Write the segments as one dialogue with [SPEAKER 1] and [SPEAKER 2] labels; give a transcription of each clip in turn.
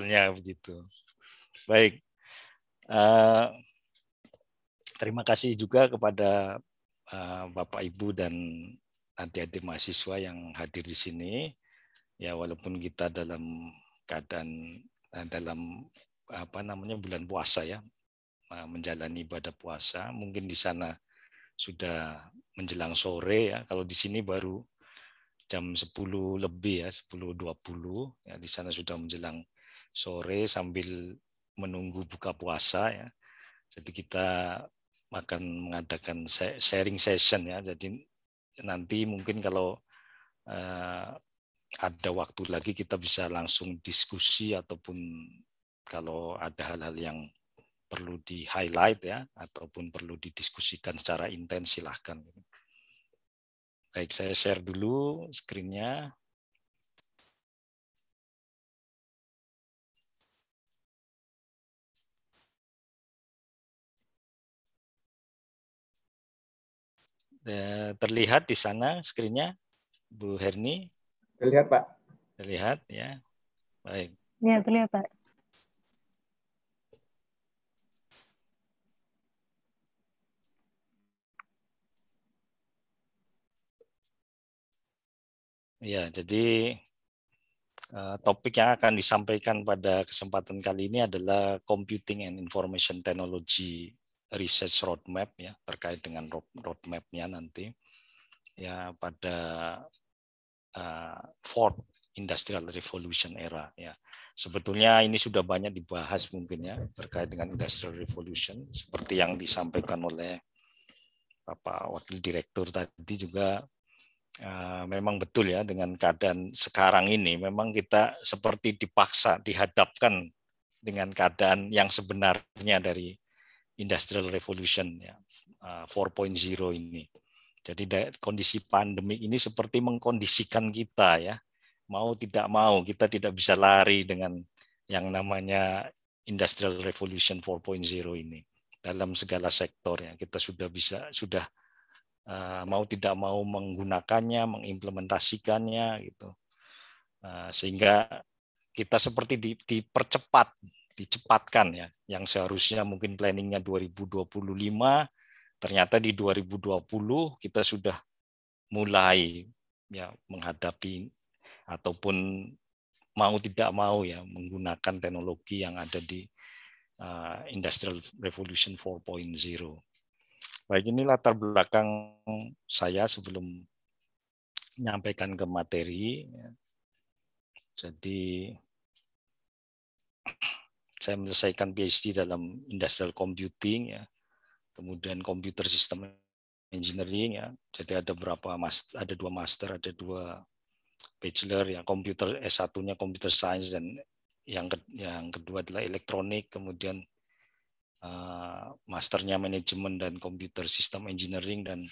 [SPEAKER 1] misalnya begitu. Baik. Uh, terima kasih juga kepada uh, Bapak Ibu dan adik-adik mahasiswa yang hadir di sini. Ya walaupun kita dalam keadaan eh, dalam apa namanya bulan puasa ya, menjalani ibadah puasa, mungkin di sana sudah menjelang sore ya. Kalau di sini baru jam 10 lebih ya, 10.20 ya di sana sudah menjelang sore sambil menunggu buka puasa ya. Jadi kita akan mengadakan sharing session ya. Jadi nanti mungkin kalau eh, ada waktu lagi kita bisa langsung diskusi ataupun kalau ada hal-hal yang perlu di highlight ya ataupun perlu didiskusikan secara intens silahkan. Baik, saya share dulu screen Ya, terlihat di sana screennya Bu Herni? Terlihat Pak. Terlihat ya. Baik.
[SPEAKER 2] Ya terlihat Pak.
[SPEAKER 1] Ya, jadi eh, topik yang akan disampaikan pada kesempatan kali ini adalah Computing and Information Technology research roadmap ya terkait dengan roadmapnya nanti ya pada uh, fourth industrial revolution era ya sebetulnya ini sudah banyak dibahas mungkin ya terkait dengan industrial revolution seperti yang disampaikan oleh Bapak Wakil Direktur tadi juga uh, memang betul ya dengan keadaan sekarang ini memang kita seperti dipaksa dihadapkan dengan keadaan yang sebenarnya dari industrial revolution ya 4.0 uh, ini. Jadi kondisi pandemi ini seperti mengkondisikan kita ya. Mau tidak mau kita tidak bisa lari dengan yang namanya industrial revolution 4.0 ini dalam segala sektor ya. Kita sudah bisa sudah uh, mau tidak mau menggunakannya, mengimplementasikannya gitu. Uh, sehingga kita seperti dipercepat dicepatkan ya yang seharusnya mungkin planningnya 2025 ternyata di 2020 kita sudah mulai ya menghadapi ataupun mau tidak mau ya menggunakan teknologi yang ada di uh, Industrial Revolution 4.0. Baik ini latar belakang saya sebelum menyampaikan ke materi. Jadi saya menyelesaikan PhD dalam industrial computing ya kemudian computer system engineering ya jadi ada berapa master, ada dua master ada dua bachelor ya Computer, eh, S1-nya computer science dan yang yang kedua adalah elektronik kemudian uh, masternya manajemen dan computer system engineering dan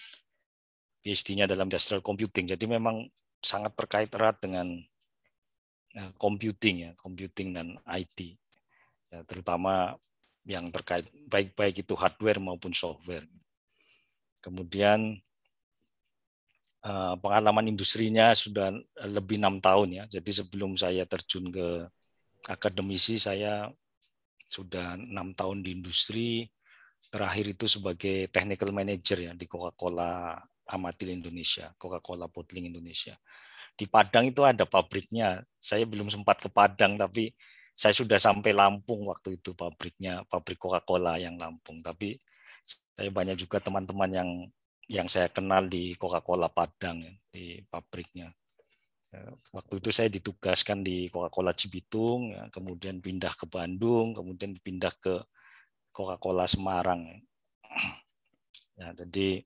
[SPEAKER 1] PhD-nya dalam industrial computing jadi memang sangat terkait erat dengan eh, computing ya computing dan IT ya, terutama yang terkait baik baik itu hardware maupun software. Kemudian eh, pengalaman industrinya sudah lebih enam tahun ya. Jadi sebelum saya terjun ke akademisi saya sudah enam tahun di industri. Terakhir itu sebagai technical manager ya di Coca-Cola Amatil Indonesia, Coca-Cola Bottling Indonesia. Di Padang itu ada pabriknya. Saya belum sempat ke Padang tapi saya sudah sampai Lampung waktu itu pabriknya pabrik Coca-Cola yang Lampung tapi saya banyak juga teman-teman yang yang saya kenal di Coca-Cola Padang ya, di pabriknya ya, waktu itu saya ditugaskan di Coca-Cola Cibitung ya, kemudian pindah ke Bandung kemudian pindah ke Coca-Cola Semarang ya jadi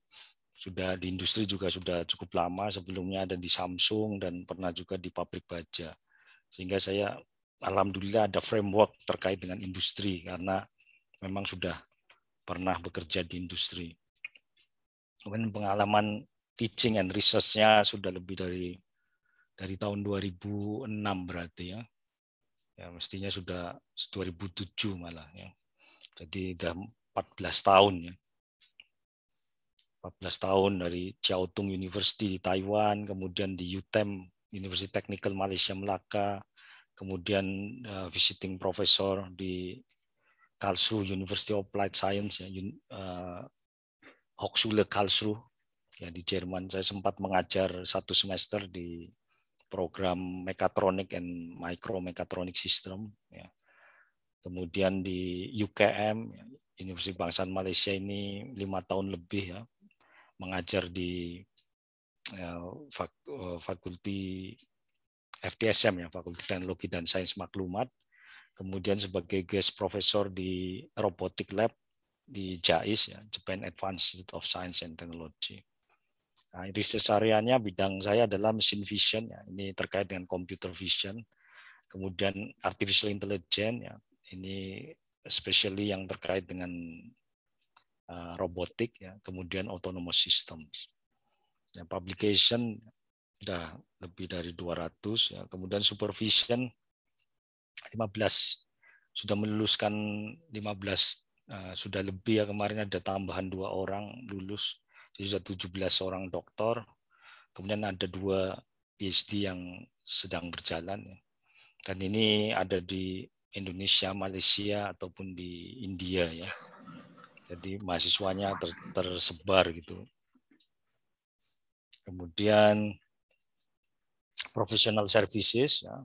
[SPEAKER 1] sudah di industri juga sudah cukup lama sebelumnya ada di Samsung dan pernah juga di pabrik baja sehingga saya alhamdulillah ada framework terkait dengan industri karena memang sudah pernah bekerja di industri. Kemudian pengalaman teaching and research-nya sudah lebih dari dari tahun 2006 berarti ya. Ya mestinya sudah 2007 malah ya. Jadi sudah 14 tahun ya. 14 tahun dari Chiao Tung University di Taiwan, kemudian di UTEM University Technical Malaysia Melaka, kemudian uh, visiting professor di Karlsruhe University of Applied Science ya, uh, Hochschule Karlsruhe ya di Jerman. Saya sempat mengajar satu semester di program Mechatronic and Micro Mechatronic System. Ya. Kemudian di UKM, ya, Universitas Bangsa Malaysia ini lima tahun lebih ya mengajar di ya, fak, fakulti FTSM ya Fakultas Teknologi dan Sains Maklumat. Kemudian sebagai guest professor di Robotic Lab di JAIS ya, Japan Advanced Institute of Science and Technology. Nah, research areanya bidang saya adalah mesin vision ya. Ini terkait dengan computer vision. Kemudian artificial intelligence ya. Ini especially yang terkait dengan uh, robotik ya. Kemudian autonomous systems. Ya, publication udah ya, lebih dari 200 ya. Kemudian supervision 15 sudah meluluskan 15 uh, eh, sudah lebih ya kemarin ada tambahan dua orang lulus. Jadi sudah 17 orang doktor. Kemudian ada dua PhD yang sedang berjalan ya. Dan ini ada di Indonesia, Malaysia ataupun di India ya. Jadi mahasiswanya tersebar gitu. Kemudian professional services, ya,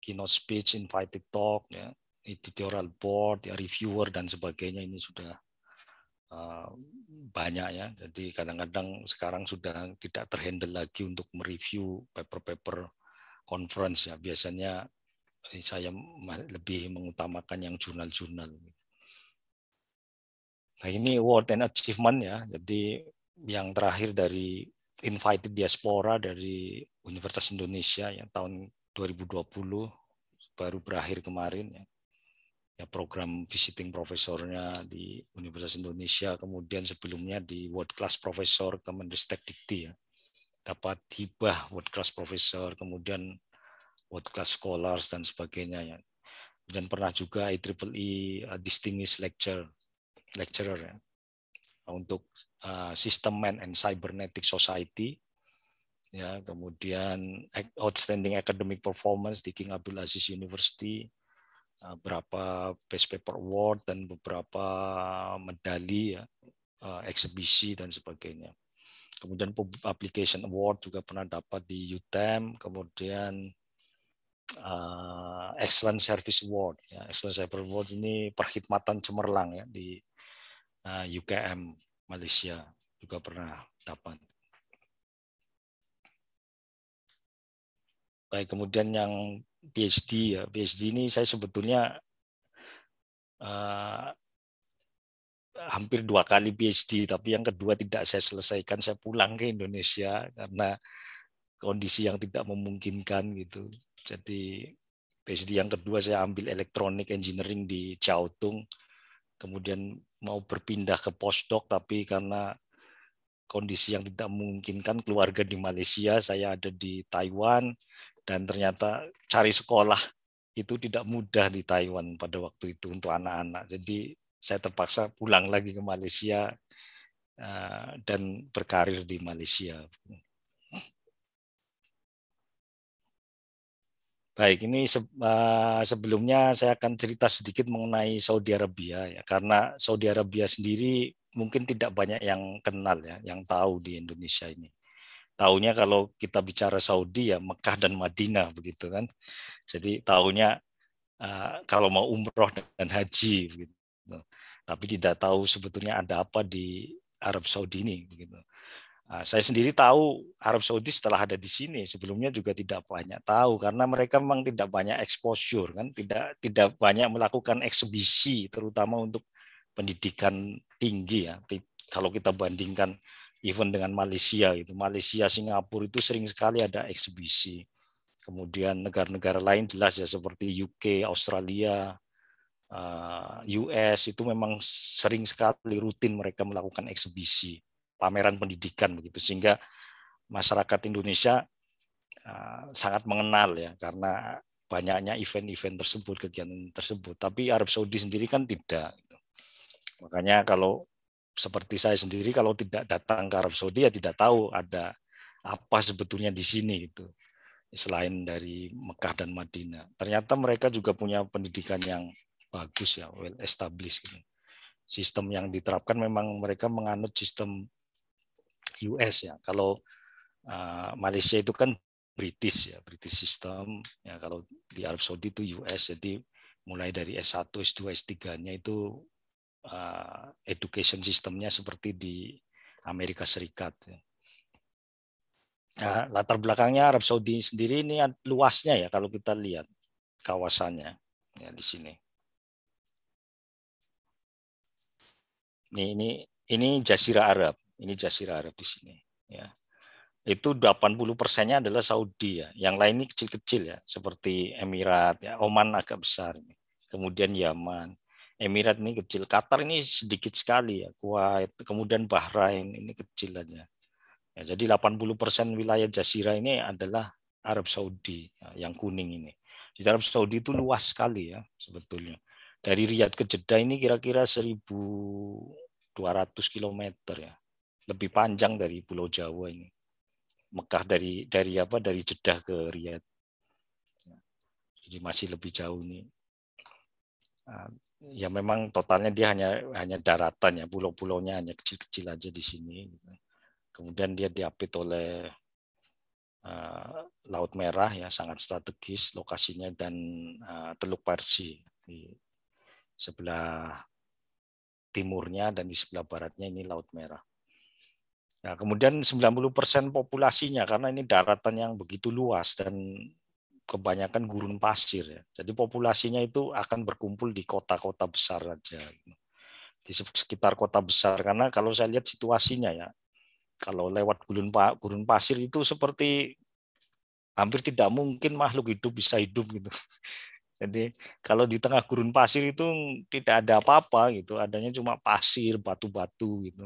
[SPEAKER 1] keynote speech, invited talk, ya, editorial board, ya, reviewer dan sebagainya ini sudah uh, banyak ya. Jadi kadang-kadang sekarang sudah tidak terhandle lagi untuk mereview paper-paper conference ya. Biasanya eh, saya lebih mengutamakan yang jurnal-jurnal. Nah ini award and achievement ya. Jadi yang terakhir dari invited diaspora dari Universitas Indonesia yang tahun 2020 baru berakhir kemarin ya. ya program visiting profesornya di Universitas Indonesia kemudian sebelumnya di world class professor Kemenristek Dikti ya dapat hibah world class profesor kemudian world class scholars dan sebagainya ya dan pernah juga IEEE distinguished lecture lecturer ya untuk uh, sistem Man and Cybernetic Society ya kemudian outstanding academic performance di King Abdul Aziz University uh, berapa best paper award dan beberapa medali ya uh, eh, eksibisi dan sebagainya kemudian publication award juga pernah dapat di UTEM kemudian uh, excellent service award ya excellent service award ini perkhidmatan cemerlang ya di Eh, UKM Malaysia juga pernah dapat. Baik, kemudian yang PhD ya, PhD ini saya sebetulnya uh, hampir dua kali PhD, tapi yang kedua tidak saya selesaikan, saya pulang ke Indonesia karena kondisi yang tidak memungkinkan gitu. Jadi PhD yang kedua saya ambil elektronik engineering di Chao Tung kemudian mau berpindah ke postdoc tapi karena kondisi yang tidak memungkinkan keluarga di Malaysia, saya ada di Taiwan dan ternyata cari sekolah itu tidak mudah di Taiwan pada waktu itu untuk anak-anak. Jadi saya terpaksa pulang lagi ke Malaysia eh, dan berkarir di Malaysia. Baik, ini se uh, eh, sebelumnya saya akan cerita sedikit mengenai Saudi Arabia ya, karena Saudi Arabia sendiri mungkin tidak banyak yang kenal ya, yang tahu di Indonesia ini. Tahunya kalau kita bicara Saudi ya Mekah dan Madinah begitu kan. Jadi tahunya uh, eh, kalau mau umroh dan haji begitu. Tapi tidak tahu sebetulnya ada apa di Arab Saudi ini begitu. Ah, saya sendiri tahu Arab Saudi setelah ada di sini sebelumnya juga tidak banyak tahu karena mereka memang tidak banyak exposure kan tidak tidak banyak melakukan eksibisi terutama untuk pendidikan tinggi ya kalau kita bandingkan even dengan Malaysia itu Malaysia Singapura itu sering sekali ada eksibisi kemudian negara-negara lain jelas ya seperti UK Australia ah, US itu memang sering sekali rutin mereka melakukan eksibisi pameran pendidikan begitu sehingga masyarakat Indonesia ah, sangat mengenal ya karena banyaknya event-event tersebut kegiatan tersebut tapi Arab Saudi sendiri kan tidak makanya kalau seperti saya sendiri kalau tidak datang ke Arab Saudi ya tidak tahu ada apa sebetulnya di sini gitu selain dari Mekah dan Madinah. Ternyata mereka juga punya pendidikan yang bagus ya, well established. Gitu. Sistem yang diterapkan memang mereka menganut sistem US ya. Kalau uh, Malaysia itu kan British ya, British system. Ya kalau di Arab Saudi itu US. Jadi mulai dari S1, S2, S3-nya itu uh, education sistemnya seperti di Amerika Serikat. Ya. Nah, latar belakangnya Arab Saudi sendiri ini luasnya ya kalau kita lihat kawasannya ya di sini. Ini ini ini Jazirah Arab. Ini Jazirah Arab di sini. Ya. Itu 80 persennya adalah Saudi ya. Yang lain ini kecil-kecil ya, seperti Emirat, ya. Oman agak besar. Ini. Kemudian Yaman. Emirat ini kecil, Qatar ini sedikit sekali ya, Kuwait, kemudian Bahrain ini kecil aja. Ya, jadi 80 persen wilayah Jazirah ini adalah Arab Saudi ya, yang kuning ini. Di Arab Saudi itu luas sekali ya sebetulnya. Dari Riyadh ke Jeddah ini kira-kira 1.200 km ya lebih panjang dari Pulau Jawa ini. Mekah dari dari apa dari Jeddah ke Riyadh. Ya. Jadi masih lebih jauh nih. Ah, ya memang totalnya dia hanya hanya daratan ya, pulau-pulaunya hanya kecil-kecil aja di sini. Gitu. Kemudian dia diapit oleh ah, Laut Merah ya sangat strategis lokasinya dan ah, Teluk Parsi di sebelah timurnya dan di sebelah baratnya ini Laut Merah. Nah, kemudian 90% populasinya karena ini daratan yang begitu luas dan kebanyakan gurun pasir ya. Jadi populasinya itu akan berkumpul di kota-kota besar saja. Di sekitar kota besar karena kalau saya lihat situasinya ya. Kalau lewat gurun gurun pasir itu seperti hampir tidak mungkin makhluk hidup bisa hidup gitu. Jadi kalau di tengah gurun pasir itu tidak ada apa-apa gitu, adanya cuma pasir, batu-batu gitu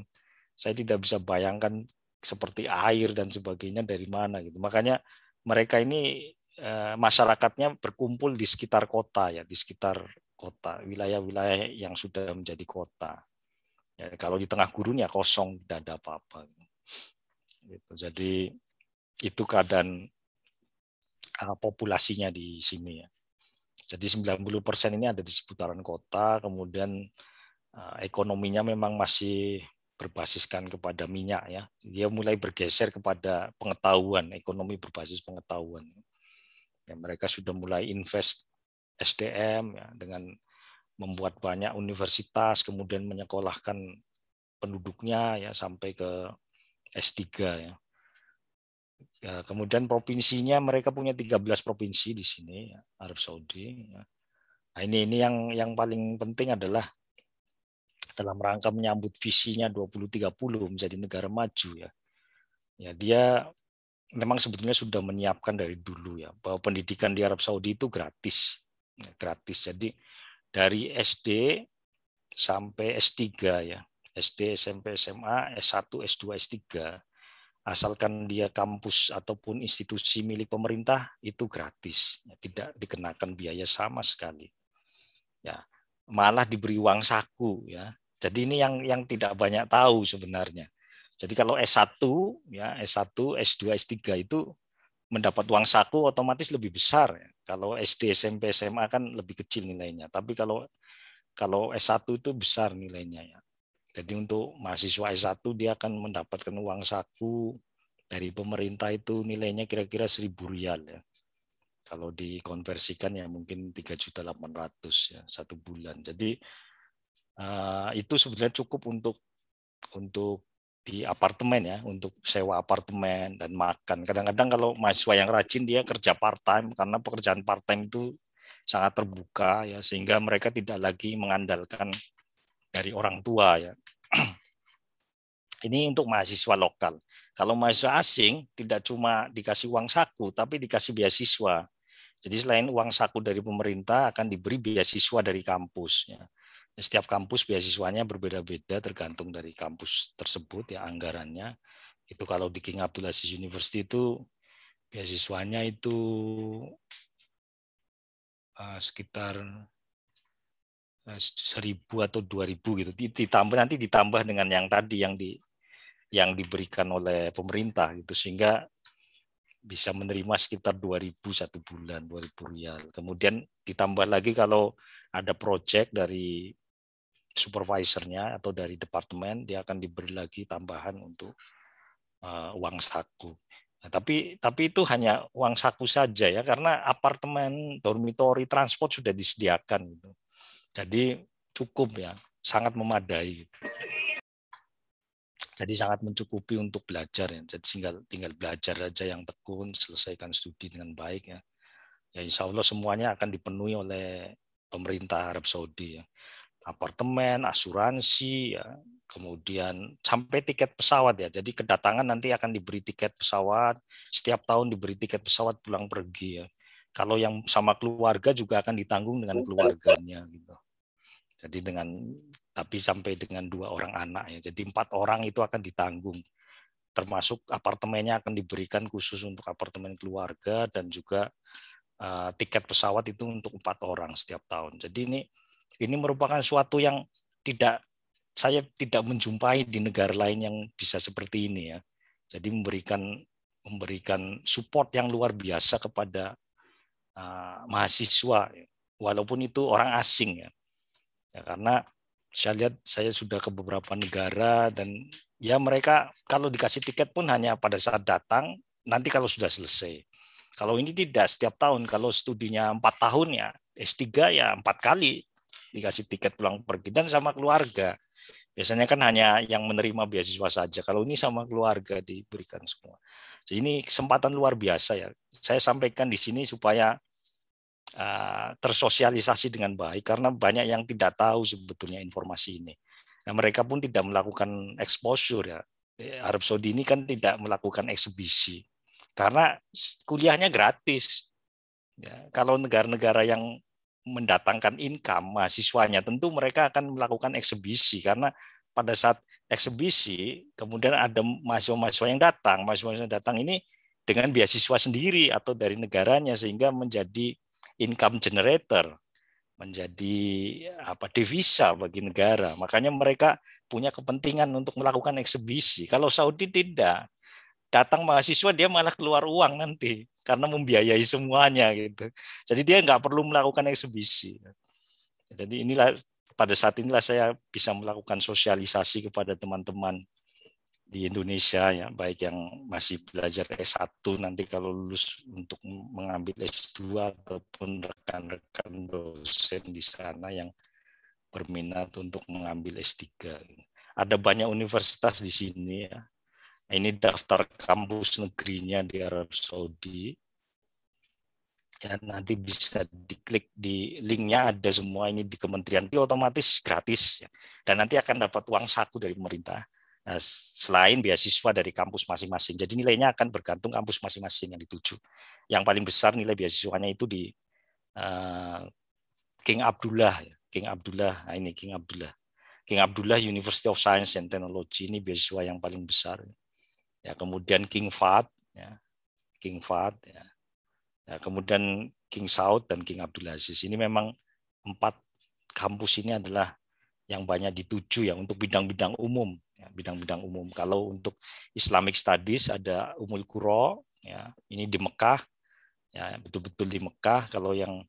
[SPEAKER 1] saya tidak bisa bayangkan seperti air dan sebagainya dari mana gitu. Makanya mereka ini eh, masyarakatnya berkumpul di sekitar kota ya, di sekitar kota, wilayah-wilayah yang sudah menjadi kota. Ya, kalau di tengah gurun ya kosong, tidak ada apa-apa. Gitu. Jadi itu keadaan eh, populasinya di sini ya. Jadi 90% ini ada di seputaran kota, kemudian eh, ekonominya memang masih berbasiskan kepada minyak ya. Dia mulai bergeser kepada pengetahuan, ekonomi berbasis pengetahuan. Ya, mereka sudah mulai invest SDM ya, dengan membuat banyak universitas, kemudian menyekolahkan penduduknya ya sampai ke S3 ya. ya kemudian provinsinya mereka punya 13 provinsi di sini ya, Arab Saudi. Ya. Nah, ini ini yang yang paling penting adalah dalam rangka menyambut visinya 2030 menjadi negara maju ya. Ya dia memang sebetulnya sudah menyiapkan dari dulu ya bahwa pendidikan di Arab Saudi itu gratis. Ya, gratis. Jadi dari SD sampai S3 ya. SD, SMP, SMA, S1, S2, S3. Asalkan dia kampus ataupun institusi milik pemerintah itu gratis, ya, tidak dikenakan biaya sama sekali. Ya, malah diberi uang saku ya jadi ini yang yang tidak banyak tahu sebenarnya. Jadi kalau S1 ya S1, S2, S3 itu mendapat uang saku otomatis lebih besar. Ya. Kalau SD, SMP, SMA kan lebih kecil nilainya. Tapi kalau kalau S1 itu besar nilainya ya. Jadi untuk mahasiswa S1 dia akan mendapatkan uang saku dari pemerintah itu nilainya kira-kira 1000 rial ya. Kalau dikonversikan ya mungkin 3.800 ya satu bulan. Jadi Eh, itu sebenarnya cukup untuk untuk di apartemen ya untuk sewa apartemen dan makan. Kadang-kadang kalau mahasiswa yang rajin dia kerja part time karena pekerjaan part time itu sangat terbuka ya sehingga mereka tidak lagi mengandalkan dari orang tua ya. Ini untuk mahasiswa lokal. Kalau mahasiswa asing tidak cuma dikasih uang saku tapi dikasih beasiswa. Jadi selain uang saku dari pemerintah akan diberi beasiswa dari kampus ya setiap kampus beasiswanya berbeda-beda tergantung dari kampus tersebut ya anggarannya. Itu kalau di King Abdul Aziz University itu beasiswanya itu uh, sekitar eh, seribu atau dua ribu gitu ditambah nanti ditambah dengan yang tadi yang di yang diberikan oleh pemerintah gitu sehingga bisa menerima sekitar 2000 satu bulan 2000 rial kemudian ditambah lagi kalau ada proyek dari supervisornya atau dari departemen dia akan diberi lagi tambahan untuk uh, uang saku. Nah, tapi tapi itu hanya uang saku saja ya karena apartemen, dormitory, transport sudah disediakan gitu. Jadi cukup ya, sangat memadai. Gitu. Jadi sangat mencukupi untuk belajar ya. Jadi tinggal tinggal belajar aja yang tekun, selesaikan studi dengan baik ya. Ya insya Allah semuanya akan dipenuhi oleh pemerintah Arab Saudi ya apartemen, asuransi, ya. kemudian sampai tiket pesawat ya. Jadi kedatangan nanti akan diberi tiket pesawat, setiap tahun diberi tiket pesawat pulang pergi ya. Kalau yang sama keluarga juga akan ditanggung dengan keluarganya gitu. Jadi dengan tapi sampai dengan dua orang anak ya. Jadi empat orang itu akan ditanggung termasuk apartemennya akan diberikan khusus untuk apartemen keluarga dan juga uh, tiket pesawat itu untuk empat orang setiap tahun. Jadi ini ini merupakan suatu yang tidak saya tidak menjumpai di negara lain yang bisa seperti ini ya. Jadi memberikan memberikan support yang luar biasa kepada uh, mahasiswa ya. walaupun itu orang asing ya. ya karena saya lihat saya sudah ke beberapa negara dan ya mereka kalau dikasih tiket pun hanya pada saat datang nanti kalau sudah selesai. Kalau ini tidak setiap tahun kalau studinya empat tahun ya S3 ya empat kali dikasih tiket pulang pergi dan sama keluarga. Biasanya kan hanya yang menerima beasiswa saja. Kalau ini sama keluarga diberikan semua. Jadi ini kesempatan luar biasa ya. Saya sampaikan di sini supaya uh, tersosialisasi dengan baik karena banyak yang tidak tahu sebetulnya informasi ini. Nah, mereka pun tidak melakukan exposure ya. Eh, Arab Saudi ini kan tidak melakukan eksibisi karena kuliahnya gratis. Ya, kalau negara-negara yang mendatangkan income mahasiswanya, tentu mereka akan melakukan eksebisi karena pada saat eksebisi kemudian ada mahasiswa-mahasiswa yang datang, mahasiswa yang datang ini dengan beasiswa sendiri atau dari negaranya sehingga menjadi income generator, menjadi apa devisa bagi negara. Makanya mereka punya kepentingan untuk melakukan eksebisi. Kalau Saudi tidak, datang mahasiswa dia malah keluar uang nanti karena membiayai semuanya gitu. Jadi dia nggak perlu melakukan eksebisi. Jadi inilah pada saat inilah saya bisa melakukan sosialisasi kepada teman-teman di Indonesia ya baik yang masih belajar S1 nanti kalau lulus untuk mengambil S2 ataupun rekan-rekan dosen di sana yang berminat untuk mengambil S3. Ada banyak universitas di sini ya ini daftar kampus negerinya di Arab Saudi. Ya, nanti bisa diklik di linknya ada semua ini di Kementerian itu otomatis gratis ya. dan nanti akan dapat uang saku dari pemerintah nah, selain beasiswa dari kampus masing-masing. Jadi nilainya akan bergantung kampus masing-masing yang dituju. Yang paling besar nilai beasiswanya itu di uh, King Abdullah, ya. King Abdullah, nah, ini King Abdullah, King Abdullah University of Science and Technology ini beasiswa yang paling besar ya kemudian King Fahd, ya, King Fahd, ya. ya kemudian King Saud dan King Abdul Aziz. Ini memang empat kampus ini adalah yang banyak dituju ya untuk bidang-bidang umum, ya, bidang-bidang umum. Kalau untuk Islamic Studies ada Umul Kuro ya, ini di Mekah, ya betul-betul di Mekah. Kalau yang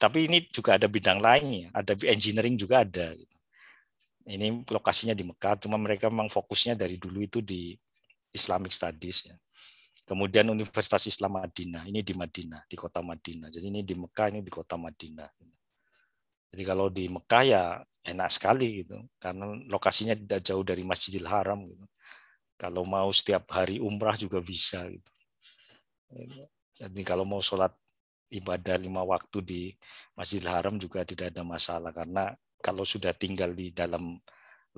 [SPEAKER 1] tapi ini juga ada bidang lain, ya. ada engineering juga ada. Gitu. Ini lokasinya di Mekah, cuma mereka memang fokusnya dari dulu itu di Islamic Studies. Ya. Kemudian Universitas Islam Madinah, ini di Madinah, di kota Madinah. Jadi ini di Mekah, ini di kota Madinah. Jadi kalau di Mekah ya enak sekali gitu, karena lokasinya tidak jauh dari Masjidil Haram. Gitu. Kalau mau setiap hari umrah juga bisa. Gitu. Jadi kalau mau sholat ibadah lima waktu di Masjidil Haram juga tidak ada masalah karena kalau sudah tinggal di dalam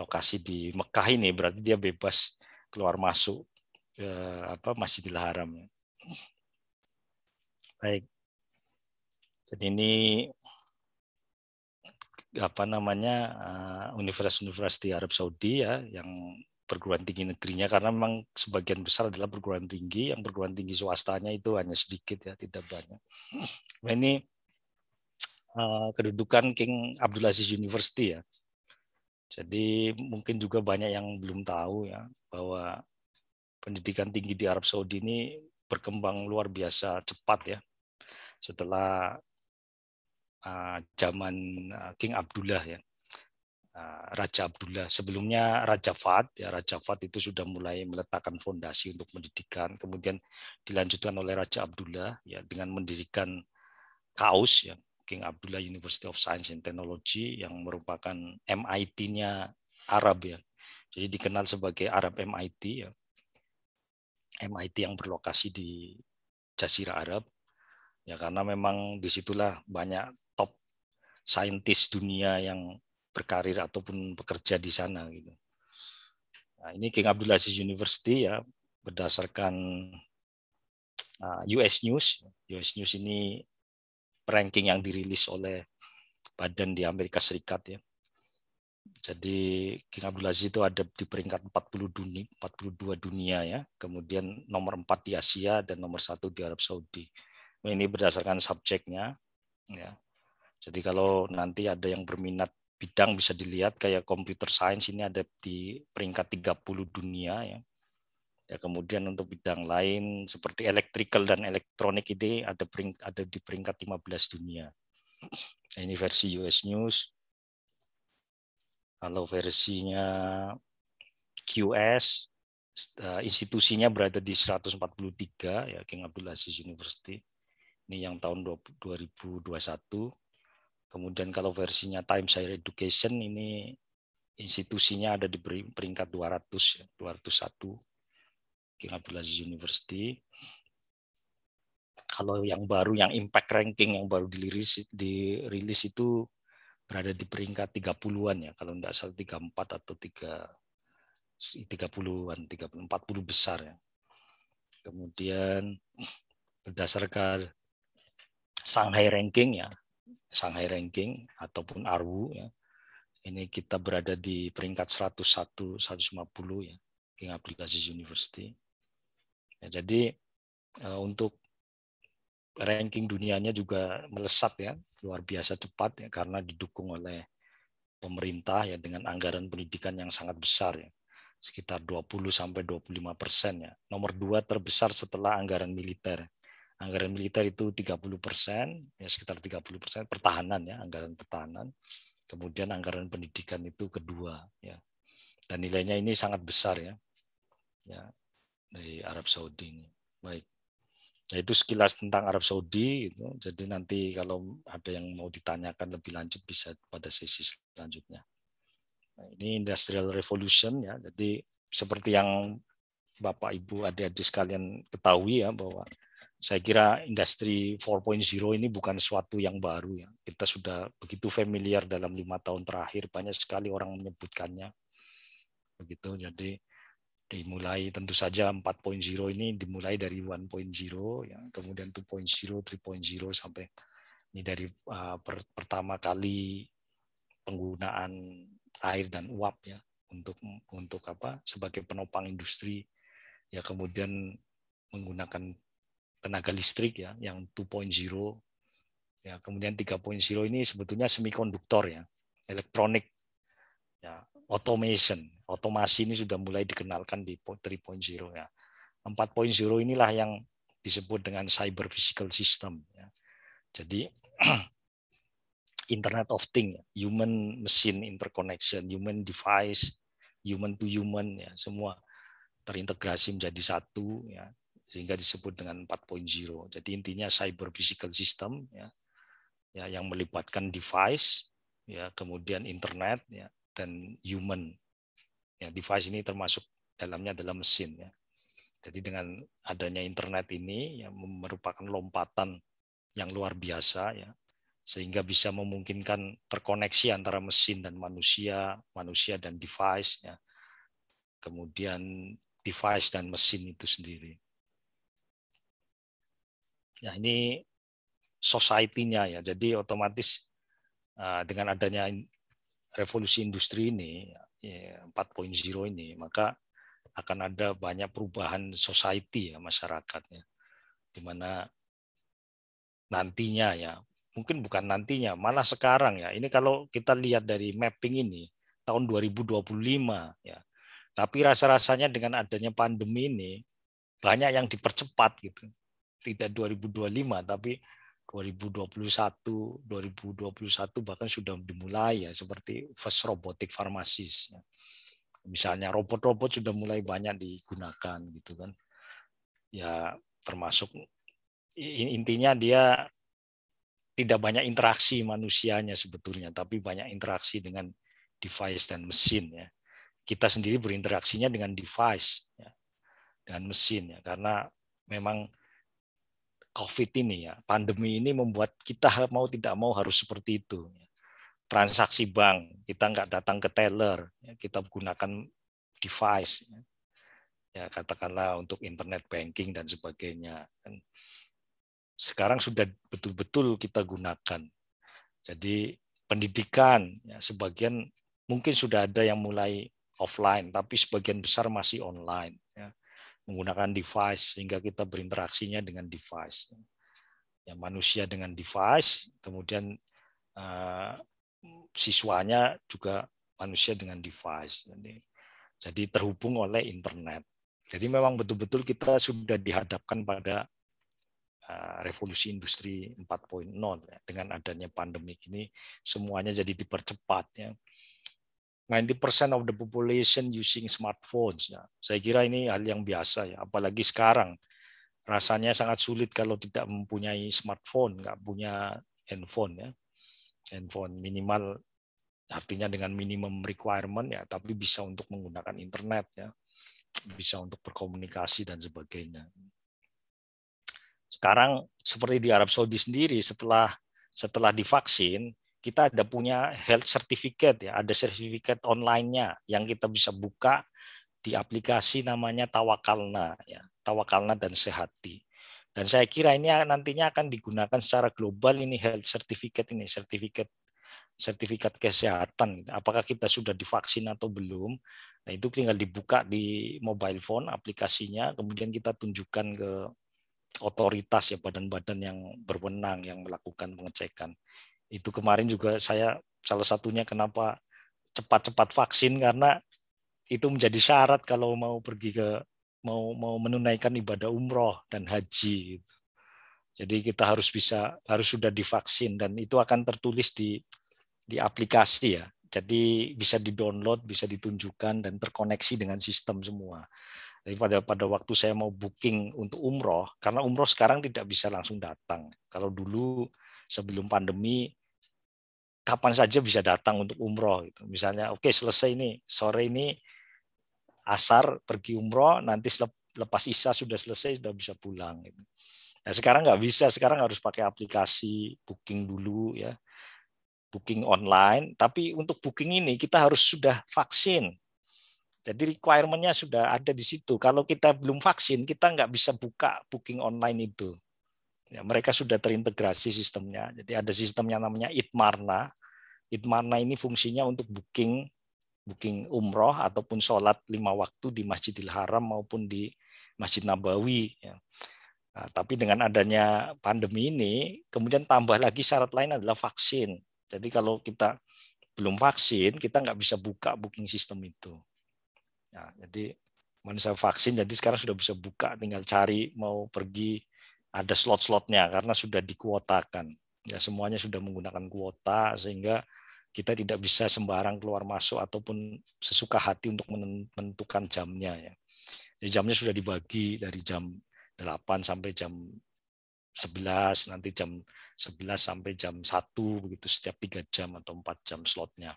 [SPEAKER 1] lokasi di Mekah ini berarti dia bebas keluar masuk ke eh, apa Masjidil Haram. Baik. Jadi ini apa namanya eh, universitas-universitas di Arab Saudi ya yang perguruan tinggi negerinya karena memang sebagian besar adalah perguruan tinggi yang perguruan tinggi swastanya itu hanya sedikit ya tidak banyak. Nah, ini Eh, kedudukan King Aziz University ya. Jadi mungkin juga banyak yang belum tahu ya bahwa pendidikan tinggi di Arab Saudi ini berkembang luar biasa cepat ya. Setelah eh, zaman eh, King Abdullah ya. Raja Abdullah sebelumnya Raja Fahd ya Raja Fahd itu sudah mulai meletakkan fondasi untuk pendidikan kemudian dilanjutkan oleh Raja Abdullah ya dengan mendirikan Kaus ya King Abdullah University of Science and Technology yang merupakan MIT-nya Arab ya. Jadi dikenal sebagai Arab MIT ya. MIT yang berlokasi di Jazirah Arab ya karena memang disitulah banyak top saintis dunia yang berkarir ataupun bekerja di sana gitu. Nah, ini King Abdullah Aziz University ya berdasarkan ah, US News. US News ini ranking yang dirilis oleh Badan di Amerika Serikat ya. Jadi King Abdul Aziz itu ada di peringkat 40 dunia, 42 dunia ya. Kemudian nomor 4 di Asia dan nomor satu di Arab Saudi. Ini berdasarkan subjeknya ya. Jadi kalau nanti ada yang berminat bidang bisa dilihat kayak computer science ini ada di peringkat 30 dunia ya. Ya, kemudian untuk bidang lain seperti electrical dan elektronik ini ada ada di peringkat 15 dunia. Nah, ini versi US News. Kalau versinya QS eh, institusinya berada di 143 ya King Abdul Aziz University. Ini yang tahun 2021. Kemudian kalau versinya Times Higher Education ini institusinya ada di peringkat 200 ya, 201 King Abdulaziz University. Kalau yang baru, yang impact ranking yang baru dirilis, dirilis itu berada di peringkat 30-an ya, kalau tidak salah 34 atau 3, 30-an, empat puluh besar ya. Kemudian berdasarkan Shanghai Ranking ya, Shanghai Ranking ataupun ARWU ya. Ini kita berada di peringkat 101 150 ya, King Aziz University. Ya, jadi eh, untuk ranking dunianya juga melesat ya, luar biasa cepat ya karena didukung oleh pemerintah ya dengan anggaran pendidikan yang sangat besar ya sekitar 20 sampai 25 persen ya. Nomor dua terbesar setelah anggaran militer. Anggaran militer itu 30 persen, ya sekitar 30 persen pertahanan ya, anggaran pertahanan. Kemudian anggaran pendidikan itu kedua ya. Dan nilainya ini sangat besar ya. Ya, dari Arab Saudi ini. Baik. Nah, itu sekilas tentang Arab Saudi. Gitu. Jadi nanti kalau ada yang mau ditanyakan lebih lanjut bisa pada sesi selanjutnya. Nah, ini Industrial Revolution ya. Jadi seperti yang Bapak Ibu adik-adik sekalian ketahui ya bahwa saya kira industri 4.0 ini bukan sesuatu yang baru ya. Kita sudah begitu familiar dalam lima tahun terakhir banyak sekali orang menyebutkannya. Begitu. Jadi dimulai tentu saja 4.0 ini dimulai dari 1.0 ya, kemudian 2.0, 3.0 sampai ini dari uh, per, pertama kali penggunaan air dan uap ya untuk untuk apa sebagai penopang industri ya kemudian menggunakan tenaga listrik ya yang 2.0 ya kemudian 3.0 ini sebetulnya semikonduktor ya elektronik ya automation. Otomasi ini sudah mulai dikenalkan di 3.0 ya. 4.0 inilah yang disebut dengan cyber physical system ya. Jadi Internet of Thing, ya. human machine interconnection, human device, human to human ya, semua terintegrasi menjadi satu ya sehingga disebut dengan 4.0. Jadi intinya cyber physical system ya, ya yang melibatkan device ya kemudian internet ya dan human. Ya, device ini termasuk dalamnya adalah mesin. Ya. Jadi dengan adanya internet ini ya, merupakan lompatan yang luar biasa ya sehingga bisa memungkinkan terkoneksi antara mesin dan manusia, manusia dan device ya. Kemudian device dan mesin itu sendiri. ya ini society-nya ya. Jadi otomatis ah, dengan adanya revolusi industri ini 4.0 ya, ini maka akan ada banyak perubahan society ya masyarakatnya di mana nantinya ya mungkin bukan nantinya malah sekarang ya ini kalau kita lihat dari mapping ini tahun 2025 ya tapi rasa-rasanya dengan adanya pandemi ini banyak yang dipercepat gitu tidak 2025 tapi 2021 2021 bahkan sudah dimulai ya seperti first robotic pharmacies ya. misalnya robot-robot sudah mulai banyak digunakan gitu kan ya termasuk intinya dia tidak banyak interaksi manusianya sebetulnya tapi banyak interaksi dengan device dan mesin ya kita sendiri berinteraksinya dengan device ya, dengan mesin ya karena memang COVID ini ya, pandemi ini membuat kita mau tidak mau harus seperti itu. Ya. Transaksi bank, kita nggak datang ke teller, ya, kita gunakan device, ya. ya katakanlah untuk internet banking dan sebagainya. Sekarang sudah betul-betul kita gunakan. Jadi pendidikan, ya, sebagian mungkin sudah ada yang mulai offline, tapi sebagian besar masih online menggunakan device sehingga kita berinteraksinya dengan device. Ya, manusia dengan device, kemudian uh, siswanya juga manusia dengan device. Jadi, jadi terhubung oleh internet. Jadi memang betul-betul kita sudah dihadapkan pada eh, revolusi industri 4.0 ya. dengan adanya pandemi ini semuanya jadi dipercepat ya. 90% of the population using smartphones. Ya. Saya kira ini hal yang biasa ya, apalagi sekarang. Rasanya sangat sulit kalau tidak mempunyai smartphone, nggak punya handphone ya. Handphone minimal artinya dengan minimum requirement ya, tapi bisa untuk menggunakan internet ya. Bisa untuk berkomunikasi dan sebagainya. Sekarang seperti di Arab Saudi sendiri setelah setelah divaksin kita ada punya health certificate ya, ada sertifikat online-nya yang kita bisa buka di aplikasi namanya Tawakalna ya, Tawakalna dan Sehati. Dan saya kira ini nantinya akan digunakan secara global ini health certificate ini, sertifikat sertifikat kesehatan. Apakah kita sudah divaksin atau belum? Nah, itu tinggal dibuka di mobile phone aplikasinya, kemudian kita tunjukkan ke otoritas ya badan-badan yang berwenang yang melakukan pengecekan. Itu kemarin juga saya salah satunya kenapa cepat-cepat vaksin karena itu menjadi syarat kalau mau pergi ke mau mau menunaikan ibadah umroh dan haji. Gitu. Jadi kita harus bisa harus sudah divaksin dan itu akan tertulis di di aplikasi ya. Jadi bisa di-download, bisa ditunjukkan dan terkoneksi dengan sistem semua. Jadi pada pada waktu saya mau booking untuk umroh, karena umroh sekarang tidak bisa langsung datang. Kalau dulu sebelum pandemi kapan saja bisa datang untuk umroh gitu. Misalnya oke okay, selesai ini sore ini asar pergi umroh nanti lepas isya sudah selesai sudah bisa pulang gitu. Nah, sekarang nggak bisa, sekarang harus pakai aplikasi booking dulu ya. Booking online, tapi untuk booking ini kita harus sudah vaksin. Jadi requirementnya sudah ada di situ. Kalau kita belum vaksin, kita nggak bisa buka booking online itu. Ya, mereka sudah terintegrasi sistemnya. Jadi ada sistem yang namanya Itmarna. Itmarna ini fungsinya untuk booking booking umroh ataupun sholat lima waktu di Masjidil Haram maupun di Masjid Nabawi. Ya. Nah, tapi dengan adanya pandemi ini, kemudian tambah lagi syarat lain adalah vaksin. Jadi kalau kita belum vaksin, kita nggak bisa buka booking sistem itu. Nah, jadi manusia vaksin, jadi sekarang sudah bisa buka, tinggal cari mau pergi ada slot-slotnya karena sudah dikuotakan. Ya semuanya sudah menggunakan kuota sehingga kita tidak bisa sembarang keluar masuk ataupun sesuka hati untuk menentukan jamnya ya. Jadi jamnya sudah dibagi dari jam 8 sampai jam 11, nanti jam 11 sampai jam 1 begitu setiap 3 jam atau 4 jam slotnya.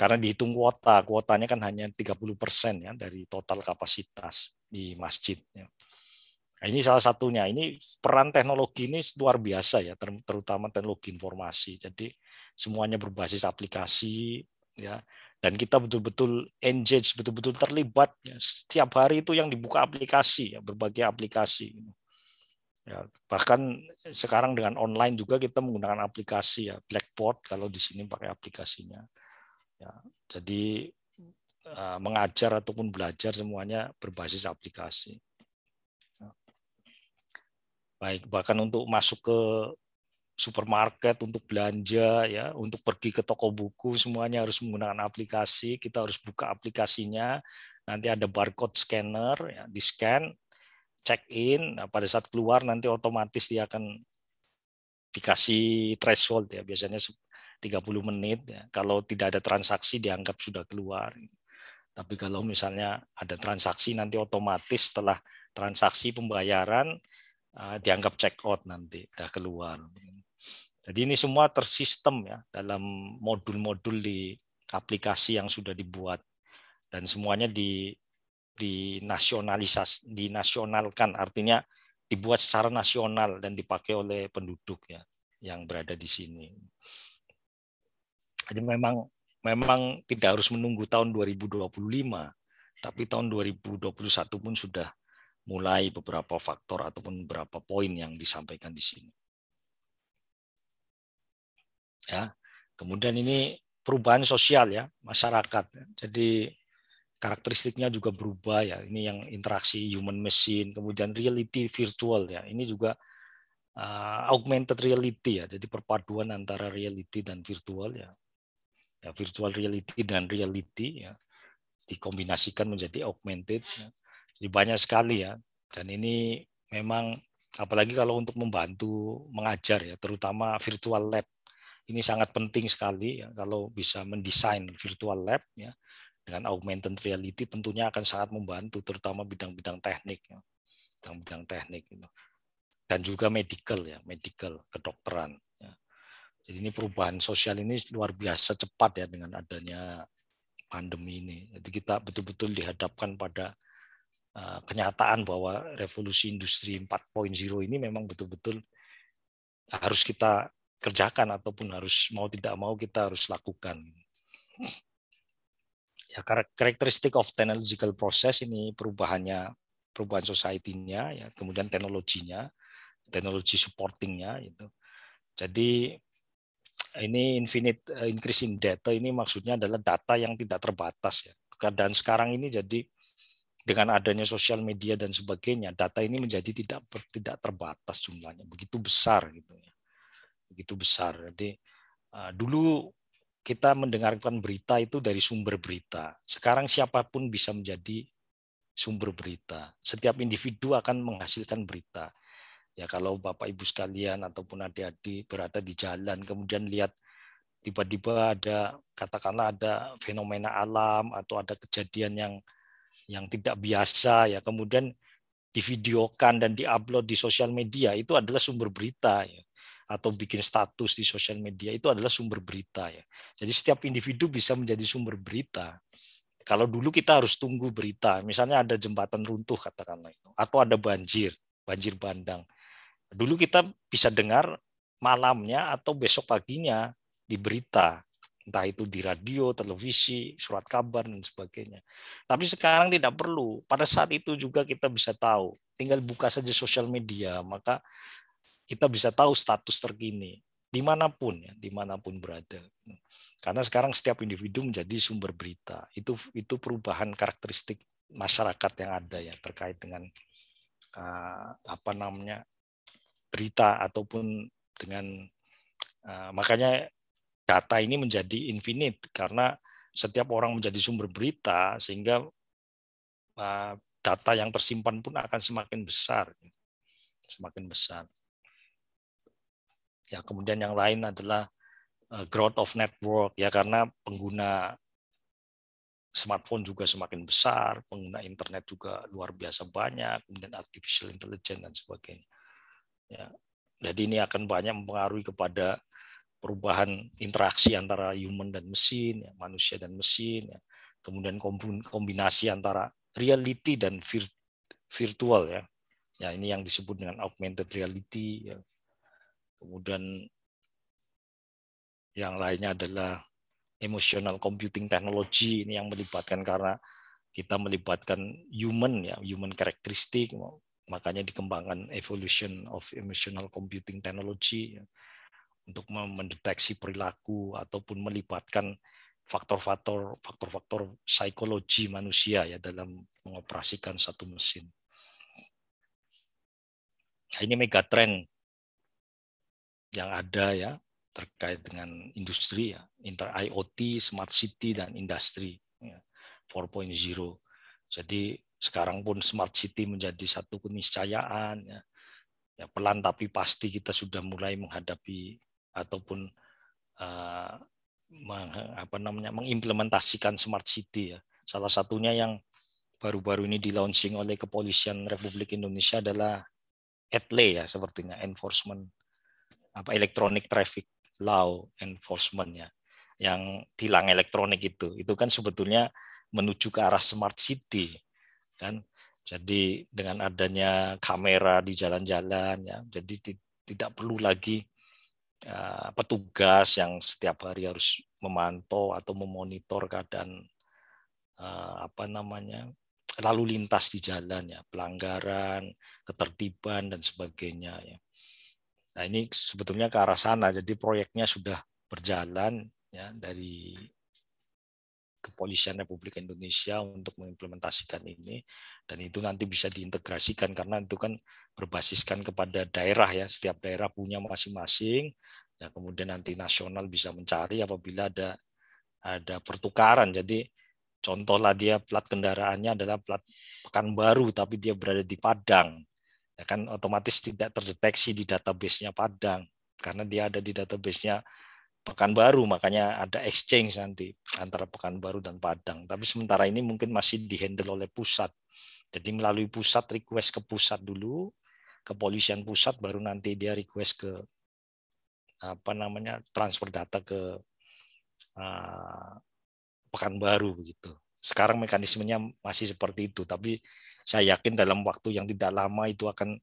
[SPEAKER 1] Karena dihitung kuota, kuotanya kan hanya 30% ya dari total kapasitas di masjid ya. Nah, ini salah satunya. Ini peran teknologi ini luar biasa ya, terutama teknologi informasi. Jadi semuanya berbasis aplikasi ya. Dan kita betul-betul engage, betul-betul terlibat. Ya. Setiap hari itu yang dibuka aplikasi, ya, berbagai aplikasi. Ya, bahkan sekarang dengan online juga kita menggunakan aplikasi ya, Blackboard kalau di sini pakai aplikasinya. Ya, jadi eh, mengajar ataupun belajar semuanya berbasis aplikasi baik bahkan untuk masuk ke supermarket untuk belanja ya untuk pergi ke toko buku semuanya harus menggunakan aplikasi kita harus buka aplikasinya nanti ada barcode scanner ya, di scan check in nah, pada saat keluar nanti otomatis dia akan dikasih threshold ya biasanya 30 menit ya. kalau tidak ada transaksi dianggap sudah keluar tapi kalau misalnya ada transaksi nanti otomatis setelah transaksi pembayaran Ah, dianggap check out nanti dah keluar. Jadi ini semua tersistem ya dalam modul-modul di aplikasi yang sudah dibuat dan semuanya di nasionalisasi dinasionalkan artinya dibuat secara nasional dan dipakai oleh penduduk ya yang berada di sini. Jadi memang memang tidak harus menunggu tahun 2025 tapi tahun 2021 pun sudah mulai beberapa faktor ataupun beberapa poin yang disampaikan di sini. Ya. Kemudian ini perubahan sosial ya, masyarakat. Jadi karakteristiknya juga berubah ya. Ini yang interaksi human machine, kemudian reality virtual ya. Ini juga uh, augmented reality ya. Jadi perpaduan antara reality dan virtual ya. ya virtual reality dan reality ya dikombinasikan menjadi augmented. Ya. Jadi banyak sekali ya. Dan ini memang apalagi kalau untuk membantu mengajar ya, terutama virtual lab. Ini sangat penting sekali ya, kalau bisa mendesain virtual lab ya dengan augmented reality tentunya akan sangat membantu terutama bidang-bidang teknik ya. Bidang-bidang teknik itu Dan juga medical ya, medical kedokteran ya. Jadi ini perubahan sosial ini luar biasa cepat ya dengan adanya pandemi ini. Jadi kita betul-betul dihadapkan pada Eh, kenyataan bahwa revolusi industri 4.0 ini memang betul-betul harus kita kerjakan ataupun harus mau tidak mau kita harus lakukan. Ya karakteristik of technological process ini perubahannya perubahan society-nya ya kemudian teknologinya, teknologi supportingnya itu. Jadi ini infinite eh, increasing data ini maksudnya adalah data yang tidak terbatas ya. dan sekarang ini jadi dengan adanya sosial media dan sebagainya, data ini menjadi tidak tidak terbatas jumlahnya, begitu besar gitu ya, begitu besar. Jadi eh, dulu kita mendengarkan berita itu dari sumber berita. Sekarang siapapun bisa menjadi sumber berita. Setiap individu akan menghasilkan berita. Ya kalau bapak ibu sekalian ataupun adik-adik berada di jalan kemudian lihat tiba-tiba ada katakanlah ada fenomena alam atau ada kejadian yang yang tidak biasa ya kemudian divideokan dan diupload di sosial media itu adalah sumber berita ya atau bikin status di sosial media itu adalah sumber berita ya. Jadi setiap individu bisa menjadi sumber berita. Kalau dulu kita harus tunggu berita, misalnya ada jembatan runtuh katakanlah itu atau ada banjir, banjir bandang. Dulu kita bisa dengar malamnya atau besok paginya di berita entah itu di radio, televisi, surat kabar dan sebagainya. Tapi sekarang tidak perlu. Pada saat itu juga kita bisa tahu. Tinggal buka saja sosial media, maka kita bisa tahu status terkini dimanapun ya, dimanapun berada. Karena sekarang setiap individu menjadi sumber berita. Itu itu perubahan karakteristik masyarakat yang ada ya terkait dengan uh, apa namanya berita ataupun dengan uh, makanya data ini menjadi infinite karena setiap orang menjadi sumber berita sehingga eh, data yang tersimpan pun akan semakin besar semakin besar ya kemudian yang lain adalah eh, growth of network ya karena pengguna smartphone juga semakin besar pengguna internet juga luar biasa banyak kemudian artificial intelligence dan sebagainya ya jadi ini akan banyak mempengaruhi kepada perubahan interaksi antara human dan mesin, ya, manusia dan mesin, ya. kemudian kombinasi antara reality dan vir virtual ya. Ya ini yang disebut dengan augmented reality. Ya. Kemudian yang lainnya adalah emotional computing technology ini yang melibatkan karena kita melibatkan human ya human karakteristik makanya dikembangkan evolution of emotional computing technology ya untuk mendeteksi perilaku ataupun melibatkan faktor-faktor faktor-faktor psikologi manusia ya dalam mengoperasikan satu mesin. Nah, ini megatrend yang ada ya terkait dengan industri ya, inter IoT, smart city dan industri ya, 4.0. Jadi sekarang pun smart city menjadi satu keniscayaan ya. ya pelan tapi pasti kita sudah mulai menghadapi ataupun uh, meng, apa namanya mengimplementasikan smart city ya. Salah satunya yang baru-baru ini di oleh Kepolisian Republik Indonesia adalah ETLE ya sepertinya enforcement apa electronic traffic law enforcement ya yang tilang elektronik itu itu kan sebetulnya menuju ke arah smart city kan jadi dengan adanya kamera di jalan-jalan ya jadi tidak perlu lagi Eh, petugas yang setiap hari harus memantau atau memonitor keadaan eh, apa namanya lalu lintas di jalan ya pelanggaran ketertiban dan sebagainya ya nah ini sebetulnya ke arah sana jadi proyeknya sudah berjalan ya dari Kepolisian Republik Indonesia untuk mengimplementasikan ini dan itu nanti bisa diintegrasikan karena itu kan berbasiskan kepada daerah ya setiap daerah punya masing-masing ya kemudian nanti nasional bisa mencari apabila ada ada pertukaran jadi contohlah dia plat kendaraannya adalah plat Pekanbaru tapi dia berada di Padang ya kan otomatis tidak terdeteksi di database-nya Padang karena dia ada di database-nya Pekanbaru, makanya ada exchange nanti antara Pekanbaru dan Padang. Tapi sementara ini mungkin masih dihandle oleh pusat. Jadi melalui pusat request ke pusat dulu, kepolisian pusat baru nanti dia request ke apa namanya transfer data ke uh, Pekanbaru gitu. Sekarang mekanismenya masih seperti itu, tapi saya yakin dalam waktu yang tidak lama itu akan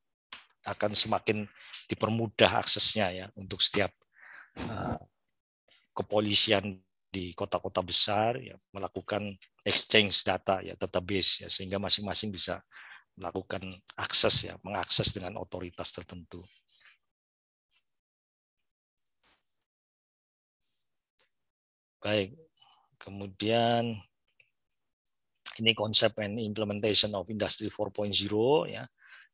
[SPEAKER 1] akan semakin dipermudah aksesnya ya untuk setiap uh, kepolisian di kota-kota besar ya, melakukan exchange data ya database ya sehingga masing-masing bisa melakukan akses ya mengakses dengan otoritas tertentu. Baik, kemudian ini konsep and implementation of industry 4.0 ya.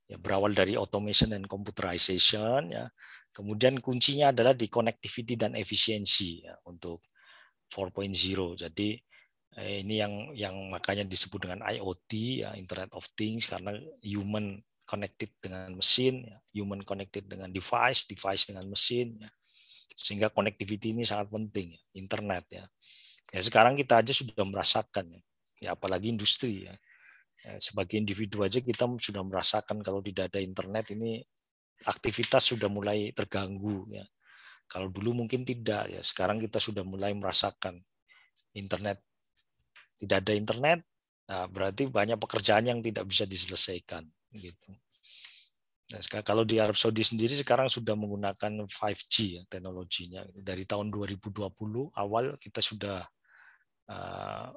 [SPEAKER 1] ya berawal dari automation and computerization ya Kemudian kuncinya adalah di connectivity dan efisiensi ya, untuk 4.0. Jadi eh, ini yang yang makanya disebut dengan IoT ya, Internet of Things karena human connected dengan mesin, ya, human connected dengan device, device dengan mesin ya. Sehingga connectivity ini sangat penting ya, internet ya. Ya sekarang kita aja sudah merasakan ya, ya apalagi industri ya. ya. Sebagai individu aja kita sudah merasakan kalau tidak ada internet ini aktivitas sudah mulai terganggu ya. Kalau dulu mungkin tidak ya, sekarang kita sudah mulai merasakan internet tidak ada internet, nah berarti banyak pekerjaan yang tidak bisa diselesaikan gitu. Nah, kalau di Arab Saudi sendiri sekarang sudah menggunakan 5G ya, teknologinya dari tahun 2020 awal kita sudah uh,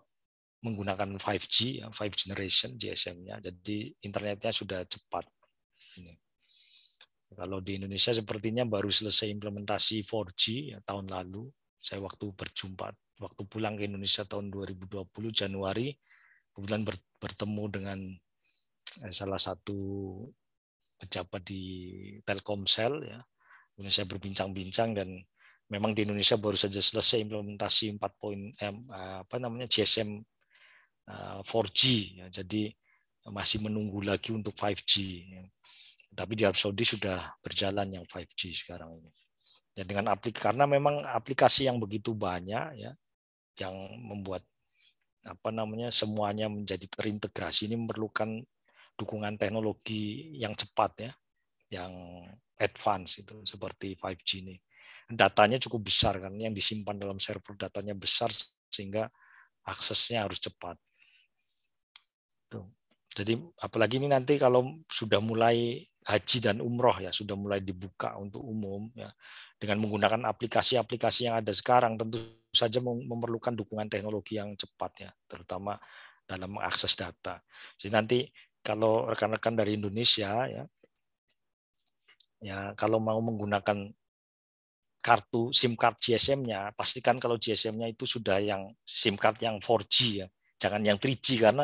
[SPEAKER 1] menggunakan 5G, 5 ya, generation GSM-nya. Jadi internetnya sudah cepat. Ini. Kalau di Indonesia sepertinya baru selesai implementasi 4G ya, tahun lalu. Saya waktu berjumpa, waktu pulang ke Indonesia tahun 2020 Januari, kebetulan bertemu dengan eh, salah satu pejabat di Telkomsel ya. Kemudian saya berbincang-bincang dan memang di Indonesia baru saja selesai implementasi 4. eh, apa namanya GSM 4G eh, ya. Jadi masih menunggu lagi untuk 5G. Ya tapi di Arab Saudi sudah berjalan yang 5G sekarang ini. Dan ya, dengan aplikasi karena memang aplikasi yang begitu banyak ya yang membuat apa namanya semuanya menjadi terintegrasi ini memerlukan dukungan teknologi yang cepat ya, yang advance itu seperti 5G ini. Datanya cukup besar kan yang disimpan dalam server datanya besar sehingga aksesnya harus cepat. Tuh. Jadi apalagi ini nanti kalau sudah mulai haji dan umroh ya sudah mulai dibuka untuk umum ya dengan menggunakan aplikasi-aplikasi yang ada sekarang tentu saja memerlukan dukungan teknologi yang cepat ya terutama dalam mengakses data. Jadi nanti kalau rekan-rekan dari Indonesia ya ya kalau mau menggunakan kartu SIM card GSM-nya, pastikan kalau GSM-nya itu sudah yang SIM card yang 4G ya, jangan yang 3G karena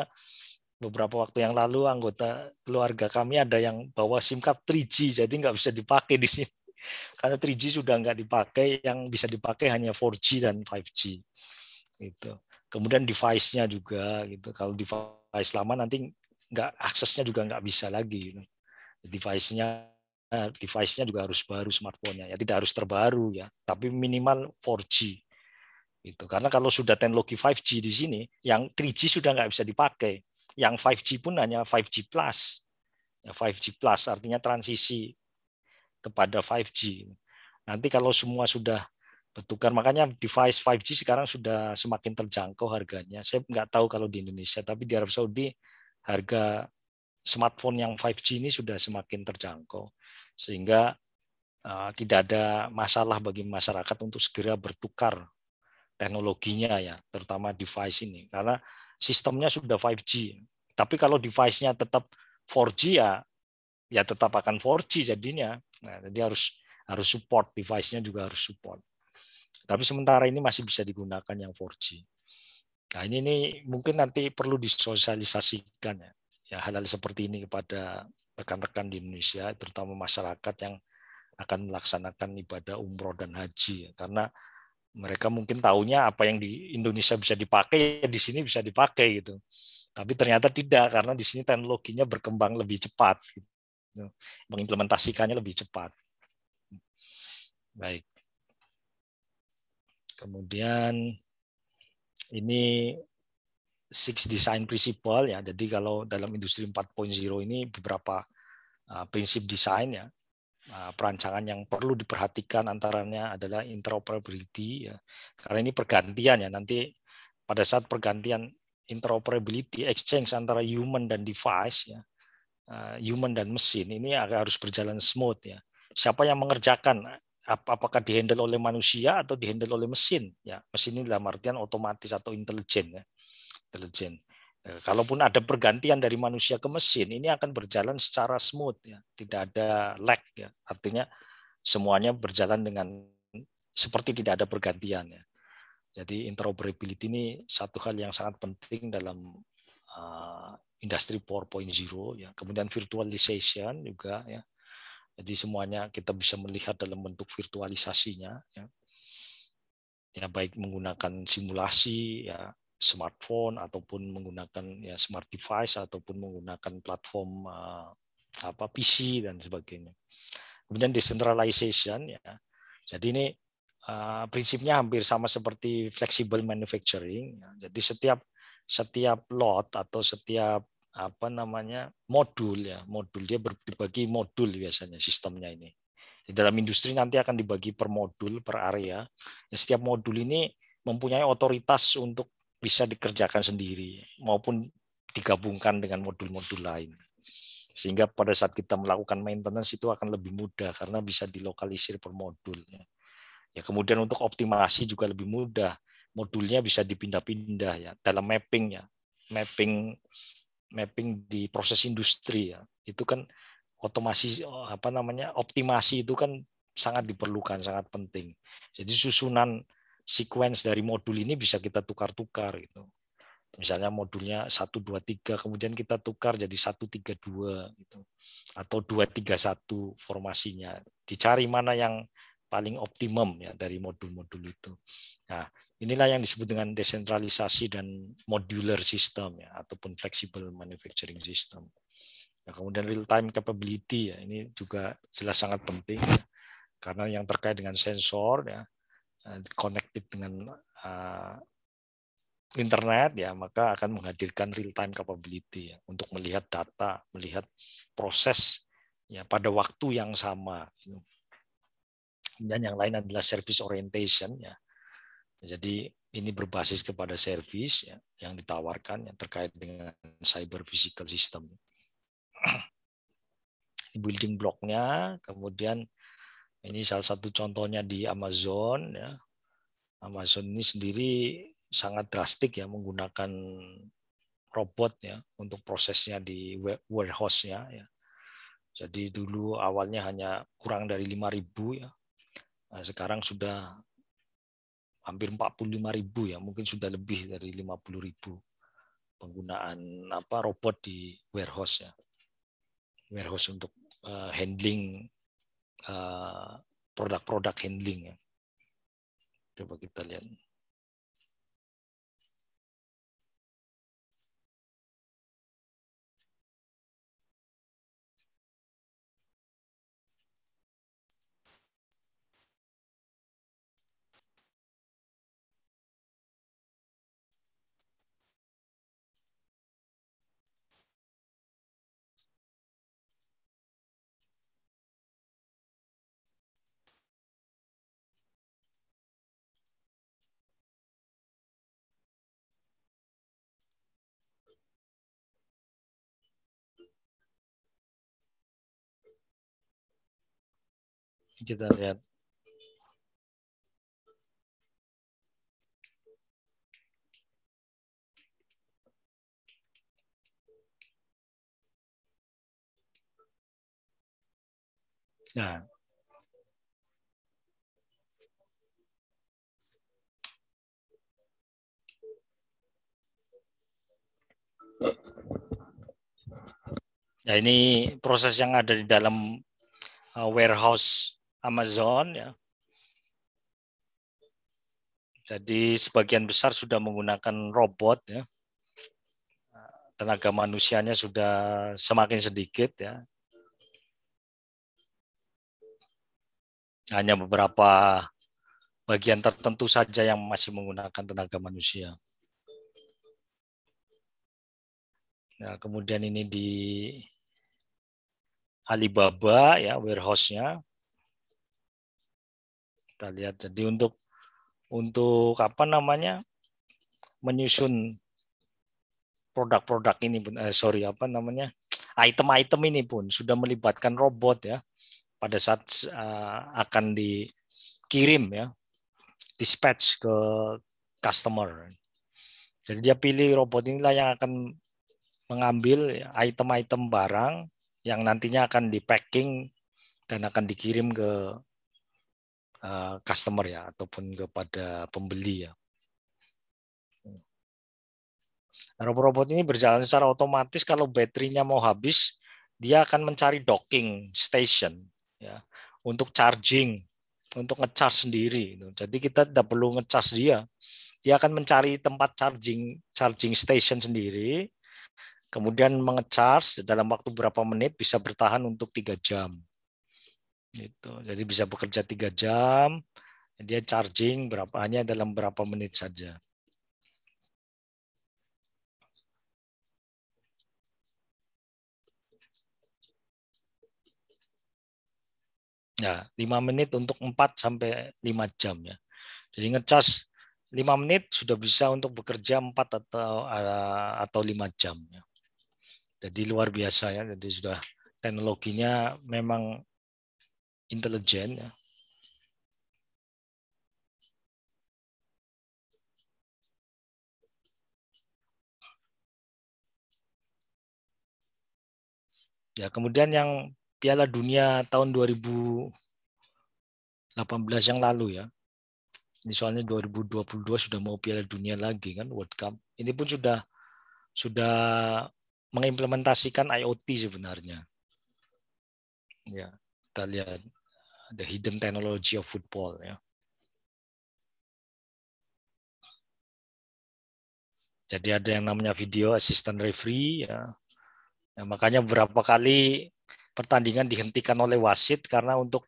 [SPEAKER 1] beberapa waktu yang lalu anggota keluarga kami ada yang bawa SIM card 3G jadi nggak bisa dipakai di sini karena 3G sudah nggak dipakai yang bisa dipakai hanya 4G dan 5G gitu kemudian device-nya juga gitu kalau device lama nanti nggak aksesnya juga nggak bisa lagi gitu. device-nya device-nya juga harus baru smartphone-nya ya tidak harus terbaru ya tapi minimal 4G itu karena kalau sudah teknologi 5G di sini yang 3G sudah nggak bisa dipakai yang 5G pun hanya 5G plus. 5G plus artinya transisi kepada 5G. Nanti kalau semua sudah bertukar, makanya device 5G sekarang sudah semakin terjangkau harganya. Saya nggak tahu kalau di Indonesia, tapi di Arab Saudi harga smartphone yang 5G ini sudah semakin terjangkau. Sehingga uh, tidak ada masalah bagi masyarakat untuk segera bertukar teknologinya ya, terutama device ini. Karena sistemnya sudah 5G. Tapi kalau device-nya tetap 4G ya ya tetap akan 4G jadinya. Nah, jadi harus harus support device-nya juga harus support. Tapi sementara ini masih bisa digunakan yang 4G. Nah, ini, ini mungkin nanti perlu disosialisasikan ya. Ya hal-hal seperti ini kepada rekan-rekan di Indonesia, terutama masyarakat yang akan melaksanakan ibadah umroh dan haji karena mereka mungkin tahunya apa yang di Indonesia bisa dipakai ya di sini bisa dipakai gitu tapi ternyata tidak karena di sini teknologinya berkembang lebih cepat gitu. mengimplementasikannya lebih cepat baik kemudian ini six design principle ya jadi kalau dalam industri 4.0 ini beberapa ah, prinsip desain ya Ah, perancangan yang perlu diperhatikan antaranya adalah interoperability ya. karena ini pergantian ya nanti pada saat pergantian interoperability exchange antara human dan device ya ah, human dan mesin ini harus berjalan smooth ya siapa yang mengerjakan apakah dihandle oleh manusia atau dihandle oleh mesin ya mesin ini dalam artian otomatis atau intelijen ya intelijen
[SPEAKER 3] Eh,
[SPEAKER 4] kalaupun
[SPEAKER 1] ada pergantian dari manusia ke mesin, ini akan berjalan secara smooth, ya. tidak ada lag. Ya. Artinya semuanya berjalan dengan seperti tidak ada pergantian. Ya. Jadi interoperability ini satu hal yang sangat penting dalam uh, industri 4.0. Ya. Kemudian virtualization juga. Ya. Jadi semuanya kita bisa melihat dalam bentuk virtualisasinya. Ya. Ya, baik menggunakan simulasi, ya, smartphone ataupun menggunakan ya smart device ataupun menggunakan platform uh, apa PC dan sebagainya. Kemudian decentralization ya. Jadi ini uh, prinsipnya hampir sama seperti flexible manufacturing. Ya. Jadi setiap setiap lot atau setiap apa namanya modul ya modul dia dibagi modul biasanya sistemnya ini di dalam industri nanti akan dibagi per modul per area ya, setiap modul ini mempunyai otoritas untuk bisa dikerjakan sendiri maupun digabungkan dengan modul-modul lain. Sehingga pada saat kita melakukan maintenance itu akan lebih mudah karena bisa dilokalisir per modul. Ya, kemudian untuk optimasi juga lebih mudah. Modulnya bisa dipindah-pindah ya dalam mapping ya. Mapping mapping di proses industri ya. Itu kan otomasi apa namanya optimasi itu kan sangat diperlukan, sangat penting. Jadi susunan sequence dari modul ini bisa kita tukar-tukar gitu. Misalnya modulnya 1 2 3 kemudian kita tukar jadi 1 3 2 gitu. Atau 2 3 1 formasinya. Dicari mana yang paling optimum ya dari modul-modul itu. Nah, inilah yang disebut dengan desentralisasi dan modular system ya ataupun flexible manufacturing system. Nah, kemudian real time capability ya ini juga jelas sangat penting ya. karena yang terkait dengan sensor ya Eh, connected dengan uh, internet ya maka akan menghadirkan real time capability ya, untuk melihat data, melihat proses ya pada waktu yang sama. Gitu. Dan yang lain adalah service orientation ya. Jadi ini berbasis kepada service ya, yang ditawarkan yang terkait dengan cyber physical system. Building blocknya, kemudian ini salah satu contohnya di Amazon. Ya. Amazon ini sendiri sangat drastik ya menggunakan robot ya untuk prosesnya di warehouse-nya. Ya. Jadi dulu awalnya hanya kurang dari 5.000 ya. Nah, sekarang sudah hampir 45.000 ya, mungkin sudah lebih dari 50.000 penggunaan apa robot di warehouse ya. Warehouse untuk uh, handling Eh, produk-produk handling ya. Coba kita lihat.
[SPEAKER 3] Kita lihat. Nah,
[SPEAKER 1] Ya, ini proses yang ada di dalam uh, warehouse Amazon ya. Jadi sebagian besar sudah menggunakan robot ya. Tenaga manusianya sudah semakin sedikit ya. Hanya beberapa bagian tertentu saja yang masih menggunakan tenaga manusia. Nah, kemudian ini di Alibaba ya warehouse-nya kita lihat. Jadi untuk untuk apa namanya menyusun produk-produk ini pun, eh, sorry apa namanya item-item ini pun sudah melibatkan robot ya pada saat uh, akan dikirim ya dispatch ke customer. Jadi dia pilih robot inilah yang akan mengambil item-item barang yang nantinya akan di packing dan akan dikirim ke Eh, customer ya ataupun kepada pembeli ya. Nah, robot-robot ini berjalan secara otomatis kalau baterainya mau habis, dia akan mencari docking station ya untuk charging, untuk ngecharge sendiri. Gitu. Jadi kita tidak perlu ngecharge dia. Dia akan mencari tempat charging charging station sendiri, kemudian mengecharge dalam waktu berapa menit bisa bertahan untuk tiga jam Gitu. Jadi bisa bekerja tiga jam, dia charging berapa hanya dalam berapa menit saja. Ya, 5 menit untuk 4 sampai lima jam ya. Jadi ngecas lima menit sudah bisa untuk bekerja 4 atau eh, atau 5 jam ya. Jadi luar biasa ya. Jadi sudah teknologinya memang intelijen ya. Ya, kemudian yang Piala Dunia tahun 2018 yang lalu ya. Ini soalnya 2022 sudah mau Piala Dunia lagi kan World Cup. Ini pun sudah sudah mengimplementasikan IoT sebenarnya. Ya, kita lihat the hidden technology of football ya. Jadi ada yang namanya video assistant referee ya. ya makanya beberapa kali pertandingan dihentikan oleh wasit karena untuk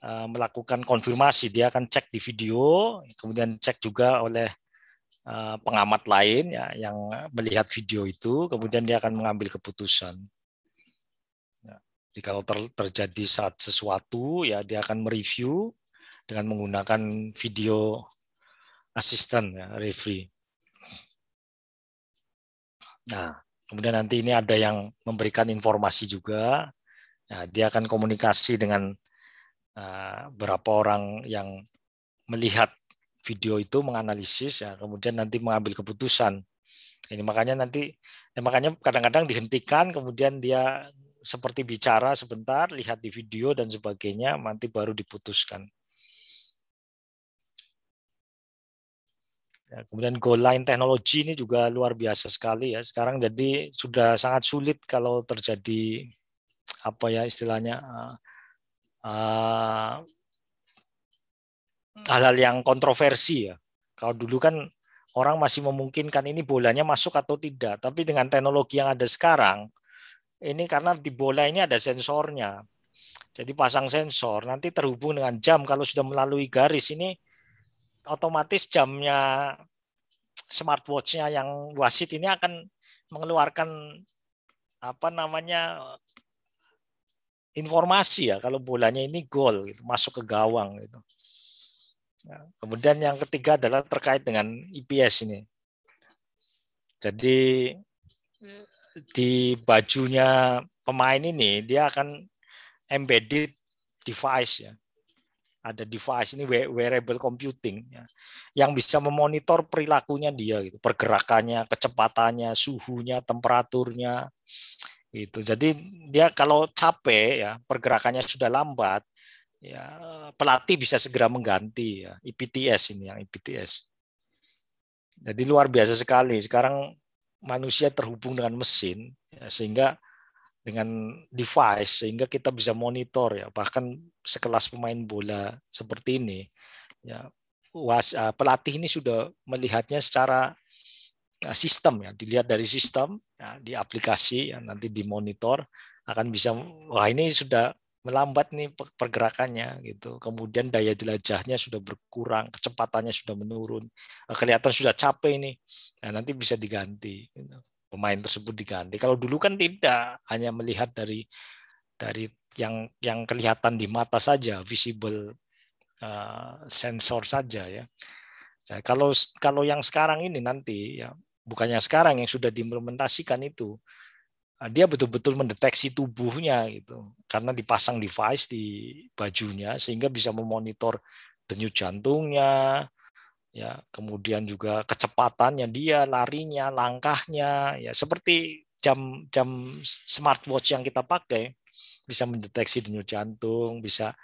[SPEAKER 1] uh, melakukan konfirmasi dia akan cek di video, kemudian cek juga oleh uh, pengamat lain ya yang melihat video itu, kemudian dia akan mengambil keputusan. Jadi kalau ter terjadi saat sesuatu ya dia akan mereview dengan menggunakan video asisten ya, referee. Nah, kemudian nanti ini ada yang memberikan informasi juga. Nah, dia akan komunikasi dengan uh, berapa orang yang melihat video itu menganalisis ya kemudian nanti mengambil keputusan ini makanya nanti ya makanya kadang-kadang dihentikan kemudian dia seperti bicara sebentar, lihat di video dan sebagainya, nanti baru diputuskan. Ya, kemudian goal line teknologi ini juga luar biasa sekali ya. Sekarang jadi sudah sangat sulit kalau terjadi apa ya istilahnya eh, eh, hmm. hal-hal uh, hal yang kontroversi ya. Kalau dulu kan orang masih memungkinkan ini bolanya masuk atau tidak, tapi dengan teknologi yang ada sekarang ini karena di bola ini ada sensornya. Jadi pasang sensor, nanti terhubung dengan jam. Kalau sudah melalui garis ini, otomatis jamnya smartwatchnya yang wasit ini akan mengeluarkan apa namanya informasi ya kalau bolanya ini gol gitu, masuk ke gawang gitu. Ya, kemudian yang ketiga adalah terkait dengan IPS ini. Jadi hmm di bajunya pemain ini dia akan embedded device ya. Ada device ini wearable computing ya, yang bisa memonitor perilakunya dia gitu, pergerakannya, kecepatannya, suhunya, temperaturnya gitu. Jadi dia kalau capek ya, pergerakannya sudah lambat ya pelatih bisa segera mengganti ya IPTS ini yang IPTS. Jadi luar biasa sekali. Sekarang manusia terhubung dengan mesin ya, sehingga dengan device sehingga kita bisa monitor ya bahkan sekelas pemain bola seperti ini ya was, uh, pelatih ini sudah melihatnya secara uh, sistem ya dilihat dari sistem ya, di aplikasi ya, nanti dimonitor akan bisa wah ini sudah melambat nih pergerakannya gitu. Kemudian daya jelajahnya sudah berkurang, kecepatannya sudah menurun, eh, kelihatan sudah capek nih. Nah, nanti bisa diganti. Gitu. Pemain tersebut diganti. Kalau dulu kan tidak, hanya melihat dari dari yang yang kelihatan di mata saja, visible uh, sensor saja ya. Jadi nah, kalau kalau yang sekarang ini nanti ya bukannya sekarang yang sudah diimplementasikan itu Ah, dia betul-betul mendeteksi tubuhnya gitu karena dipasang device di bajunya sehingga bisa memonitor denyut jantungnya ya kemudian juga kecepatannya dia larinya langkahnya ya seperti jam jam smartwatch yang kita pakai bisa mendeteksi denyut jantung bisa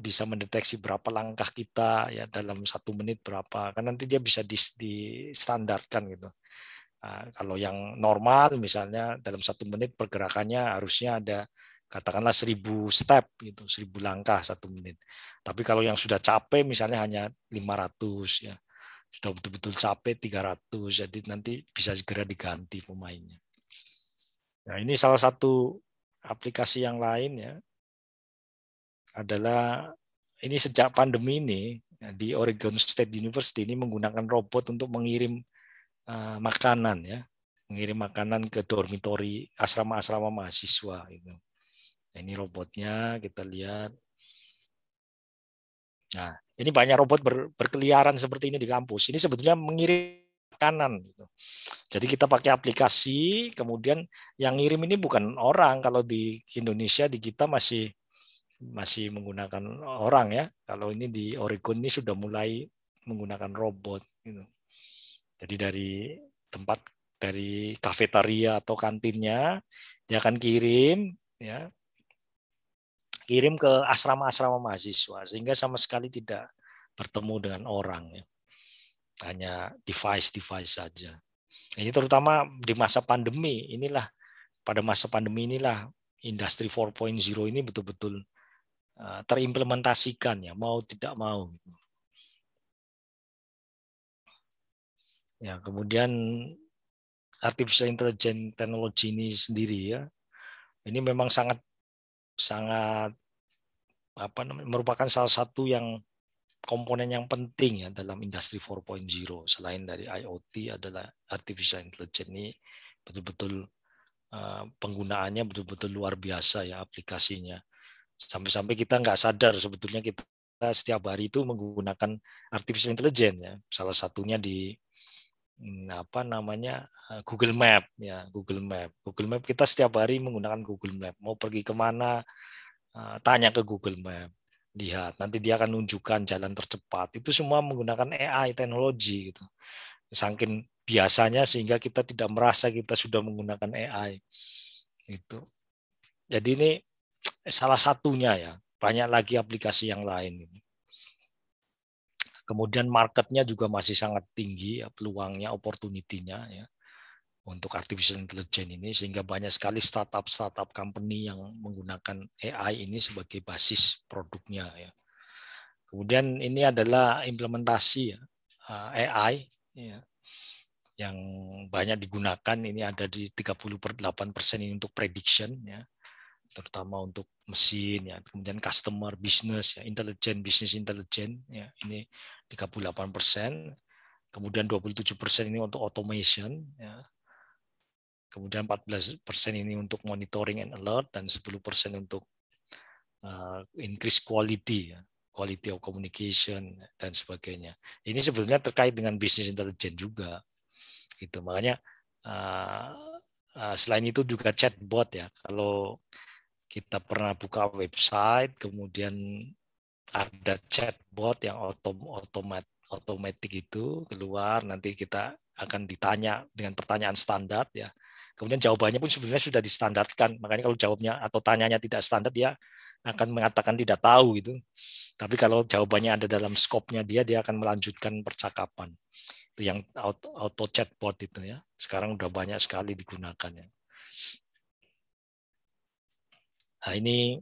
[SPEAKER 1] bisa mendeteksi berapa langkah kita ya dalam satu menit berapa kan nanti dia bisa di, di standarkan gitu Nah, kalau yang normal misalnya dalam satu menit pergerakannya harusnya ada katakanlah seribu step gitu, seribu langkah satu menit. Tapi kalau yang sudah capek misalnya hanya 500 ya. Sudah betul-betul capek 300 jadi nanti bisa segera diganti pemainnya. Nah, ini salah satu aplikasi yang lain ya adalah ini sejak pandemi ini di Oregon State University ini menggunakan robot untuk mengirim Eh, makanan ya, mengirim makanan ke dormitori asrama-asrama mahasiswa itu. Nah, ini robotnya kita lihat. Nah, ini banyak robot ber, berkeliaran seperti ini di kampus. Ini sebetulnya mengirim makanan. Gitu. Jadi kita pakai aplikasi, kemudian yang ngirim ini bukan orang. Kalau di Indonesia di kita masih masih menggunakan orang ya. Kalau ini di Oregon ini sudah mulai menggunakan robot. Gitu. Jadi dari tempat dari kafetaria atau kantinnya dia akan kirim ya kirim ke asrama-asrama mahasiswa sehingga sama sekali tidak bertemu dengan orang ya. hanya device-device saja ini terutama di masa pandemi inilah pada masa pandemi inilah industri 4.0 ini betul-betul eh, terimplementasikan ya mau tidak mau Ya, kemudian artificial intelligence teknologi ini sendiri ya. Ini memang sangat sangat apa namanya merupakan salah satu yang komponen yang penting ya dalam industri 4.0 selain dari IoT adalah artificial intelligence ini betul-betul eh, penggunaannya betul-betul luar biasa ya aplikasinya sampai-sampai kita nggak sadar sebetulnya kita setiap hari itu menggunakan artificial intelligence ya salah satunya di Hmm, apa namanya eh, Google Map ya Google Map Google Map kita setiap hari menggunakan Google Map mau pergi kemana eh, tanya ke Google Map lihat nanti dia akan nunjukkan jalan tercepat itu semua menggunakan AI teknologi gitu sangkin biasanya sehingga kita tidak merasa kita sudah menggunakan AI itu jadi ini salah satunya ya banyak lagi aplikasi yang lain ini. Gitu. Kemudian marketnya juga masih sangat tinggi ya, peluangnya, opportunity-nya ya untuk artificial intelligence ini sehingga banyak sekali startup startup company yang menggunakan AI ini sebagai basis produknya ya. Kemudian ini adalah implementasi ya, eh, AI ya, yang banyak digunakan ini ada di 38 persen ini untuk prediction ya terutama untuk mesin ya kemudian customer business ya intelligent business intelligent ya ini 38 persen, kemudian 27 persen ini untuk automation, ya. kemudian 14 persen ini untuk monitoring and alert, dan 10 persen untuk uh, increase quality, ya. quality of communication dan sebagainya. Ini sebetulnya terkait dengan business intelligence juga, gitu. Makanya uh, uh, selain itu juga chatbot ya. Kalau kita pernah buka website, kemudian ada chatbot yang otom otomat otomatis itu keluar nanti kita akan ditanya dengan pertanyaan standar ya kemudian jawabannya pun sebenarnya sudah distandarkan makanya kalau jawabnya atau tanyanya tidak standar dia akan mengatakan tidak tahu gitu tapi kalau jawabannya ada dalam skopnya dia dia akan melanjutkan percakapan itu yang auto, auto chatbot itu ya sekarang udah banyak sekali digunakannya nah ini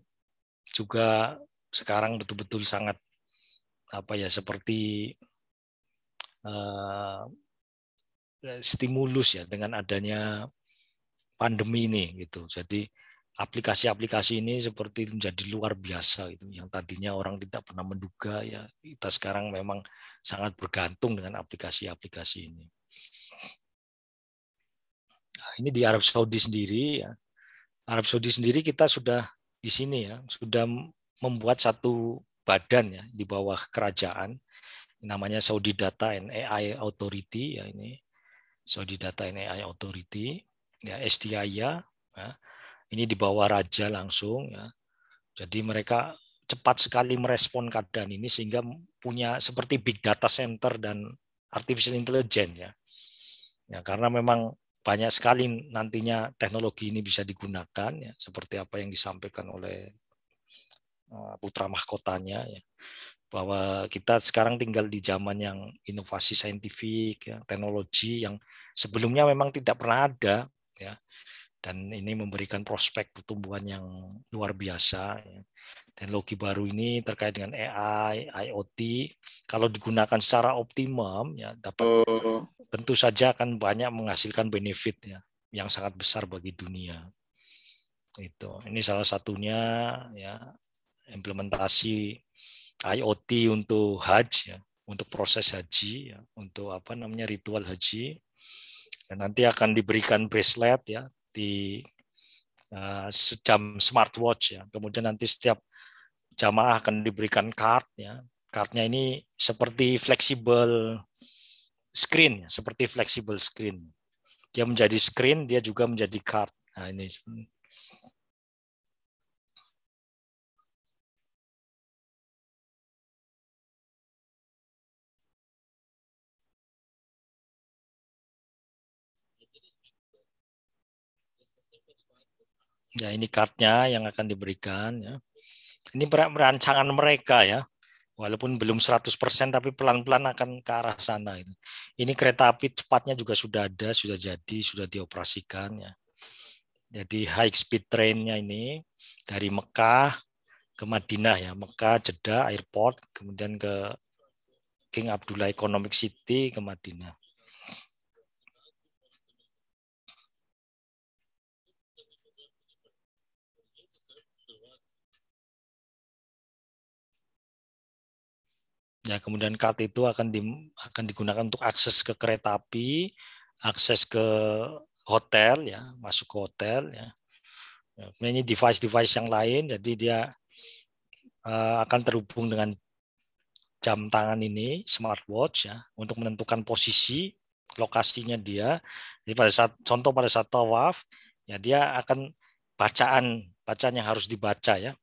[SPEAKER 1] juga sekarang betul-betul sangat apa ya seperti uh, stimulus ya dengan adanya pandemi ini gitu. Jadi aplikasi-aplikasi ini seperti menjadi luar biasa itu yang tadinya orang tidak pernah menduga ya kita sekarang memang sangat bergantung dengan aplikasi-aplikasi ini. Nah, ini di Arab Saudi sendiri ya. Arab Saudi sendiri kita sudah di sini ya, sudah membuat satu badan ya di bawah kerajaan namanya Saudi Data and AI Authority ya ini Saudi Data and AI Authority ya SDIA ya, ya. ini di bawah raja langsung ya. Jadi mereka cepat sekali merespon keadaan ini sehingga punya seperti big data center dan artificial intelligence ya. ya karena memang banyak sekali nantinya teknologi ini bisa digunakan ya seperti apa yang disampaikan oleh Eh, putra mahkotanya ya bahwa kita sekarang tinggal di zaman yang inovasi saintifik, ya, teknologi yang sebelumnya memang tidak pernah ada, ya, dan ini memberikan prospek pertumbuhan yang luar biasa. Ya. Teknologi baru ini terkait dengan AI, IoT, kalau digunakan secara optimum, ya dapat oh. tentu saja akan banyak menghasilkan benefit ya, yang sangat besar bagi dunia. Itu, ini salah satunya ya implementasi IoT untuk haji, ya, untuk proses haji, ya, untuk apa namanya ritual haji. Dan nanti akan diberikan bracelet ya di uh, sejam smartwatch ya. Kemudian nanti setiap jamaah akan diberikan card ya. Cardnya ini seperti fleksibel screen, ya. seperti fleksibel screen. Dia menjadi screen, dia juga menjadi card. Nah ini Ya, ini kartnya yang akan diberikan. Ya. Ini perancangan mereka ya. Walaupun belum 100% tapi pelan-pelan akan ke arah sana. ini. Gitu. Ini kereta api cepatnya juga sudah ada, sudah jadi, sudah dioperasikan. Ya. Jadi high speed trainnya ini dari Mekah ke Madinah ya, Mekah, Jeddah, airport, kemudian ke King Abdullah Economic City ke Madinah. Ya, kemudian card itu akan di, akan digunakan untuk akses ke kereta api, akses ke hotel ya, masuk ke hotel ya. ya kemudian ini device-device yang lain, jadi dia eh, akan terhubung dengan jam tangan ini, smartwatch ya, untuk menentukan posisi lokasinya dia. Jadi pada saat contoh pada saat tawaf, ya dia akan bacaan bacaan yang harus dibaca ya,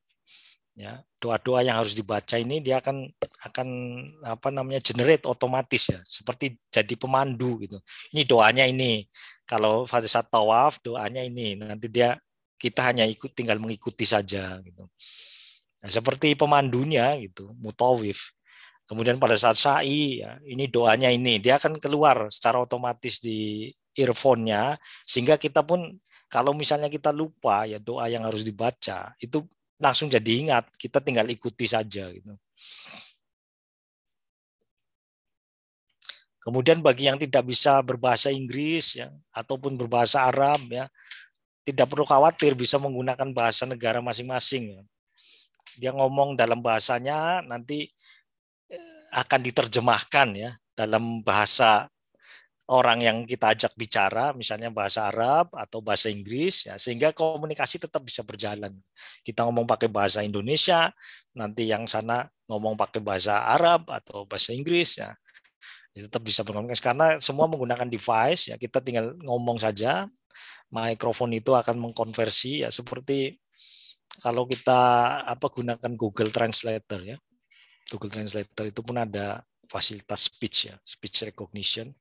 [SPEAKER 1] ya doa-doa yang harus dibaca ini dia akan akan apa namanya generate otomatis ya seperti jadi pemandu gitu ini doanya ini kalau pada saat tawaf doanya ini nanti dia kita hanya ikut tinggal mengikuti saja gitu nah, seperti pemandunya gitu mutawif kemudian pada saat sa'i ya, ini doanya ini dia akan keluar secara otomatis di earphone-nya sehingga kita pun kalau misalnya kita lupa ya doa yang harus dibaca itu langsung jadi ingat, kita tinggal ikuti saja gitu. Kemudian bagi yang tidak bisa berbahasa Inggris ya ataupun berbahasa Arab ya tidak perlu khawatir bisa menggunakan bahasa negara masing-masing ya. Dia ngomong dalam bahasanya nanti eh, akan diterjemahkan ya dalam bahasa orang yang kita ajak bicara, misalnya bahasa Arab atau bahasa Inggris, ya, sehingga komunikasi tetap bisa berjalan. Kita ngomong pakai bahasa Indonesia, nanti yang sana ngomong pakai bahasa Arab atau bahasa Inggris, ya, tetap bisa berkomunikasi karena semua menggunakan device, ya, kita tinggal ngomong saja, mikrofon itu akan mengkonversi, ya, seperti kalau kita apa gunakan Google Translator, ya, Google Translator itu pun ada fasilitas speech ya, speech recognition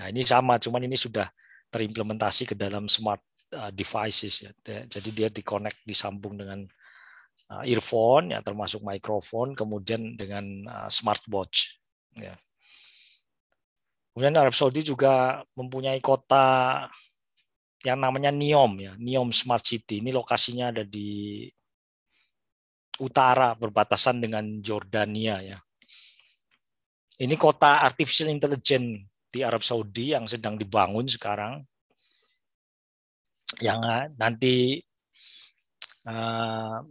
[SPEAKER 1] Nah ini sama, cuman ini sudah terimplementasi ke dalam smart uh, devices ya. Jadi dia dikonek disambung dengan uh, earphone ya termasuk microphone kemudian dengan uh, smartwatch ya. Kemudian Arab Saudi juga mempunyai kota yang namanya Niom ya, Neom Smart City. Ini lokasinya ada di utara berbatasan dengan Jordania ya. Ini kota artificial intelligence di Arab Saudi yang sedang dibangun sekarang yang ah, nanti uh,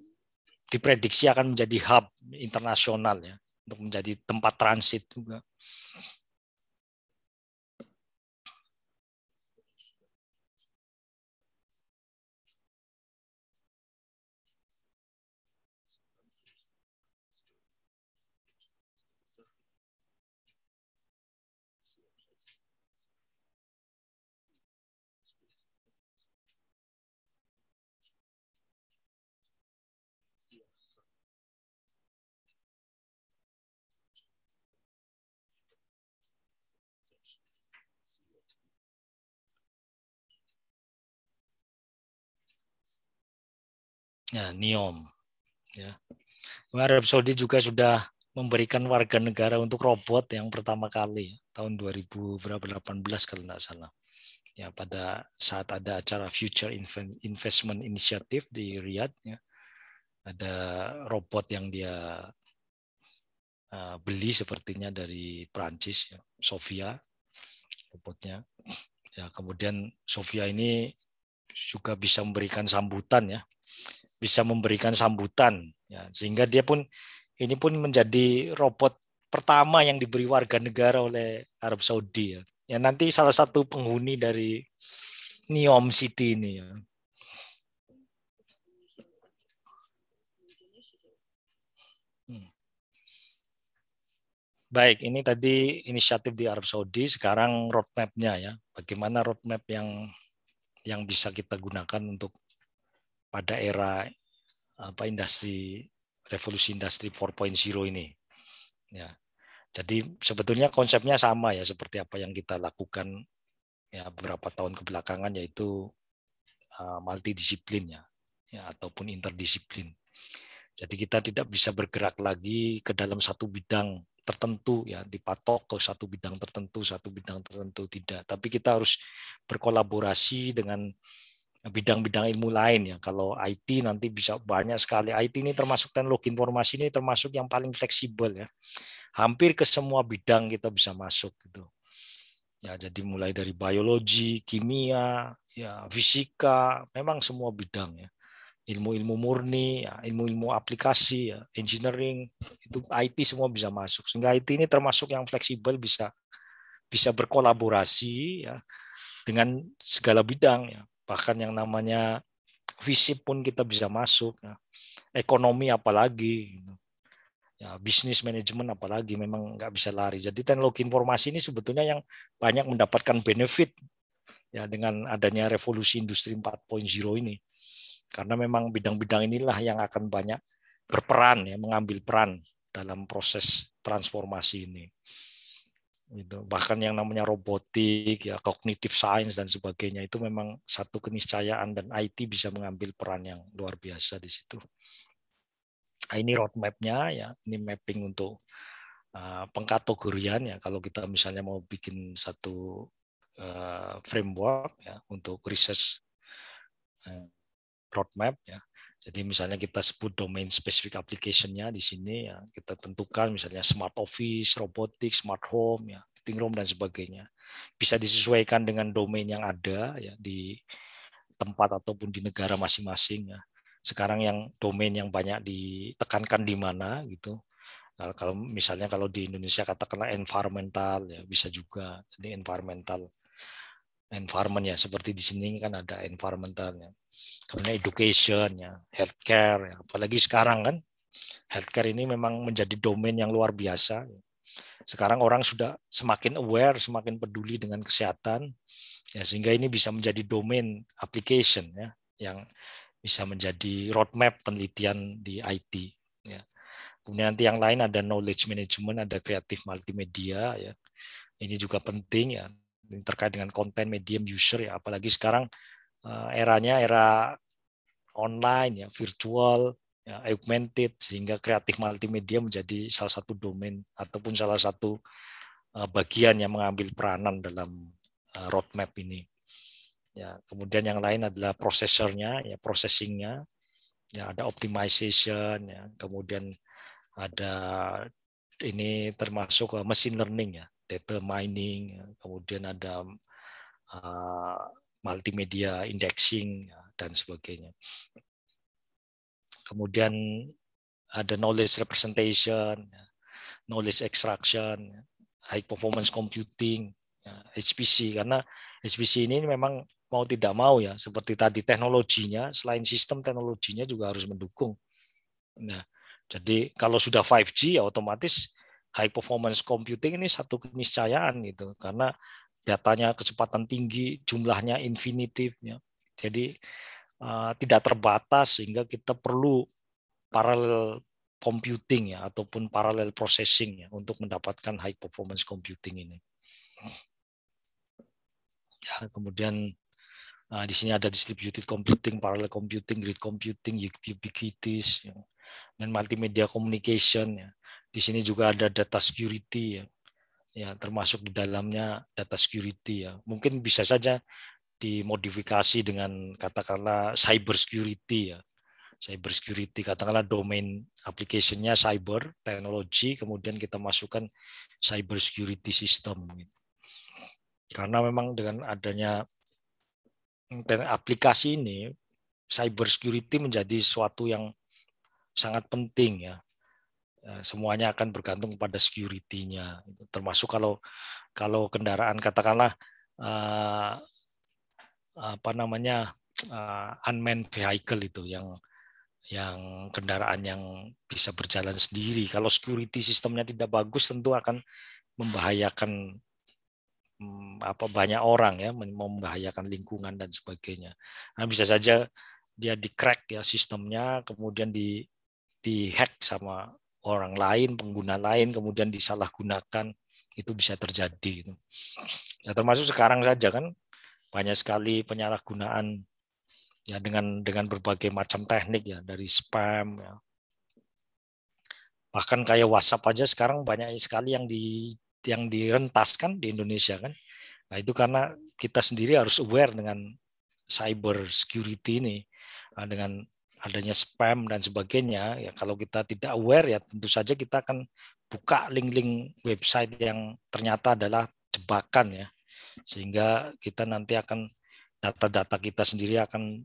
[SPEAKER 1] diprediksi akan menjadi hub internasional ya untuk menjadi tempat transit juga. ya, NIOM. Ya. Arab Saudi juga sudah memberikan warga negara untuk robot yang pertama kali tahun 2018 kalau tidak salah. Ya, pada saat ada acara Future Investment Initiative di Riyadh, ya, ada robot yang dia uh, beli sepertinya dari Prancis, ya, Sofia, robotnya. Ya, kemudian Sofia ini juga bisa memberikan sambutan ya bisa memberikan sambutan ya, sehingga dia pun ini pun menjadi robot pertama yang diberi warga negara oleh Arab Saudi ya. ya nanti salah satu penghuni dari Neom City ini ya. Hmm. Baik, ini tadi inisiatif di Arab Saudi. Sekarang roadmapnya ya, bagaimana roadmap yang yang bisa kita gunakan untuk pada era apa industri revolusi industri 4.0 ini. Ya. Jadi sebetulnya konsepnya sama ya seperti apa yang kita lakukan ya beberapa tahun kebelakangan yaitu uh, multidisiplin ya, ya ataupun interdisiplin. Jadi kita tidak bisa bergerak lagi ke dalam satu bidang tertentu ya dipatok ke satu bidang tertentu satu bidang tertentu tidak tapi kita harus berkolaborasi dengan bidang-bidang ilmu lain ya. Kalau IT nanti bisa banyak sekali. IT ini termasuk teknologi informasi ini termasuk yang paling fleksibel ya. Hampir ke semua bidang kita bisa masuk gitu. Ya, jadi mulai dari biologi, kimia, ya fisika, memang semua bidang ya. Ilmu-ilmu murni, ya, ilmu-ilmu aplikasi, ya, engineering, itu IT semua bisa masuk. Sehingga IT ini termasuk yang fleksibel bisa bisa berkolaborasi ya dengan segala bidang ya bahkan yang namanya visi pun kita bisa masuk ya. ekonomi apalagi gitu. ya bisnis manajemen apalagi memang nggak bisa lari jadi teknologi informasi ini sebetulnya yang banyak mendapatkan benefit ya dengan adanya revolusi industri 4.0 ini karena memang bidang-bidang inilah yang akan banyak berperan ya mengambil peran dalam proses transformasi ini gitu. bahkan yang namanya robotik ya cognitive science dan sebagainya itu memang satu keniscayaan dan IT bisa mengambil peran yang luar biasa di situ nah, ini roadmapnya ya ini mapping untuk uh, pengkategorian ya kalau kita misalnya mau bikin satu uh, framework ya untuk research uh, roadmap ya jadi misalnya kita sebut domain spesifik application-nya di sini ya, kita tentukan misalnya smart office, robotik, smart home ya, fitting room dan sebagainya. Bisa disesuaikan dengan domain yang ada ya di tempat ataupun di negara masing-masing ya. Sekarang yang domain yang banyak ditekankan di mana gitu. Nah, kalau misalnya kalau di Indonesia katakanlah environmental ya bisa juga. Jadi environmental environment ya seperti di sini kan ada environmentalnya karena education ya healthcare ya. apalagi sekarang kan healthcare ini memang menjadi domain yang luar biasa sekarang orang sudah semakin aware semakin peduli dengan kesehatan ya sehingga ini bisa menjadi domain application ya yang bisa menjadi roadmap penelitian di IT ya kemudian nanti yang lain ada knowledge management ada kreatif multimedia ya ini juga penting ya terkait dengan konten medium user ya apalagi sekarang uh, eranya era online ya virtual ya, augmented sehingga kreatif multimedia menjadi salah satu domain ataupun salah satu uh, bagian yang mengambil peranan dalam uh, roadmap ini ya kemudian yang lain adalah prosesornya ya processingnya ya ada optimization ya kemudian ada ini termasuk machine learning ya data mining, ya. kemudian ada uh, multimedia indexing ya, dan sebagainya. Kemudian ada knowledge representation, ya. knowledge extraction, high performance computing, HPC karena HPC ini memang mau tidak mau ya seperti tadi teknologinya selain sistem teknologinya juga harus mendukung. Nah, jadi kalau sudah 5G ya otomatis high performance computing ini satu keniscayaan gitu karena datanya kecepatan tinggi, jumlahnya infinitif ya. Jadi uh, tidak terbatas sehingga kita perlu parallel computing ya ataupun parallel processing ya untuk mendapatkan high performance computing ini. Ya, kemudian uh, di sini ada distributed computing, parallel computing, grid computing, ubiquitous, ya, dan multimedia communication. Ya. Di sini juga ada data security ya. Ya, termasuk di dalamnya data security ya. Mungkin bisa saja dimodifikasi dengan katakanlah cyber security ya. Cyber security katakanlah domain application cyber teknologi kemudian kita masukkan cyber security system gitu. Karena memang dengan adanya hmm, aplikasi ini cyber security menjadi suatu yang sangat penting ya Eh, semuanya akan bergantung pada security-nya gitu. termasuk kalau kalau kendaraan katakanlah uh, apa namanya uh, unmanned vehicle itu yang yang kendaraan yang bisa berjalan sendiri kalau security sistemnya tidak bagus tentu akan membahayakan mm, apa banyak orang ya membahayakan lingkungan dan sebagainya nah, bisa saja dia di crack ya sistemnya kemudian di di hack sama orang lain, pengguna lain, kemudian disalahgunakan, itu bisa terjadi. Gitu. Ya, termasuk sekarang saja kan banyak sekali penyalahgunaan ya dengan dengan berbagai macam teknik ya dari spam ya. bahkan kayak WhatsApp aja sekarang banyak sekali yang di yang direntaskan di Indonesia kan nah itu karena kita sendiri harus aware dengan cyber security ini nah, dengan adanya spam dan sebagainya ya kalau kita tidak aware ya tentu saja kita akan buka link-link website yang ternyata adalah jebakan ya sehingga kita nanti akan data-data kita sendiri akan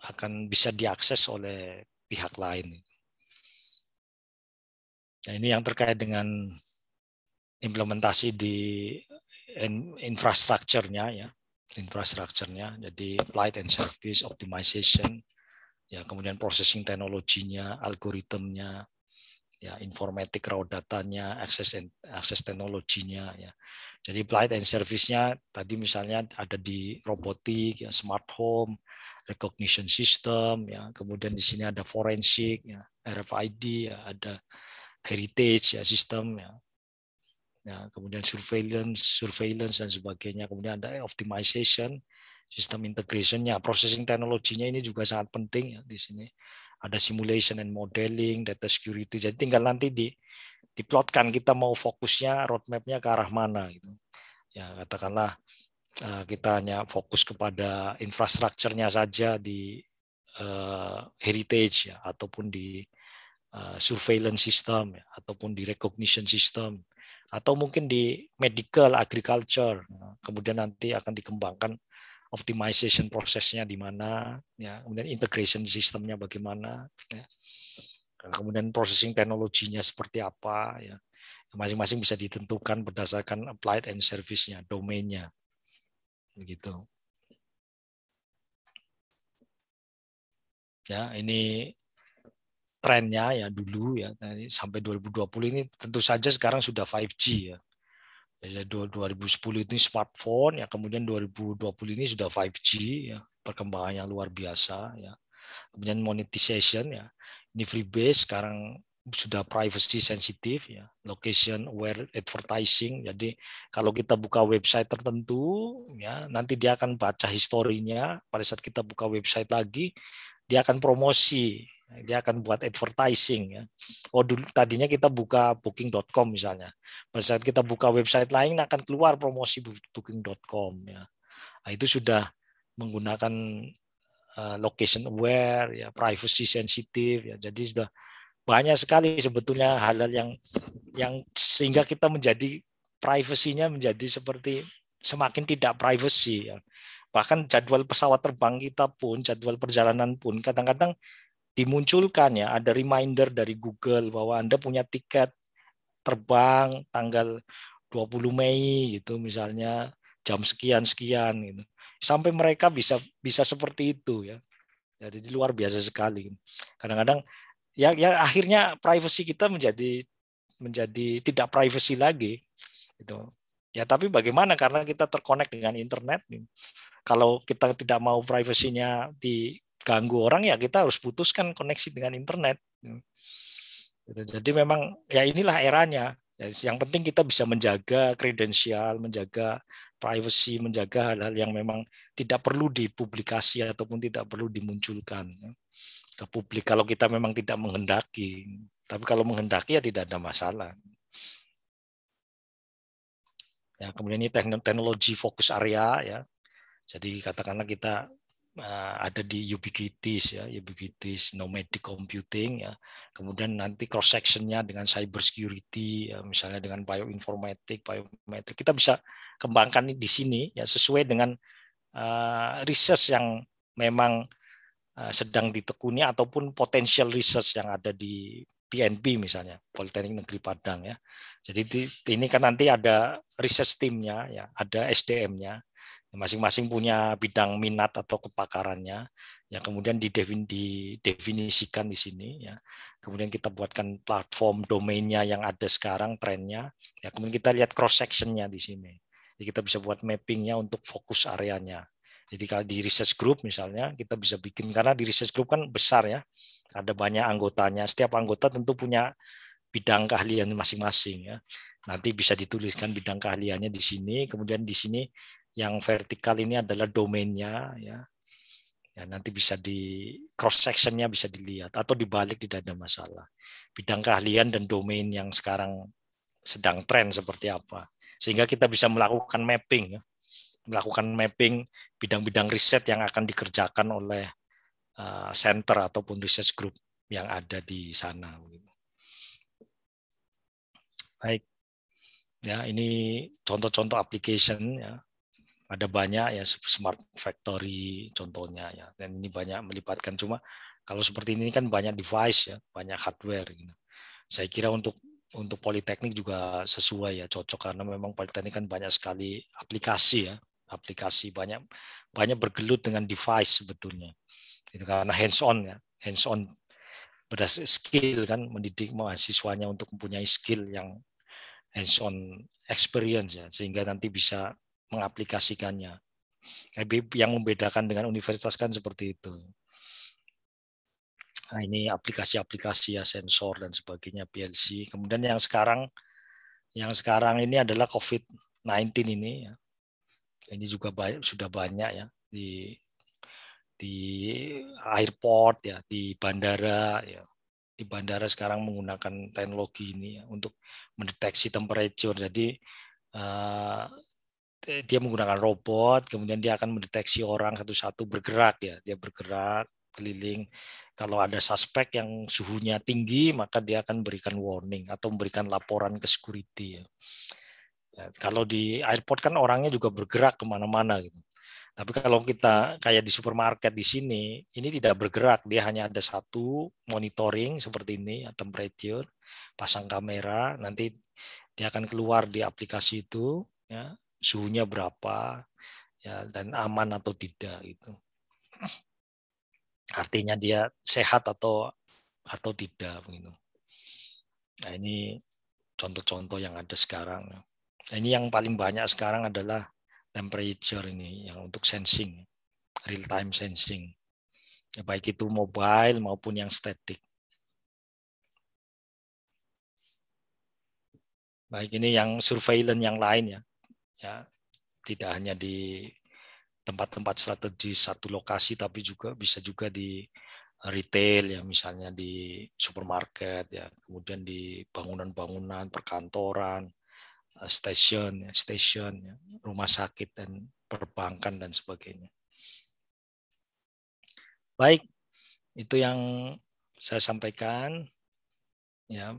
[SPEAKER 1] akan bisa diakses oleh pihak lain. Nah, ini yang terkait dengan implementasi di infrastrukturnya ya, infrastrukturnya. Jadi flight and service optimization ya kemudian processing teknologinya, algoritmnya, ya informatik raw datanya, akses akses teknologinya ya. Jadi light and service-nya tadi misalnya ada di robotik, ya, smart home, recognition system ya, kemudian di sini ada forensik ya, RFID ya, ada heritage ya sistem ya. Ya, kemudian surveillance, surveillance dan sebagainya, kemudian ada optimization, sistem integrationnya, processing teknologinya ini juga sangat penting ya di sini. Ada simulation and modeling, data security. Jadi tinggal nanti di diplotkan kita mau fokusnya roadmapnya ke arah mana gitu. Ya katakanlah eh, kita hanya fokus kepada infrastrukturnya saja di uh, heritage ya, ataupun di uh, surveillance system ya, ataupun di recognition system atau mungkin di medical agriculture nah, kemudian nanti akan dikembangkan optimization prosesnya di mana, ya, kemudian integration sistemnya bagaimana, ya. kemudian processing teknologinya seperti apa, ya, masing-masing bisa ditentukan berdasarkan applied and service-nya, domainnya, begitu. Ya, ini trennya ya dulu ya nah, sampai 2020 ini tentu saja sekarang sudah 5G ya Ya, 2010 itu smartphone, ya kemudian 2020 ini sudah 5G, ya, perkembangan yang luar biasa, ya. Kemudian monetization, ya, ini free base sekarang sudah privacy sensitif, ya, location where advertising. Jadi kalau kita buka website tertentu, ya, nanti dia akan baca historinya. Pada saat kita buka website lagi, dia akan promosi dia akan buat advertising ya. Oh dulu tadinya kita buka booking.com misalnya. Pada saat kita buka website lain akan keluar promosi booking.com ya. Nah, itu sudah menggunakan uh, location aware ya, privacy sensitive ya. Jadi sudah banyak sekali sebetulnya hal-hal yang yang sehingga kita menjadi privasinya menjadi seperti semakin tidak privacy ya. Bahkan jadwal pesawat terbang kita pun, jadwal perjalanan pun kadang-kadang dimunculkan ya ada reminder dari Google bahwa Anda punya tiket terbang tanggal 20 Mei gitu misalnya jam sekian sekian gitu. Sampai mereka bisa bisa seperti itu ya. Jadi luar biasa sekali. Kadang-kadang ya ya akhirnya privacy kita menjadi menjadi tidak privacy lagi gitu. Ya tapi bagaimana karena kita terkonek dengan internet nih. Kalau kita tidak mau privasinya di ganggu orang ya kita harus putuskan koneksi dengan internet. Ya. Gitu. Jadi memang ya inilah eranya. Ya, yang penting kita bisa menjaga kredensial, menjaga privacy, menjaga hal-hal yang memang tidak perlu dipublikasi ataupun tidak perlu dimunculkan ya. ke publik kalau kita memang tidak menghendaki. Tapi kalau menghendaki ya tidak ada masalah. Ya, kemudian ini teknologi fokus area ya. Jadi katakanlah kita uh, ada di ubiquitous ya ubiquitous, nomadic computing ya kemudian nanti cross sectionnya dengan cyber security ya, misalnya dengan bioinformatik biometrik kita bisa kembangkan di sini ya sesuai dengan uh, research yang memang uh, sedang ditekuni ataupun potensial research yang ada di PNB misalnya Politeknik Negeri Padang ya jadi di, ini kan nanti ada research timnya ya ada SDM-nya masing-masing punya bidang minat atau kepakarannya yang kemudian didefinisikan di sini ya kemudian kita buatkan platform domainnya yang ada sekarang trennya ya kemudian kita lihat cross sectionnya di sini jadi kita bisa buat mappingnya untuk fokus areanya jadi kalau di research group misalnya kita bisa bikin karena di research group kan besar ya ada banyak anggotanya setiap anggota tentu punya bidang keahlian masing-masing ya nanti bisa dituliskan bidang keahliannya di sini kemudian di sini yang vertikal ini adalah domainnya ya. ya nanti bisa di cross sectionnya bisa dilihat atau dibalik tidak ada masalah. Bidang keahlian dan domain yang sekarang sedang tren seperti apa. Sehingga kita bisa melakukan mapping ya. Melakukan mapping bidang-bidang riset yang akan dikerjakan oleh uh, center ataupun research group yang ada di sana. Baik, ya ini contoh-contoh application ya ada banyak ya smart factory contohnya ya dan ini banyak melibatkan cuma kalau seperti ini kan banyak device ya banyak hardware gitu. saya kira untuk untuk politeknik juga sesuai ya cocok karena memang politeknik kan banyak sekali aplikasi ya aplikasi banyak banyak bergelut dengan device sebetulnya itu karena hands on ya hands on berdas skill kan mendidik mahasiswanya untuk mempunyai skill yang hands on experience ya sehingga nanti bisa mengaplikasikannya. Yang membedakan dengan universitas kan seperti itu. Nah, ini aplikasi-aplikasi ya sensor dan sebagainya PLC. Kemudian yang sekarang yang sekarang ini adalah COVID-19 ini ya. Ini juga sudah banyak ya di di airport ya, di bandara ya. Di bandara sekarang menggunakan teknologi ini ya, untuk mendeteksi temperature. Jadi eh, Eh, dia menggunakan robot, kemudian dia akan mendeteksi orang satu-satu bergerak ya, dia bergerak keliling. Kalau ada suspek yang suhunya tinggi, maka dia akan berikan warning atau memberikan laporan ke security ya. ya kalau di airport kan orangnya juga bergerak kemana-mana gitu. Tapi kalau kita kayak di supermarket di sini, ini tidak bergerak, dia hanya ada satu monitoring seperti ini, temperature, pasang kamera, nanti dia akan keluar di aplikasi itu, ya suhunya berapa ya dan aman atau tidak itu artinya dia sehat atau atau tidak begitu nah ini contoh-contoh yang ada sekarang nah, ini yang paling banyak sekarang adalah temperature ini yang untuk sensing real time sensing ya, baik itu mobile maupun yang statik baik ini yang surveillance yang lain ya ya tidak hanya di tempat-tempat strategis satu lokasi tapi juga bisa juga di retail ya misalnya di supermarket ya kemudian di bangunan-bangunan perkantoran stasiun eh, stasiun ya, ya, rumah sakit dan perbankan dan sebagainya baik itu yang saya sampaikan ya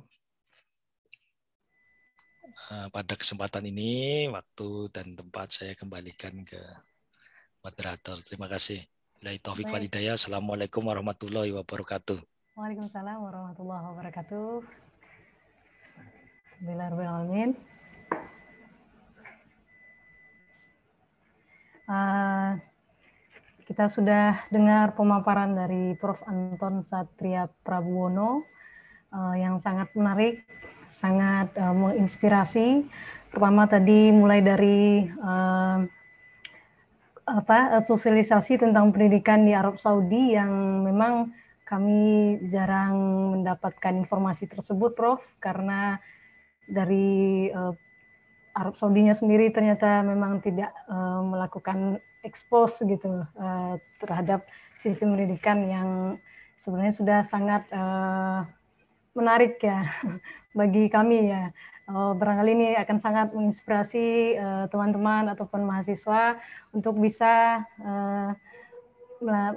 [SPEAKER 1] Eh, pada kesempatan ini waktu dan tempat saya kembalikan ke moderator. Terima kasih. Dari Taufik Walidaya. Assalamualaikum warahmatullahi wabarakatuh.
[SPEAKER 2] Waalaikumsalam warahmatullahi wabarakatuh. Bismillahirrahmanirrahim. Uh, kita sudah dengar pemaparan dari Prof. Anton Satria Prabuwono uh, yang sangat menarik sangat uh, menginspirasi pertama tadi mulai dari uh, apa eh, sosialisasi tentang pendidikan di Arab Saudi yang memang kami jarang mendapatkan informasi tersebut Prof karena dari uh, Arab Saudinya sendiri ternyata memang tidak uh, melakukan expose gitu uh, terhadap sistem pendidikan yang sebenarnya sudah sangat uh, menarik ya bagi kami ya. Uh, barangkali ini akan sangat menginspirasi eh, teman-teman uh, ataupun mahasiswa untuk bisa uh,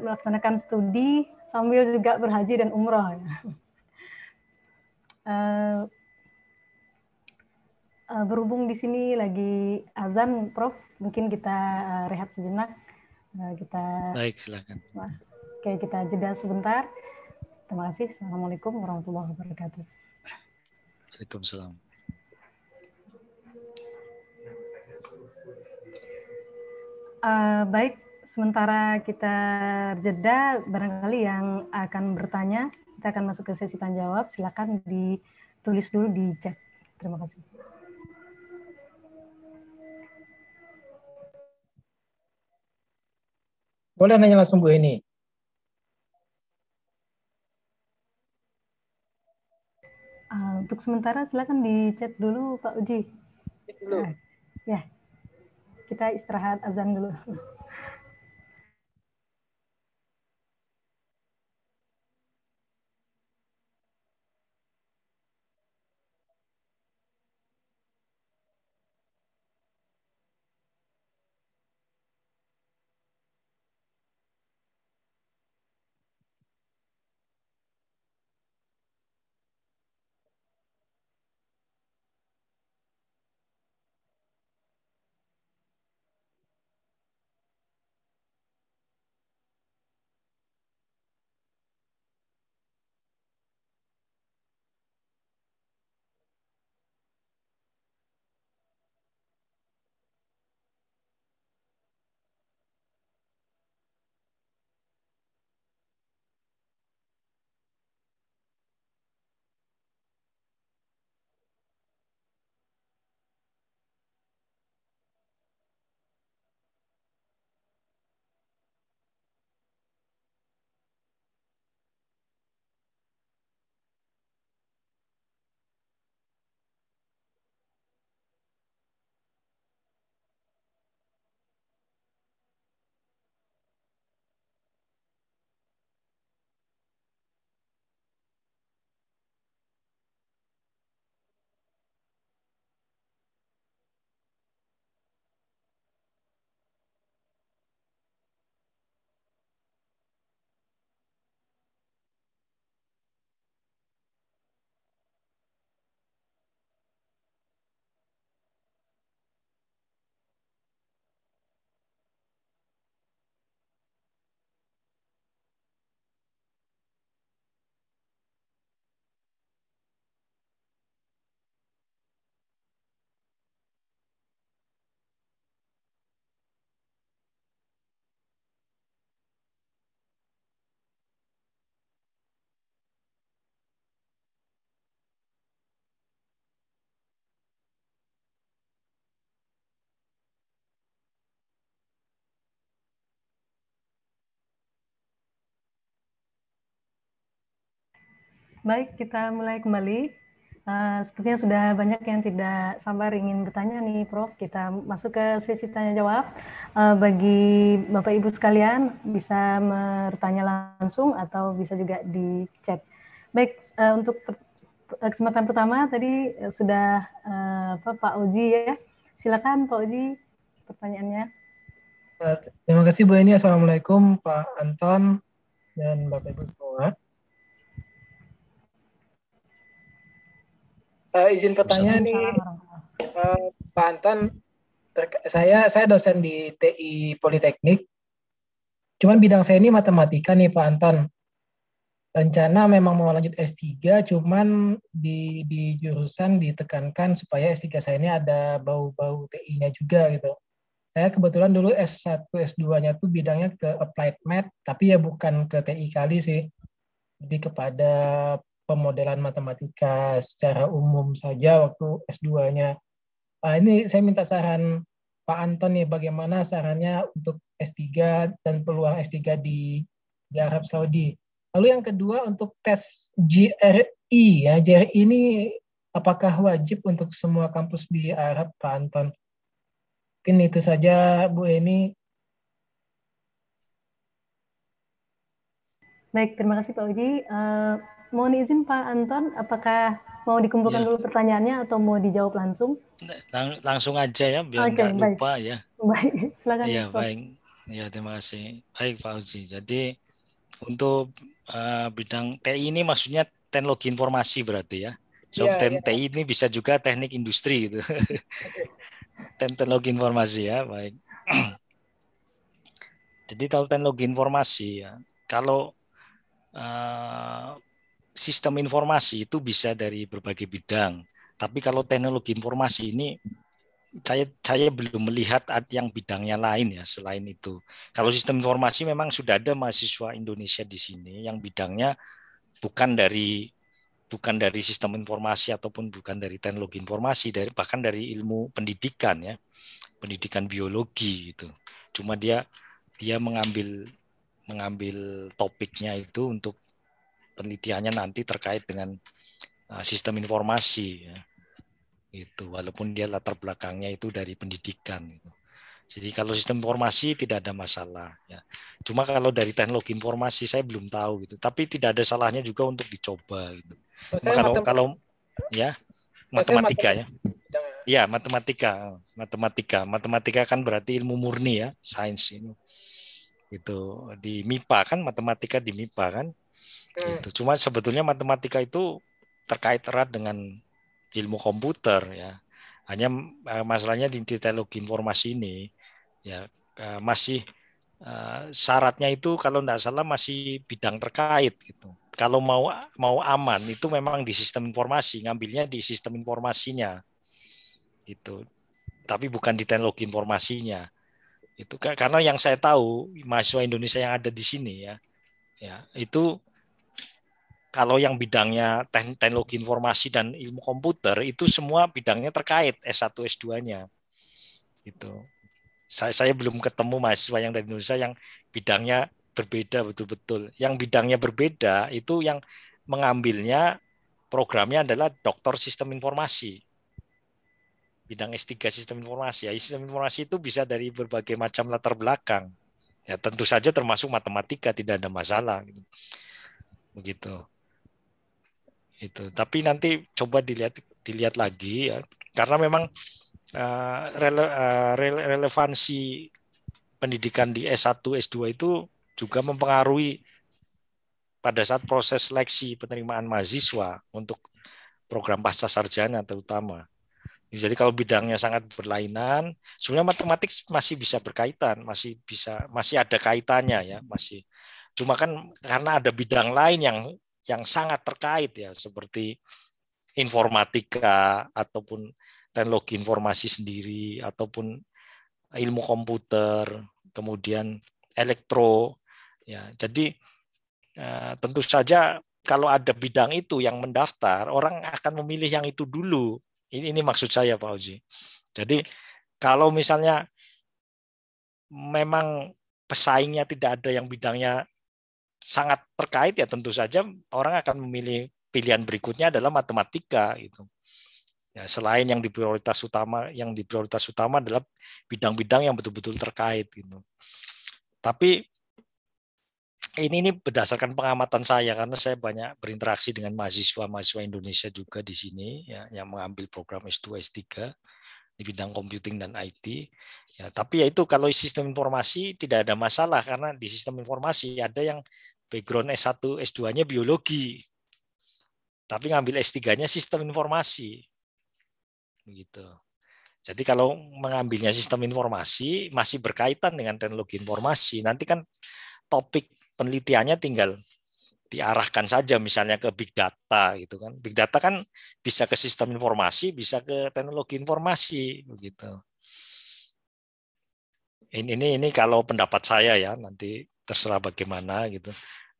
[SPEAKER 2] melaksanakan studi sambil juga berhaji dan umroh. uh, uh, berhubung di sini lagi azan, Prof, mungkin kita rehat sejenak. kita baik silakan. oke kita jeda sebentar. Terima kasih. Assalamualaikum warahmatullahi wabarakatuh. Waalaikumsalam. Uh, baik, sementara kita jeda, barangkali yang akan bertanya, kita akan masuk ke sesi tanya jawab. Silakan ditulis dulu di chat. Terima kasih.
[SPEAKER 5] Boleh nanya langsung Bu ini.
[SPEAKER 2] untuk sementara silakan dicat dulu Pak Uji. Dulu. Nah, ya. Kita istirahat azan dulu. Baik, kita mulai kembali. Uh, sepertinya sudah banyak yang tidak sabar ingin bertanya nih, Prof. Kita masuk ke sesi tanya jawab. Uh, eh, bagi Bapak Ibu sekalian bisa bertanya langsung atau bisa juga di chat. Baik, uh, untuk per kesempatan pertama tadi sudah uh, apa, Pak Oji ya. Silakan Pak Oji pertanyaannya.
[SPEAKER 5] Terima kasih Bu Eni. Assalamualaikum Pak Anton dan Bapak Ibu semua. uh, izin bertanya nih uh, Pak Anton saya saya dosen di TI Politeknik cuman bidang saya ini matematika nih Pak Anton rencana memang mau lanjut S3 cuman di di jurusan ditekankan supaya S3 saya ini ada bau-bau TI-nya juga gitu. Saya kebetulan dulu S1 S2-nya tuh bidangnya ke applied math tapi ya bukan ke TI kali sih. Lebih kepada pemodelan matematika secara umum saja waktu S2-nya. Uh, ah, ini saya minta saran Pak Anton nih bagaimana sarannya untuk S3 dan peluang S3 di, di Arab Saudi. Lalu yang kedua untuk tes GRI ya. GRI ini apakah wajib untuk semua kampus di Arab Pak Anton? Mungkin itu saja Bu
[SPEAKER 2] Eni. Baik, terima kasih Pak Uji. Uh, mohon izin Pak Anton, apakah mau dikumpulkan ya. dulu pertanyaannya atau mau dijawab langsung?
[SPEAKER 1] Lang langsung aja ya, biar okay, lupa ya.
[SPEAKER 2] Baik, silakan. Ya, baik.
[SPEAKER 1] Ya, terima kasih. Baik, Pak Uji. Jadi untuk uh, bidang TI ini maksudnya teknologi informasi berarti ya.
[SPEAKER 2] So, ya. TI iya.
[SPEAKER 1] ini bisa juga teknik industri gitu. teknologi informasi ya, baik. Jadi kalau teknologi informasi ya, kalau uh, sistem informasi itu bisa dari berbagai bidang. Tapi kalau teknologi informasi ini saya saya belum melihat yang bidangnya lain ya selain itu. Kalau sistem informasi memang sudah ada mahasiswa Indonesia di sini yang bidangnya bukan dari bukan dari sistem informasi ataupun bukan dari teknologi informasi dari bahkan dari ilmu pendidikan ya. Pendidikan biologi itu. Cuma dia dia mengambil mengambil topiknya itu untuk penelitiannya nanti terkait dengan uh, sistem informasi ya. itu walaupun dia latar belakangnya itu dari pendidikan gitu. jadi kalau sistem informasi tidak ada masalah ya cuma kalau dari teknologi informasi saya belum tahu gitu tapi tidak ada salahnya juga untuk dicoba gitu Maka kalau kalau ya oh, matematika ya ya matematika matematika matematika kan berarti ilmu murni ya sains ini itu di MIPA kan matematika di MIPA kan Hmm. Gitu. Cuma sebetulnya matematika itu terkait erat dengan ilmu komputer ya. Hanya eh, masalahnya di teknologi informasi ini ya eh, masih eh, syaratnya itu kalau tidak salah masih bidang terkait gitu. Kalau mau mau aman itu memang di sistem informasi, ngambilnya di sistem informasinya. Gitu. Tapi bukan di teknologi informasinya. Itu karena yang saya tahu mahasiswa Indonesia yang ada di sini ya. Ya, itu kalau yang bidangnya teknologi informasi dan ilmu komputer itu semua bidangnya terkait S1 S2-nya. Itu. Saya saya belum ketemu mahasiswa yang dari Indonesia yang bidangnya berbeda betul-betul. Yang bidangnya berbeda itu yang mengambilnya programnya adalah doktor sistem informasi. Bidang S3 sistem informasi. Ya, sistem informasi itu bisa dari berbagai macam latar belakang. Ya, tentu saja termasuk matematika tidak ada masalah. Gitu. Begitu itu tapi nanti coba dilihat dilihat lagi ya karena memang uh, rele, uh, relevansi pendidikan di S1 S2 itu juga mempengaruhi pada saat proses seleksi penerimaan mahasiswa untuk program pasca sarjana terutama jadi kalau bidangnya sangat berlainan, sebenarnya matematik masih bisa berkaitan, masih bisa masih ada kaitannya ya, masih. Cuma kan karena ada bidang lain yang yang sangat terkait ya seperti informatika ataupun teknologi informasi sendiri ataupun ilmu komputer kemudian elektro ya jadi eh, tentu saja kalau ada bidang itu yang mendaftar orang akan memilih yang itu dulu ini, ini maksud saya Pak Oji jadi kalau misalnya memang pesaingnya tidak ada yang bidangnya sangat terkait ya tentu saja orang akan memilih pilihan berikutnya adalah matematika gitu. Ya, selain yang di prioritas utama, yang di prioritas utama adalah bidang-bidang yang betul-betul terkait gitu. Tapi ini ini berdasarkan pengamatan saya karena saya banyak berinteraksi dengan mahasiswa-mahasiswa Indonesia juga di sini ya, yang mengambil program S2 S3 di bidang computing dan IT. Ya, tapi ya itu kalau sistem informasi tidak ada masalah karena di sistem informasi ada yang background S1, S2-nya biologi. Tapi ngambil S3-nya sistem informasi. Begitu. Jadi kalau mengambilnya sistem informasi masih berkaitan dengan teknologi informasi, nanti kan topik penelitiannya tinggal diarahkan saja misalnya ke big data gitu kan. Big data kan bisa ke sistem informasi, bisa ke teknologi informasi begitu. Ini ini ini kalau pendapat saya ya, nanti terserah bagaimana gitu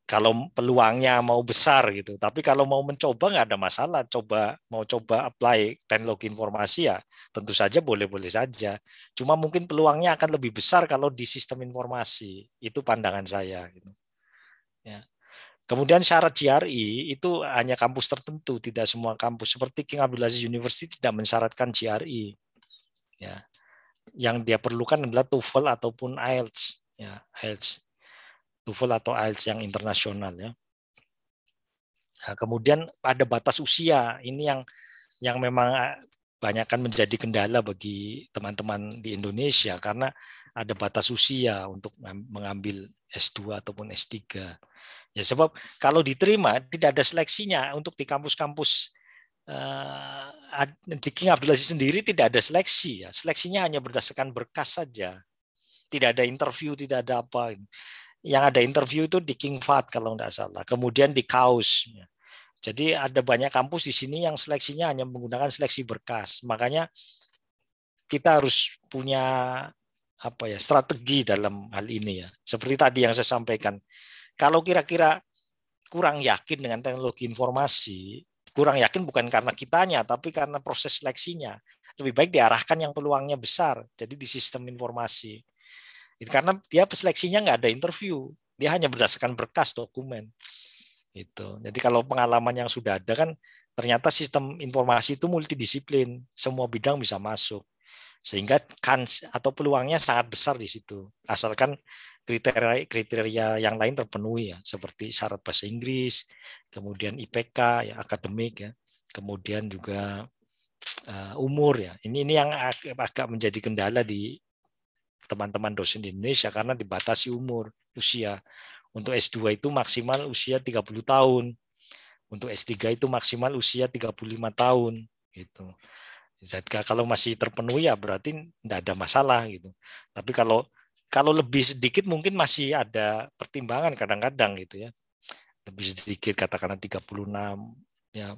[SPEAKER 1] kalau peluangnya mau besar gitu. Tapi kalau mau mencoba nggak ada masalah. Coba mau coba apply teknologi informasi ya tentu saja boleh-boleh saja. Cuma mungkin peluangnya akan lebih besar kalau di sistem informasi. Itu pandangan saya. Gitu. Ya. Kemudian syarat GRI itu hanya kampus tertentu, tidak semua kampus. Seperti King Abdul Aziz University tidak mensyaratkan GRI. Ya. Yang dia perlukan adalah TOEFL ataupun IELTS. Ya, IELTS. TOEFL atau IELTS yang internasional ya. Nah, kemudian ada batas usia ini yang yang memang eh, banyak kan menjadi kendala bagi teman-teman di Indonesia karena ada batas usia untuk mengambil S2 ataupun S3. Ya sebab kalau diterima tidak ada seleksinya untuk di kampus-kampus eh, di King Abdul sendiri tidak ada seleksi ya. Seleksinya hanya berdasarkan berkas saja. Tidak ada interview, tidak ada apa yang ada interview itu di King Fat kalau nggak salah. Kemudian di Kaus. Ya. Jadi ada banyak kampus di sini yang seleksinya hanya menggunakan seleksi berkas. Makanya kita harus punya apa ya strategi dalam hal ini ya. Seperti tadi yang saya sampaikan. Kalau kira-kira kurang yakin dengan teknologi informasi, kurang yakin bukan karena kitanya tapi karena proses seleksinya. Lebih baik diarahkan yang peluangnya besar. Jadi di sistem informasi Gitu. karena dia seleksinya nggak ada interview dia hanya berdasarkan berkas dokumen itu jadi kalau pengalaman yang sudah ada kan ternyata sistem informasi itu multidisiplin semua bidang bisa masuk sehingga kans atau peluangnya sangat besar di situ asalkan kriteria kriteria yang lain terpenuhi ya seperti syarat bahasa Inggris kemudian IPK ya akademik ya kemudian juga eh, umur ya ini ini yang agak menjadi kendala di teman-teman dosen di Indonesia karena dibatasi umur usia. Untuk S2 itu maksimal usia 30 tahun. Untuk S3 itu maksimal usia 35 tahun gitu. ZK kalau masih terpenuhi ya berarti tidak ada masalah gitu. Tapi kalau kalau lebih sedikit mungkin masih ada pertimbangan kadang-kadang gitu ya. Lebih sedikit katakanlah 36 ya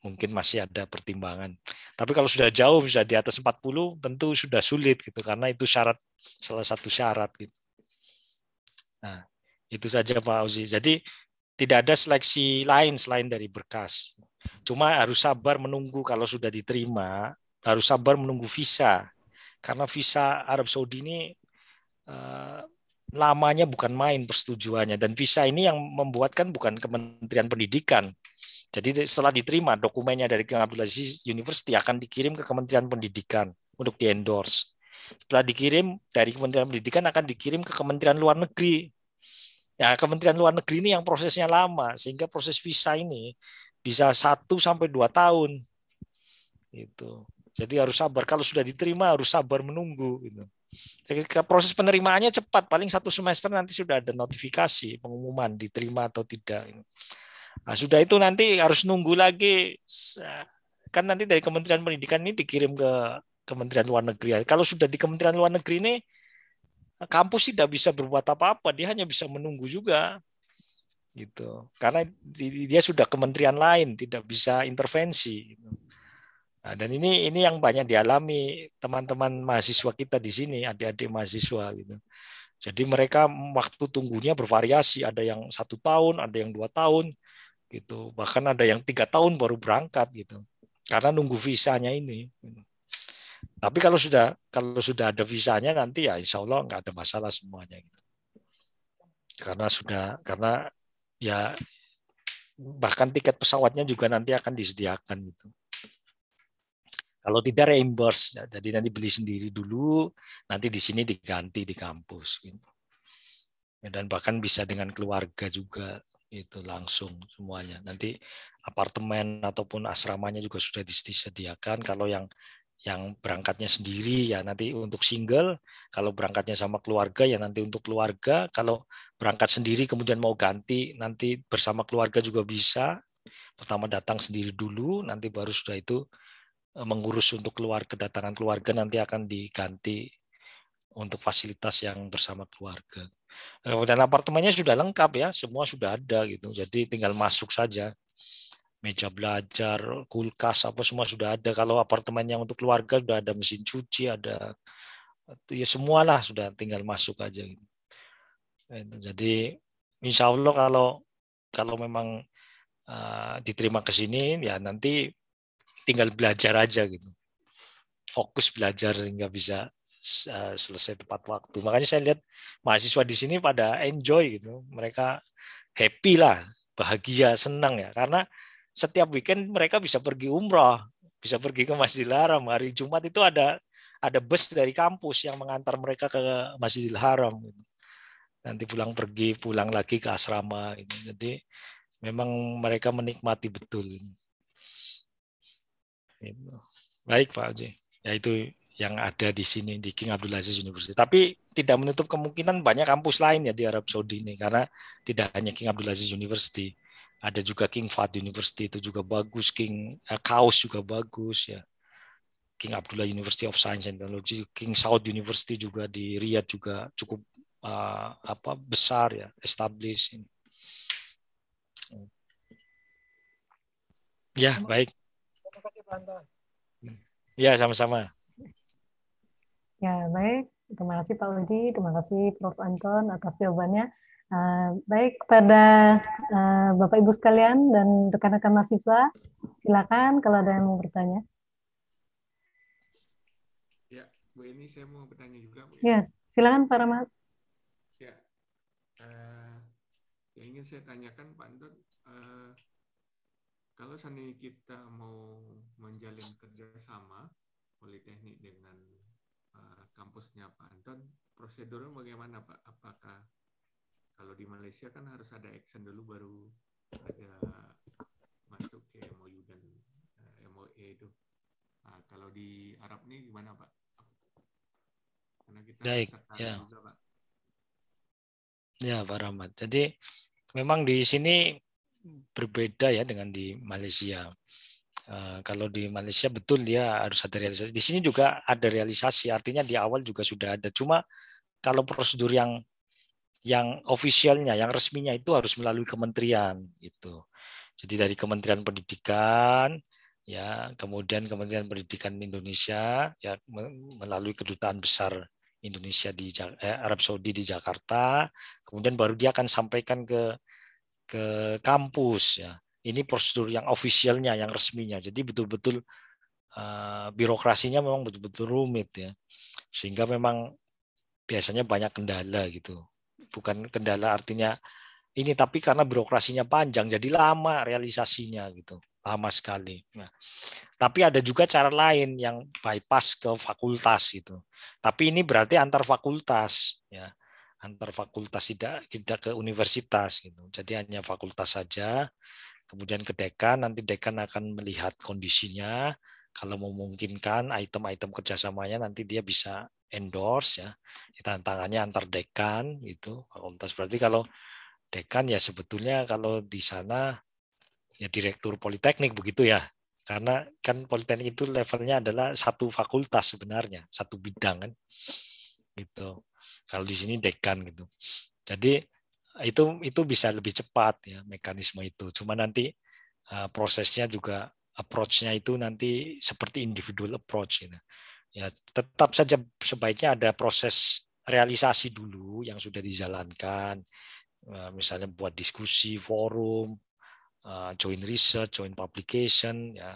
[SPEAKER 1] mungkin masih ada pertimbangan. Tapi kalau sudah jauh, bisa di atas 40, tentu sudah sulit gitu karena itu syarat salah satu syarat gitu. Nah, itu saja Pak Auzi. Jadi tidak ada seleksi lain selain dari berkas. Cuma harus sabar menunggu kalau sudah diterima, harus sabar menunggu visa. Karena visa Arab Saudi ini eh, lamanya bukan main persetujuannya dan visa ini yang membuatkan bukan Kementerian Pendidikan jadi setelah diterima dokumennya dari King Abdul Aziz University akan dikirim ke Kementerian Pendidikan untuk di endorse. Setelah dikirim dari Kementerian Pendidikan akan dikirim ke Kementerian Luar Negeri. Ya, Kementerian Luar Negeri ini yang prosesnya lama sehingga proses visa ini bisa 1 sampai 2 tahun. Itu. Jadi harus sabar kalau sudah diterima harus sabar menunggu gitu. Jadi proses penerimaannya cepat, paling satu semester nanti sudah ada notifikasi pengumuman diterima atau tidak. Gitu. Nah, sudah itu nanti harus nunggu lagi kan nanti dari Kementerian Pendidikan ini dikirim ke Kementerian Luar Negeri. Kalau sudah di Kementerian Luar Negeri ini kampus tidak bisa berbuat apa-apa, dia hanya bisa menunggu juga. Gitu. Karena dia sudah kementerian lain, tidak bisa intervensi. Nah, dan ini ini yang banyak dialami teman-teman mahasiswa kita di sini, adik-adik mahasiswa gitu. Jadi mereka waktu tunggunya bervariasi, ada yang satu tahun, ada yang dua tahun, gitu bahkan ada yang tiga tahun baru berangkat gitu karena nunggu visanya ini tapi kalau sudah kalau sudah ada visanya nanti ya insya Allah nggak ada masalah semuanya gitu karena sudah karena ya bahkan tiket pesawatnya juga nanti akan disediakan gitu kalau tidak reimburse ya. jadi nanti beli sendiri dulu nanti di sini diganti di kampus gitu ya, dan bahkan bisa dengan keluarga juga itu langsung semuanya. Nanti apartemen ataupun asramanya juga sudah disediakan. Kalau yang yang berangkatnya sendiri ya nanti untuk single, kalau berangkatnya sama keluarga ya nanti untuk keluarga, kalau berangkat sendiri kemudian mau ganti nanti bersama keluarga juga bisa. Pertama datang sendiri dulu, nanti baru sudah itu eh, mengurus untuk keluar kedatangan keluarga nanti akan diganti untuk fasilitas yang bersama keluarga. Dan apartemennya sudah lengkap ya, semua sudah ada gitu. Jadi tinggal masuk saja. Meja belajar, kulkas apa semua sudah ada. Kalau apartemen yang untuk keluarga sudah ada mesin cuci, ada ya semualah sudah tinggal masuk aja gitu. Jadi insya Allah kalau kalau memang uh, diterima ke sini ya nanti tinggal belajar aja gitu. Fokus belajar sehingga bisa Eh, selesai tepat waktu. Makanya saya lihat mahasiswa di sini pada enjoy gitu, mereka happy lah, bahagia, senang ya, karena setiap weekend mereka bisa pergi umroh, bisa pergi ke Masjidil Haram. Hari Jumat itu ada ada bus dari kampus yang mengantar mereka ke Masjidil Haram. Gitu. Nanti pulang pergi, pulang lagi ke asrama. Gitu. Jadi memang mereka menikmati betul. Gitu. Baik Pak Oji. Ya itu yang ada di sini di King Abdul Aziz University. Tapi tidak menutup kemungkinan banyak kampus lain ya di Arab Saudi ini karena tidak hanya King Abdul Aziz University, ada juga King Fahd University itu juga bagus, King eh, Kaos juga bagus ya. King Abdullah University of Science and Technology, King Saud University juga di Riyadh juga cukup uh, apa besar ya, established. Ya, baik. Terima kasih Ya, sama-sama.
[SPEAKER 2] Ya, baik. Terima kasih Pak Udi, terima kasih Prof. Anton atas jawabannya. Uh, baik, kepada uh, Bapak Ibu sekalian dan rekan-rekan mahasiswa, silakan kalau ada yang mau bertanya.
[SPEAKER 6] Ya, Bu ini saya mau bertanya juga.
[SPEAKER 2] Bu ya, silakan Pak Rahmat.
[SPEAKER 6] Ya, uh, yang ingin saya tanyakan Pak Anton, uh, kalau seandainya kita mau menjalin kerjasama politeknik dengan Eh, kampusnya Pak Anton, prosedurnya bagaimana Pak? Apakah kalau di Malaysia kan harus ada action dulu baru ada masuk ke MOU dan uh, eh, MOE itu. Nah, kalau di Arab ini gimana Pak? Karena kita Baik, ya. Juga, Pak.
[SPEAKER 1] Ya, Pak Rahmat. Jadi memang di sini berbeda ya dengan di Malaysia. Eh, kalau di Malaysia betul dia harus ada realisasi. Di sini juga ada realisasi, artinya di awal juga sudah ada. Cuma kalau prosedur yang yang ofisialnya, yang resminya itu harus melalui kementerian itu. Jadi dari Kementerian Pendidikan, ya kemudian Kementerian Pendidikan Indonesia, ya melalui kedutaan besar Indonesia di eh, Arab Saudi di Jakarta, kemudian baru dia akan sampaikan ke ke kampus ya ini prosedur yang ofisialnya, yang resminya. Jadi betul-betul uh, birokrasinya memang betul-betul rumit ya. Sehingga memang biasanya banyak kendala gitu. Bukan kendala artinya ini tapi karena birokrasinya panjang jadi lama realisasinya gitu. Lama sekali. Nah, tapi ada juga cara lain yang bypass ke fakultas gitu. Tapi ini berarti antar fakultas ya antar fakultas tidak tidak ke universitas gitu. Jadi hanya fakultas saja kemudian ke dekan, nanti dekan akan melihat kondisinya, kalau memungkinkan item-item kerjasamanya nanti dia bisa endorse ya tantangannya antar dekan itu fakultas berarti kalau dekan ya sebetulnya kalau di sana ya direktur politeknik begitu ya karena kan politeknik itu levelnya adalah satu fakultas sebenarnya satu bidang kan gitu kalau di sini dekan gitu jadi itu itu bisa lebih cepat ya mekanisme itu. Cuma nanti uh, prosesnya juga approach-nya itu nanti seperti individual approach ya. Ya, tetap saja sebaiknya ada proses realisasi dulu yang sudah dijalankan. Uh, misalnya buat diskusi, forum, uh, eh, join research, join publication ya.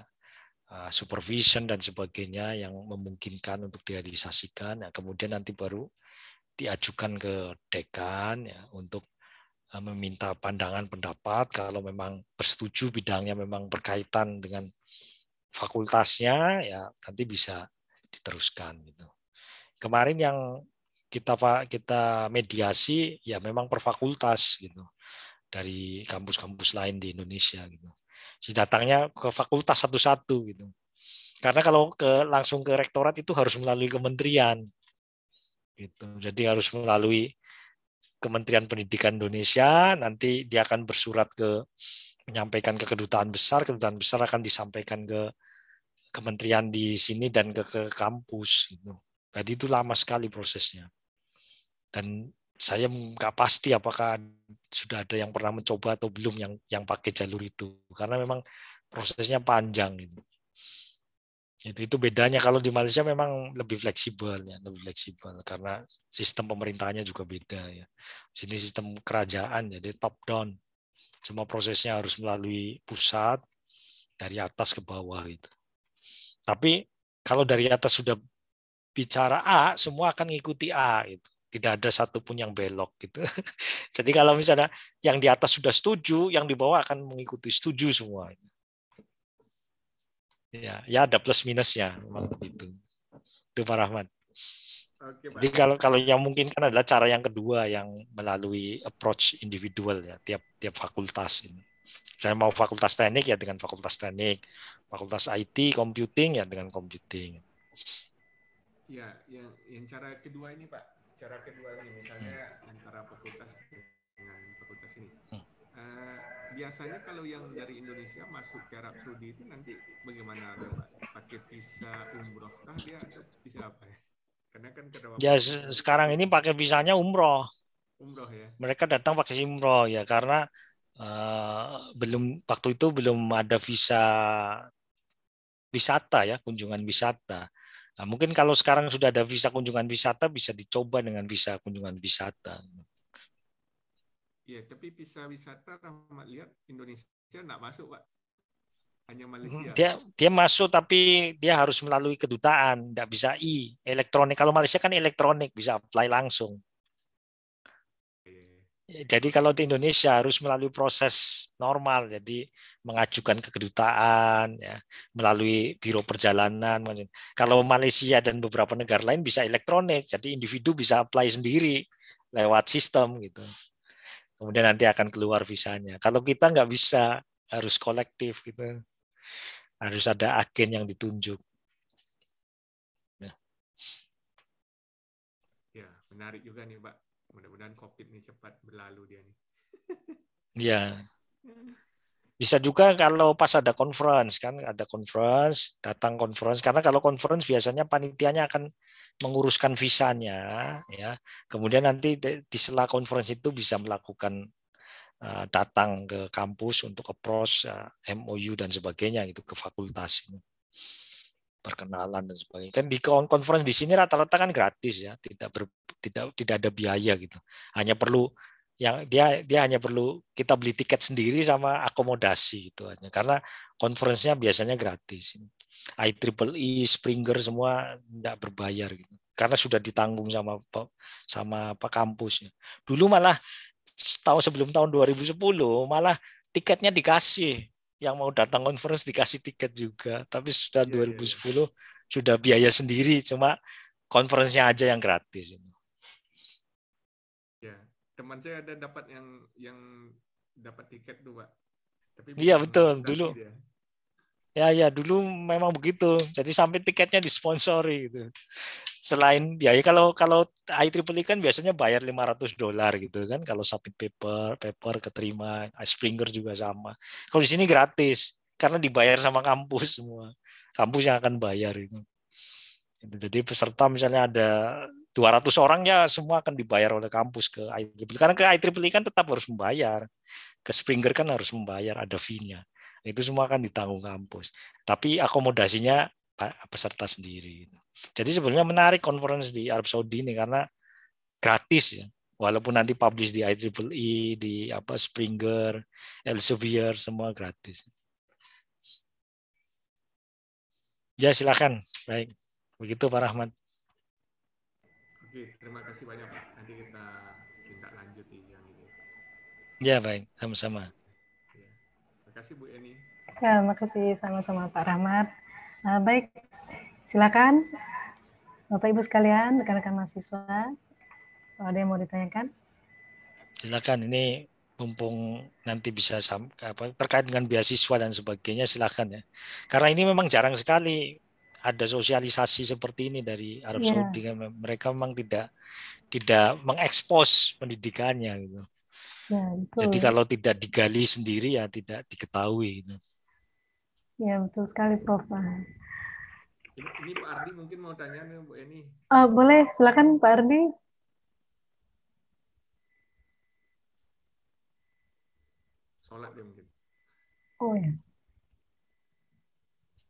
[SPEAKER 1] supervision dan sebagainya yang memungkinkan untuk direalisasikan. ya. kemudian nanti baru diajukan ke dekan ya, untuk Eh, meminta pandangan pendapat kalau memang bersetuju bidangnya memang berkaitan dengan fakultasnya ya nanti bisa diteruskan gitu. Kemarin yang kita kita mediasi ya memang per fakultas gitu dari kampus-kampus lain di Indonesia gitu. si datangnya ke fakultas satu-satu gitu. Karena kalau ke langsung ke rektorat itu harus melalui kementerian gitu. Jadi harus melalui Kementerian Pendidikan Indonesia, nanti dia akan bersurat ke menyampaikan ke kedutaan besar, kedutaan besar akan disampaikan ke kementerian di sini dan ke, ke kampus gitu. Jadi itu lama sekali prosesnya. Dan saya nggak pasti apakah sudah ada yang pernah mencoba atau belum yang yang pakai jalur itu karena memang prosesnya panjang gitu itu itu bedanya kalau di Malaysia memang lebih fleksibel ya lebih fleksibel karena sistem pemerintahnya juga beda ya di sini sistem kerajaan jadi top down semua prosesnya harus melalui pusat dari atas ke bawah itu tapi kalau dari atas sudah bicara A semua akan mengikuti A itu tidak ada satupun yang belok gitu jadi kalau misalnya yang di atas sudah setuju yang di bawah akan mengikuti setuju semua itu ya ya ada plus minusnya memang gitu. itu Pak Rahmat Jadi kalau kalau yang mungkin kan adalah cara yang kedua yang melalui approach individual ya tiap tiap fakultas ini. Saya mau fakultas teknik ya dengan fakultas teknik, fakultas IT computing ya dengan computing.
[SPEAKER 6] Ya, yang yang cara kedua ini Pak, cara kedua ini misalnya hmm. antara fakultas dengan fakultas ini. Hmm. Uh, biasanya kalau yang dari Indonesia masuk ke Arab Saudi itu nanti bagaimana pakai visa umroh kah dia bisa apa ya? Karena kan kedua Ya sekarang
[SPEAKER 1] ini pakai visanya umroh. Umroh ya. Mereka datang pakai umroh ya karena uh, belum waktu itu belum ada visa wisata ya, kunjungan wisata. Nah, mungkin kalau sekarang sudah ada visa kunjungan wisata bisa dicoba dengan visa kunjungan wisata.
[SPEAKER 6] Ya, tapi bisa wisata Rahmat lihat Indonesia nggak masuk, Pak. Hanya hmm, Malaysia. Dia
[SPEAKER 1] dia masuk tapi dia harus melalui kedutaan, tidak bisa i elektronik. Kalau Malaysia kan elektronik bisa apply langsung. Iya. Jadi kalau di Indonesia harus melalui proses normal, jadi mengajukan ke kedutaan, ya, melalui biro perjalanan. Kalau Malaysia dan beberapa negara lain bisa elektronik, jadi individu bisa apply sendiri lewat sistem gitu kemudian nanti akan keluar visanya. Kalau kita nggak bisa, harus kolektif gitu, harus ada agen yang ditunjuk. Ya,
[SPEAKER 6] ya menarik juga nih, Pak. Mudah-mudahan COVID ini cepat berlalu dia nih.
[SPEAKER 1] Ya. Bisa juga kalau pas ada conference kan, ada conference, datang conference karena kalau conference biasanya panitianya akan menguruskan visanya ya. Kemudian nanti di sela conference itu bisa melakukan eh, datang ke kampus untuk approach uh, eh, MOU dan sebagainya gitu ke fakultas ini perkenalan dan sebagainya. Kan di conference di sini rata-rata kan gratis ya, tidak ber, tidak tidak ada biaya gitu. Hanya perlu yang dia dia hanya perlu kita beli tiket sendiri sama akomodasi gitu aja karena konferensinya biasanya gratis IEEE e, Springer semua tidak berbayar gitu karena sudah ditanggung sama sama pak kampusnya dulu malah tahun sebelum tahun 2010 malah tiketnya dikasih yang mau datang konferensi dikasih tiket juga tapi sudah 2010 2010 yeah. sudah biaya sendiri cuma konferensinya aja yang gratis ini
[SPEAKER 6] teman saya ada dapat yang yang dapat tiket tuh pak tapi iya betul dulu dia.
[SPEAKER 1] ya ya dulu memang begitu jadi sampai tiketnya disponsori gitu selain ya, ya kalau kalau IEEE e kan biasanya bayar 500 dolar gitu kan kalau submit paper paper keterima Springer juga sama kalau di sini gratis karena dibayar sama kampus semua kampus yang akan bayar itu jadi peserta misalnya ada 200 ya semua akan dibayar oleh kampus ke IEEE. Karena ke IEEE kan tetap harus membayar. Ke Springer kan harus membayar, ada fee-nya. Itu semua akan ditanggung kampus. Tapi akomodasinya peserta sendiri. Jadi sebenarnya menarik conference di Arab Saudi ini karena gratis ya. Walaupun nanti publish di IEEE, di apa Springer, Elsevier, semua gratis. Ya silakan. Baik. Begitu Pak Rahmat.
[SPEAKER 6] Oke, terima kasih banyak Pak. Nanti kita tindak lanjuti yang ini. Ya baik, sama-sama. Ya. Terima kasih Bu Eni.
[SPEAKER 2] Ya, kasih sama-sama Pak Rahmat. Nah, baik, silakan Bapak Ibu sekalian, rekan-rekan mahasiswa, kalau ada yang mau ditanyakan.
[SPEAKER 1] Silakan, ini mumpung nanti bisa apa, terkait dengan beasiswa dan sebagainya, silakan ya. Karena ini memang jarang sekali ada sosialisasi seperti ini dari Arab yeah. Saudi kan? mereka memang tidak tidak mengekspos pendidikannya gitu. Yeah, ya, Jadi kalau tidak digali sendiri ya tidak diketahui gitu.
[SPEAKER 2] Ya betul sekali Prof.
[SPEAKER 6] Ini Pak Ardi mungkin mau tanya nih Bu Eni. Oh, boleh, silakan Pak Ardi. Sholat mungkin.
[SPEAKER 2] Oh ya.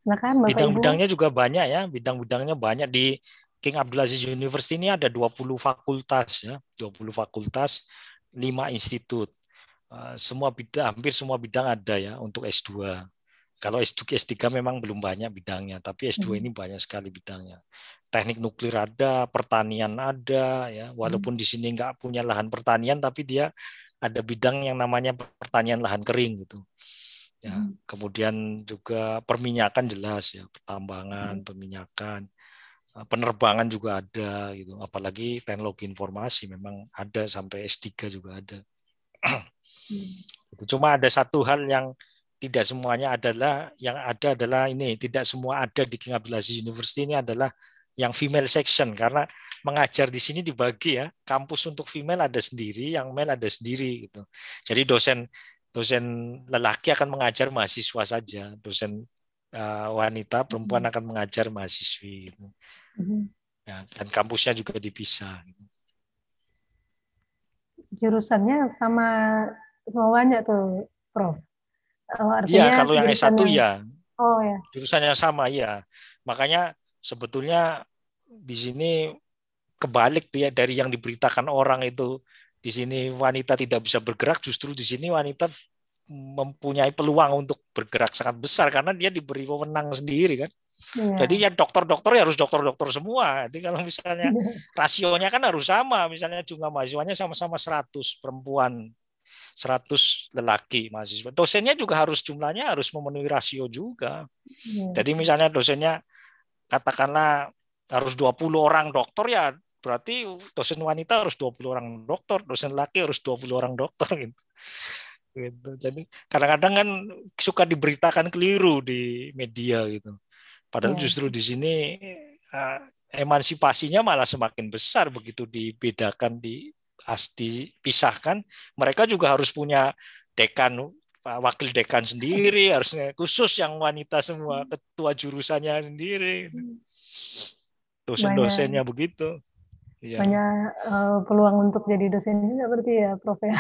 [SPEAKER 2] Nah kan, bidang-bidangnya juga banyak
[SPEAKER 1] ya, bidang-bidangnya banyak di King Abdulaziz University ini ada 20 fakultas ya, 20 fakultas, 5 institut. Eh, semua bidang hampir semua bidang ada ya untuk S2. Kalau S2 S3 memang belum banyak bidangnya, tapi S2 hmm. ini banyak sekali bidangnya. Teknik nuklir ada, pertanian ada ya, walaupun hmm. di sini nggak punya lahan pertanian tapi dia ada bidang yang namanya pertanian lahan kering gitu. Ya, hmm. Kemudian juga perminyakan jelas ya, pertambangan, hmm. perminyakan eh, penerbangan juga ada gitu. Apalagi teknologi informasi memang ada sampai S3 juga ada.
[SPEAKER 4] hmm.
[SPEAKER 1] Cuma ada satu hal yang tidak semuanya adalah yang ada adalah ini tidak semua ada di King Abdul Aziz University ini adalah yang female section karena mengajar di sini dibagi ya kampus untuk female ada sendiri yang male ada sendiri gitu jadi dosen dosen lelaki akan mengajar mahasiswa saja, dosen uh, wanita perempuan mm-hmm. akan mengajar mahasiswi. Gitu. Mm-hmm. Ya, dan kampusnya juga dipisah. Gitu.
[SPEAKER 2] Jurusannya sama semuanya tuh, Prof. Oh, iya, kalau yang S1 yang... ya. Oh ya.
[SPEAKER 1] Jurusannya sama ya. Makanya sebetulnya di sini kebalik tuh ya dari yang diberitakan orang itu di sini wanita tidak bisa bergerak, justru di sini wanita mempunyai peluang untuk bergerak sangat besar karena dia diberi wewenang sendiri kan. Ya. Jadi ya dokter-dokter ya harus dokter-dokter semua. Jadi kalau misalnya rasionya kan harus sama, misalnya jumlah mahasiswanya sama-sama 100 perempuan, 100 lelaki mahasiswa. Dosennya juga harus jumlahnya harus memenuhi rasio juga. Ya. Jadi misalnya dosennya katakanlah harus 20 orang dokter ya Berarti dosen wanita harus 20 orang dokter, dosen laki harus 20 orang dokter gitu. gitu. Jadi kadang-kadang kan suka diberitakan keliru di media gitu. Padahal ya. justru di sini uh, emansipasinya malah semakin besar begitu dibedakan di pisahkan. mereka juga harus punya dekan wakil dekan sendiri, harusnya khusus yang wanita semua, hmm. ketua jurusannya sendiri. Gitu. Hmm. Dosen-dosennya begitu. Iya. Banyak
[SPEAKER 2] uh, eh, peluang untuk jadi dosen juga berarti ya, Prof ya.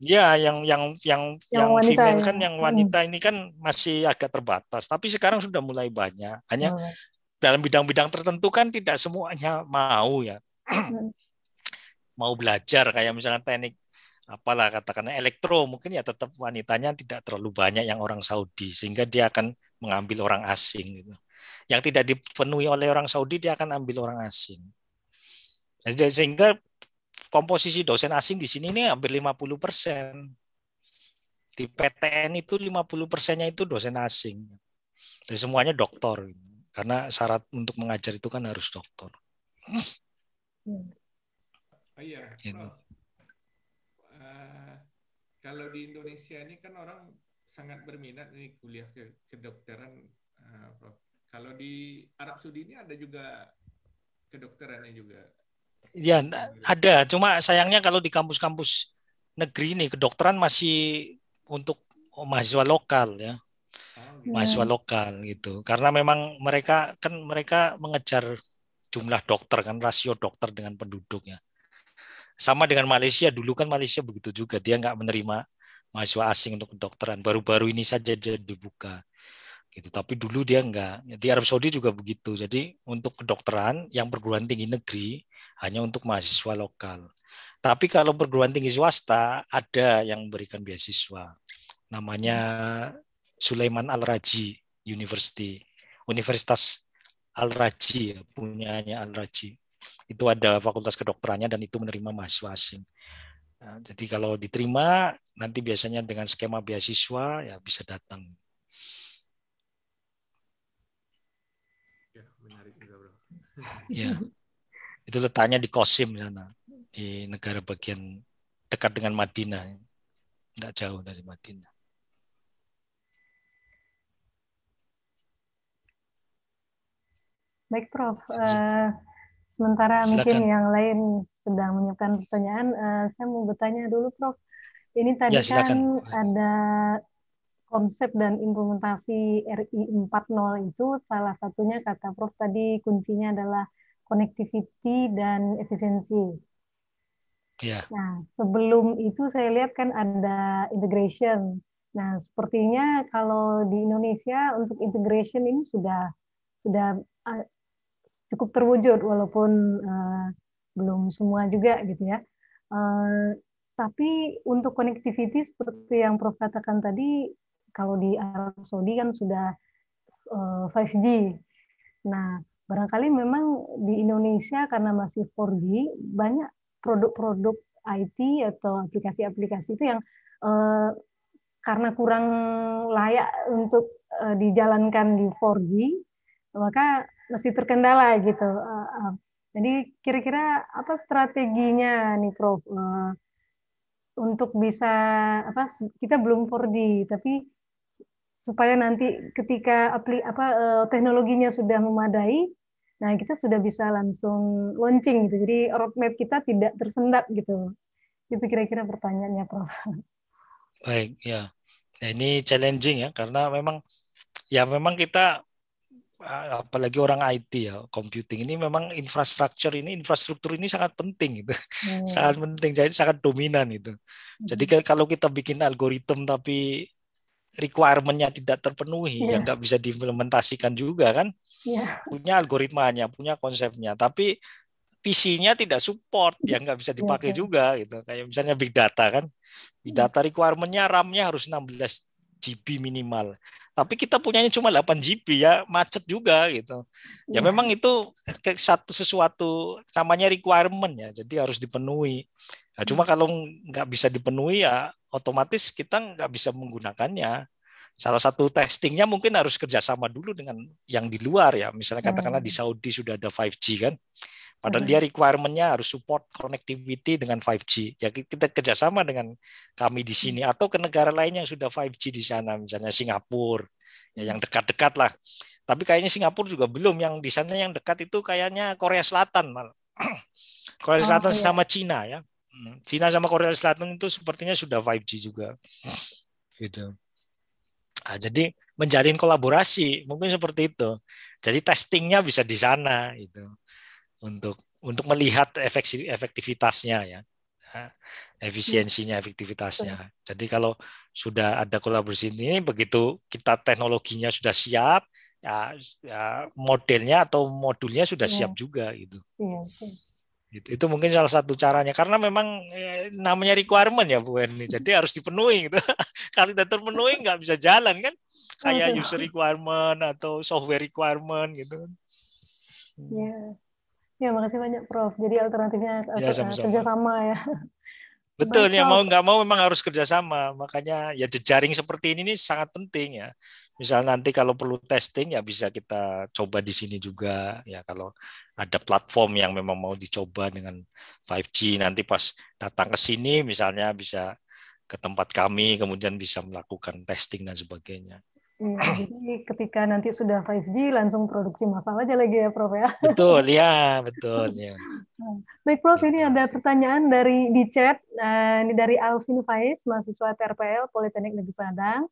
[SPEAKER 1] Ya, yang yang yang yang, yang wanita, ya. kan yang wanita hmm. ini kan masih agak terbatas, tapi sekarang sudah mulai banyak. Hanya hmm. dalam bidang-bidang tertentu kan tidak semuanya mau ya. Mm. mau belajar kayak misalnya teknik apalah katakan elektro mungkin ya tetap wanitanya tidak terlalu banyak yang orang Saudi sehingga dia akan mengambil orang asing gitu. Yang tidak dipenuhi oleh orang Saudi dia akan ambil orang asing. Sehingga komposisi dosen asing di sini ini hampir 50 persen. Di PTN itu 50 persennya itu dosen asing. Dan semuanya doktor. Karena syarat untuk mengajar itu kan harus doktor.
[SPEAKER 6] Oh iya. Gitu. Uh, kalau di Indonesia ini kan orang sangat berminat nih kuliah ke kedokteran, uh, Kalau di Arab Saudi ini ada juga kedokterannya juga
[SPEAKER 1] Ya, ada. Cuma sayangnya kalau di kampus-kampus negeri ini kedokteran masih untuk mahasiswa lokal ya. Oh, mahasiswa iya. lokal gitu. Karena memang mereka kan mereka mengejar jumlah dokter kan rasio dokter dengan penduduknya. Sama dengan Malaysia dulu kan Malaysia begitu juga dia nggak menerima mahasiswa asing untuk kedokteran. Baru-baru ini saja dia dibuka gitu tapi dulu dia enggak di Arab Saudi juga begitu jadi untuk kedokteran yang perguruan tinggi negeri hanya untuk mahasiswa lokal tapi kalau perguruan tinggi swasta ada yang memberikan beasiswa namanya Sulaiman Al Raji University Universitas Al Raji ya, punyanya Al Raji itu ada fakultas kedokterannya dan itu menerima mahasiswa asing nah, jadi kalau diterima nanti biasanya dengan skema beasiswa ya bisa datang Ya. Itu letaknya di Kosim sana, di negara bagian dekat dengan Madinah. Tidak jauh dari Madinah.
[SPEAKER 2] Baik, Prof. Uh, sementara Silakan. mungkin yang lain sedang menyiapkan pertanyaan, uh, saya mau bertanya dulu, Prof. Ini tadi ya, kan ada konsep dan implementasi RI 40 itu salah satunya kata Prof tadi kuncinya adalah connectivity dan efisiensi. Yeah. Nah, sebelum itu saya lihat kan ada integration. Nah, sepertinya kalau di Indonesia untuk integration ini sudah sudah ah, cukup terwujud walaupun uh, belum semua juga gitu ya. Uh, tapi untuk connectivity seperti yang Prof katakan tadi kalau di Arab Saudi kan sudah 5G. Eh, nah, barangkali memang di Indonesia karena masih 4G, banyak produk-produk IT atau aplikasi-aplikasi itu yang eh, karena kurang layak untuk eh, dijalankan di 4G, maka masih terkendala gitu. jadi kira-kira apa strateginya nih Prof? untuk bisa apa kita belum 4G tapi supaya nanti ketika apli, apa eh, teknologinya sudah memadai, nah kita sudah bisa langsung launching gitu. Jadi roadmap kita tidak tersendat gitu. Itu kira-kira pertanyaannya, Prof.
[SPEAKER 1] Baik, ya. Nah, ini challenging ya karena memang ya memang kita ah, apalagi orang IT ya computing ini memang infrastruktur ini infrastruktur ini sangat penting gitu hmm. sangat penting jadi sangat dominan gitu jadi hmm. kalau kita bikin algoritma tapi requirementnya tidak terpenuhi yeah. yang iya. nggak bisa diimplementasikan juga kan yeah. punya algoritmanya punya konsepnya tapi PC-nya tidak support yang nggak bisa iya, dipakai yeah. juga gitu kayak misalnya big data kan big iya. data requirementnya RAM-nya harus 16 GB minimal tapi kita punyanya cuma 8 GB ya macet juga gitu ya memang itu satu sesuatu namanya requirement ya jadi harus dipenuhi Nah, cuma kalau nggak bisa dipenuhi ya otomatis kita nggak bisa menggunakannya. Salah satu testingnya mungkin harus kerjasama dulu dengan yang di luar ya. Misalnya katakanlah di hmm. Saudi sudah ada 5G kan. Padahal hmm. dia requirement-nya harus support connectivity dengan 5G. Ya kita kerjasama dengan kami di sini atau ke negara lain yang sudah 5G di sana, misalnya Singapura, ya yang dekat-dekat lah. Tapi kayaknya Singapura juga belum. Yang di sana yang dekat itu kayaknya Korea Selatan malah. Korea Selatan oh, iya. sama Cina ya. Hmm. Cina sama Korea Selatan itu sepertinya sudah 5G juga. Gitu. Nah, jadi menjalin kolaborasi mungkin seperti itu. Jadi testingnya bisa di sana itu untuk untuk melihat efek, efektivitasnya ya nah, efisiensinya efektivitasnya. Jadi kalau sudah ada kolaborasi ini begitu kita teknologinya sudah siap ya, ya modelnya atau modulnya sudah iya. siap juga gitu. Iya. iya. Itu, itu mungkin salah satu caranya karena memang eh, namanya requirement ya Bu Erni. Jadi hmm. harus dipenuhi gitu. Kalau tidak terpenuhi nggak bisa jalan kan.
[SPEAKER 2] Kayak user
[SPEAKER 1] requirement atau software requirement gitu hmm.
[SPEAKER 2] Ya. Ya, makasih banyak Prof. Jadi alternatifnya ya, sama -sama. kerjasama ya.
[SPEAKER 1] Betul, ya mau nggak mau memang harus kerjasama. Makanya ya jejaring seperti ini ini sangat penting ya. Misal nanti kalau perlu testing ya bisa kita coba di sini juga ya kalau ada platform yang memang mau dicoba dengan 5G nanti pas datang ke sini misalnya bisa ke tempat kami kemudian bisa melakukan testing dan sebagainya.
[SPEAKER 2] Nah, jadi ketika nanti sudah 5G langsung produksi masal aja lagi ya Prof ya.
[SPEAKER 1] Betul ya, betul ya.
[SPEAKER 2] Baik Prof, ini gitu. ada pertanyaan dari di chat eh, ini dari Alvin Faiz, mahasiswa TRPL Politeknik Negeri Padang,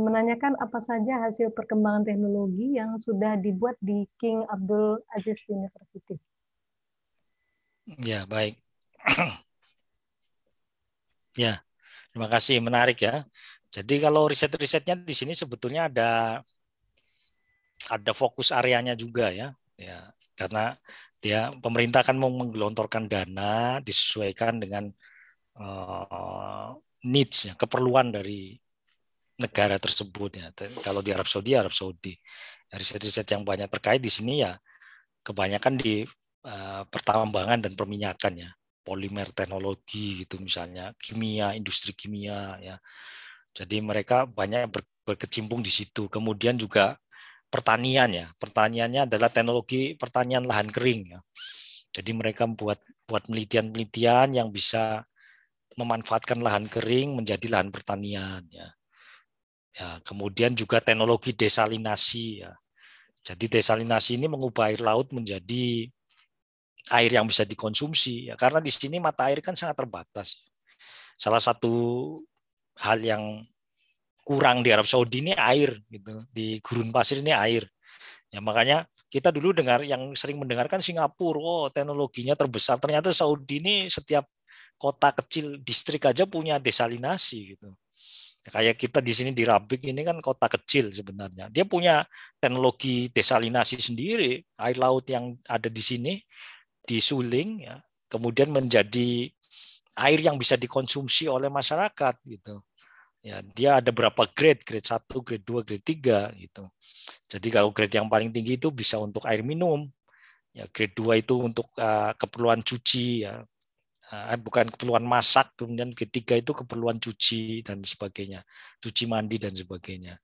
[SPEAKER 2] menanyakan apa saja hasil perkembangan teknologi yang sudah dibuat di King Abdul Aziz University.
[SPEAKER 1] Ya, baik. ya. Terima kasih, menarik ya. Jadi kalau riset-risetnya di sini sebetulnya ada ada fokus areanya juga ya. Ya, karena dia pemerintah kan mau menggelontorkan dana disesuaikan dengan uh, eh, needs ya, keperluan dari negara tersebut ya. Kalau di Arab Saudi, Arab Saudi. Riset-riset yang banyak terkait di sini ya kebanyakan di uh, pertambangan dan perminyakan ya, polimer teknologi gitu misalnya, kimia, industri kimia ya. Jadi mereka banyak ber, berkecimpung di situ. Kemudian juga pertanian ya. Pertaniannya adalah teknologi pertanian lahan kering ya. Jadi mereka membuat buat penelitian-penelitian yang bisa memanfaatkan lahan kering menjadi lahan pertanian ya. Ya, kemudian juga teknologi desalinasi ya. Jadi desalinasi ini mengubah air laut menjadi air yang bisa dikonsumsi ya karena di sini mata air kan sangat terbatas. Ya. Salah satu hal yang kurang di Arab Saudi ini air gitu di gurun pasir ini air ya makanya kita dulu dengar yang sering mendengarkan Singapura oh teknologinya terbesar ternyata Saudi ini setiap kota kecil distrik aja punya desalinasi gitu kayak kita di sini di Rabik ini kan kota kecil sebenarnya dia punya teknologi desalinasi sendiri air laut yang ada di sini disuling ya kemudian menjadi air yang bisa dikonsumsi oleh masyarakat gitu ya dia ada berapa grade grade 1 grade 2 grade 3 gitu jadi kalau grade yang paling tinggi itu bisa untuk air minum ya grade 2 itu untuk uh, keperluan cuci ya uh, bukan keperluan masak kemudian grade 3 itu keperluan cuci dan sebagainya cuci mandi dan sebagainya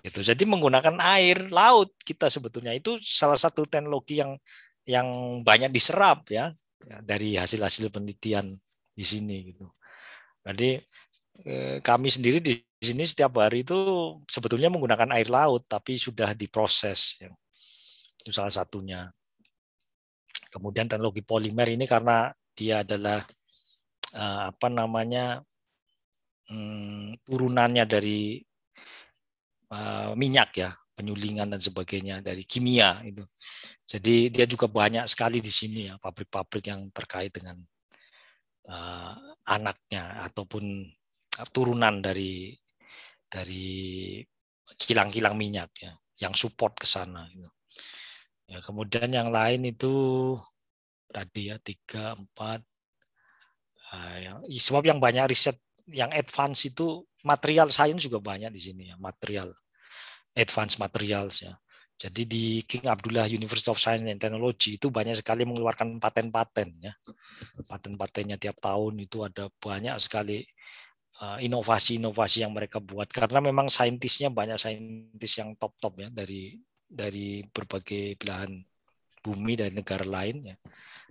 [SPEAKER 1] gitu jadi menggunakan air laut kita sebetulnya itu salah satu teknologi yang yang banyak diserap ya, ya dari hasil-hasil penelitian di sini gitu jadi Eh, kami sendiri di sini setiap hari itu sebetulnya menggunakan air laut tapi sudah diproses ya. itu salah satunya kemudian teknologi polimer ini karena dia adalah eh, apa namanya hmm, turunannya dari eh, minyak ya penyulingan dan sebagainya dari kimia itu jadi dia juga banyak sekali di sini ya pabrik-pabrik yang terkait dengan anaknya ataupun turunan dari dari kilang-kilang minyak ya yang support ke sana gitu. ya kemudian yang lain itu tadi ya tiga empat ah, ya, sebab yang banyak riset yang advance itu material science juga banyak di sini ya material advance materials ya jadi di King Abdullah University of Science and Technology itu banyak sekali mengeluarkan paten-paten ya. Paten-patennya tiap tahun itu ada banyak sekali Eh, inovasi-inovasi yang mereka buat karena memang saintisnya banyak saintis yang top-top ya dari dari berbagai belahan bumi dan negara lain ya.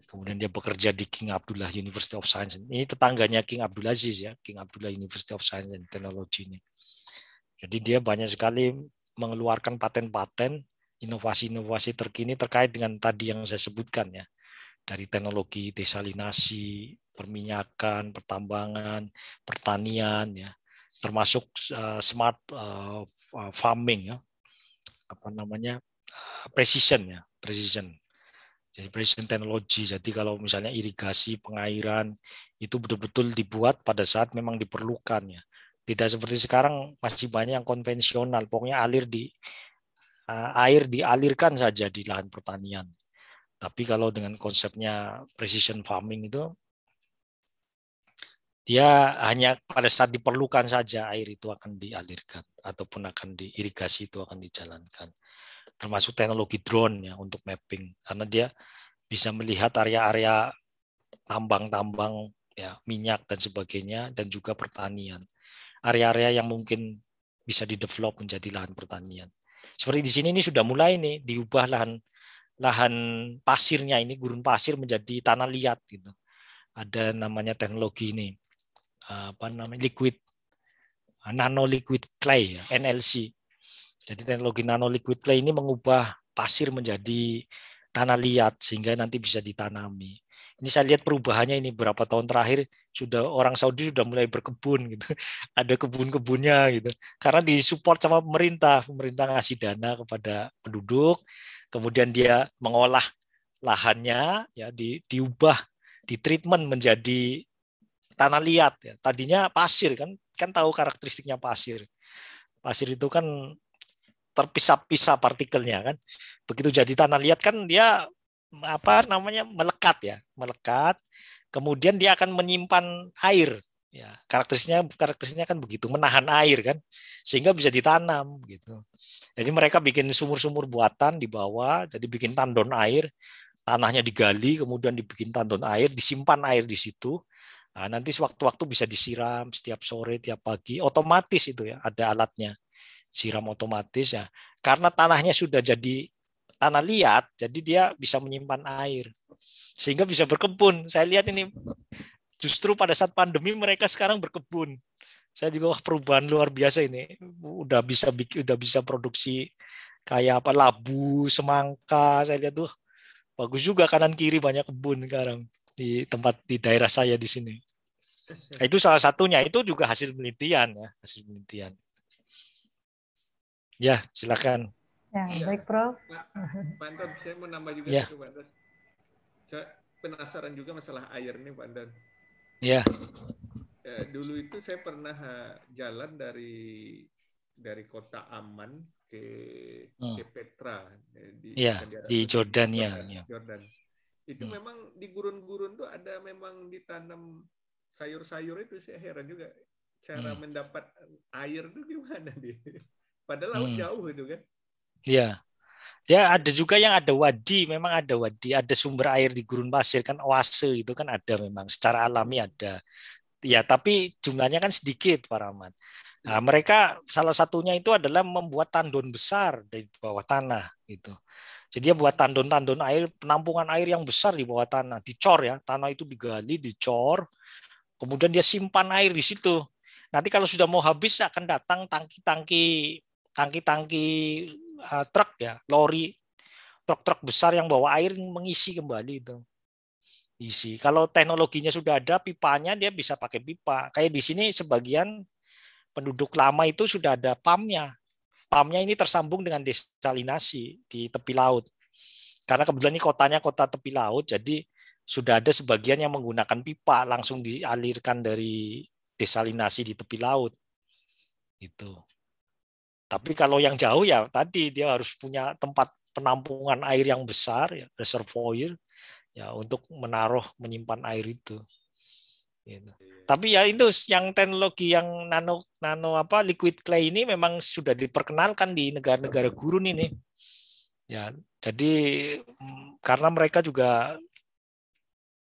[SPEAKER 1] Kemudian dia bekerja di King Abdullah University of Science. Ini tetangganya King Abdul Aziz ya, King Abdullah University of Science and Technology ini. Jadi dia banyak sekali mengeluarkan paten-paten inovasi-inovasi terkini terkait dengan tadi yang saya sebutkan ya. Dari teknologi desalinasi, perminyakan, pertambangan, pertanian ya, termasuk uh, smart uh, farming ya. Apa namanya? precision ya, precision. Jadi precision technology. Jadi kalau misalnya irigasi, pengairan itu betul-betul dibuat pada saat memang diperlukan ya. Tidak seperti sekarang masih banyak yang konvensional, pokoknya alir di uh, air dialirkan saja di lahan pertanian. Tapi kalau dengan konsepnya precision farming itu dia hanya pada saat diperlukan saja air itu akan dialirkan ataupun akan diirigasi itu akan dijalankan. Termasuk teknologi drone ya untuk mapping karena dia bisa melihat area-area tambang-tambang ya minyak dan sebagainya dan juga pertanian. Area-area yang mungkin bisa didevelop menjadi lahan pertanian. Seperti di sini ini sudah mulai nih diubah lahan lahan pasirnya ini gurun pasir menjadi tanah liat gitu. Ada namanya teknologi ini apa namanya liquid ah, nano liquid clay ya, NLC. Jadi teknologi nano liquid clay ini mengubah pasir menjadi tanah liat sehingga nanti bisa ditanami. Ini saya lihat perubahannya ini berapa tahun terakhir sudah orang Saudi sudah mulai berkebun gitu. Ada kebun-kebunnya gitu. Karena disupport sama pemerintah, pemerintah ngasih dana kepada penduduk, kemudian dia mengolah lahannya ya di diubah, ditreatment menjadi tanah liat ya. Tadinya pasir kan kan tahu karakteristiknya pasir. Pasir itu kan terpisah-pisah partikelnya kan. Begitu jadi tanah liat kan dia apa namanya melekat ya, melekat. Kemudian dia akan menyimpan air. Ya, karakteristiknya karakteristiknya kan begitu menahan air kan sehingga bisa ditanam gitu. Jadi mereka bikin sumur-sumur buatan di bawah, jadi bikin tandon air, tanahnya digali kemudian dibikin tandon air, disimpan air di situ Nah, nanti sewaktu-waktu bisa disiram setiap sore, tiap pagi, otomatis itu ya, ada alatnya. Siram otomatis ya. Karena tanahnya sudah jadi tanah liat, jadi dia bisa menyimpan air. Sehingga bisa berkebun. Saya lihat ini justru pada saat pandemi mereka sekarang berkebun. Saya juga wah, perubahan luar biasa ini. Udah bisa bikin udah bisa produksi kayak apa labu, semangka. Saya lihat tuh bagus juga kanan kiri banyak kebun sekarang di tempat di daerah saya di sini. itu salah satunya. Itu juga hasil penelitian ya, hasil penelitian. Ya, silakan.
[SPEAKER 2] Ya, baik, Prof.
[SPEAKER 6] Pak, saya mau nambah juga ya. itu, penasaran juga masalah air nih, Pak Anton. Ya. ya dulu itu saya pernah eh, jalan dari dari kota Aman ke hmm. ke Petra ya, di ya, di Jordan, Jordan ya, ya. Jordan. Itu hmm. memang di gurun-gurun tuh ada memang ditanam sayur-sayur itu sih heran juga cara hmm. mendapat air tuh gimana nih Padahal laut hmm. jauh itu kan.
[SPEAKER 1] ya Ya ada juga yang ada wadi, memang ada wadi, ada sumber air di gurun pasir kan oase itu kan ada memang secara alami ada. Ya tapi jumlahnya kan sedikit Pak Rahmat. Nah, iya. mereka salah satunya itu adalah membuat tandon besar dari bawah tanah gitu. Jadi dia buat tandon-tandon air, penampungan air yang besar di bawah tanah, dicor ya. Tanah itu digali, dicor. Kemudian dia simpan air di situ. Nanti kalau sudah mau habis akan datang tangki-tangki tangki-tangki uh, truk ya, lori truk-truk besar yang bawa air mengisi kembali itu. Isi. Kalau teknologinya sudah ada pipanya dia bisa pakai pipa. Kayak di sini sebagian penduduk lama itu sudah ada pamnya pamnya ini tersambung dengan desalinasi di tepi laut. Karena kebetulan ini kotanya kota tepi laut, jadi sudah ada sebagian yang menggunakan pipa langsung dialirkan dari desalinasi di tepi laut. Itu. Tapi kalau yang jauh ya tadi dia harus punya tempat penampungan air yang besar, ya, reservoir, ya untuk menaruh menyimpan air itu. Gitu. Tapi ya itu yang teknologi yang nano nano apa liquid clay ini memang sudah diperkenalkan di negara-negara gurun ini. Ya, jadi mm, karena mereka juga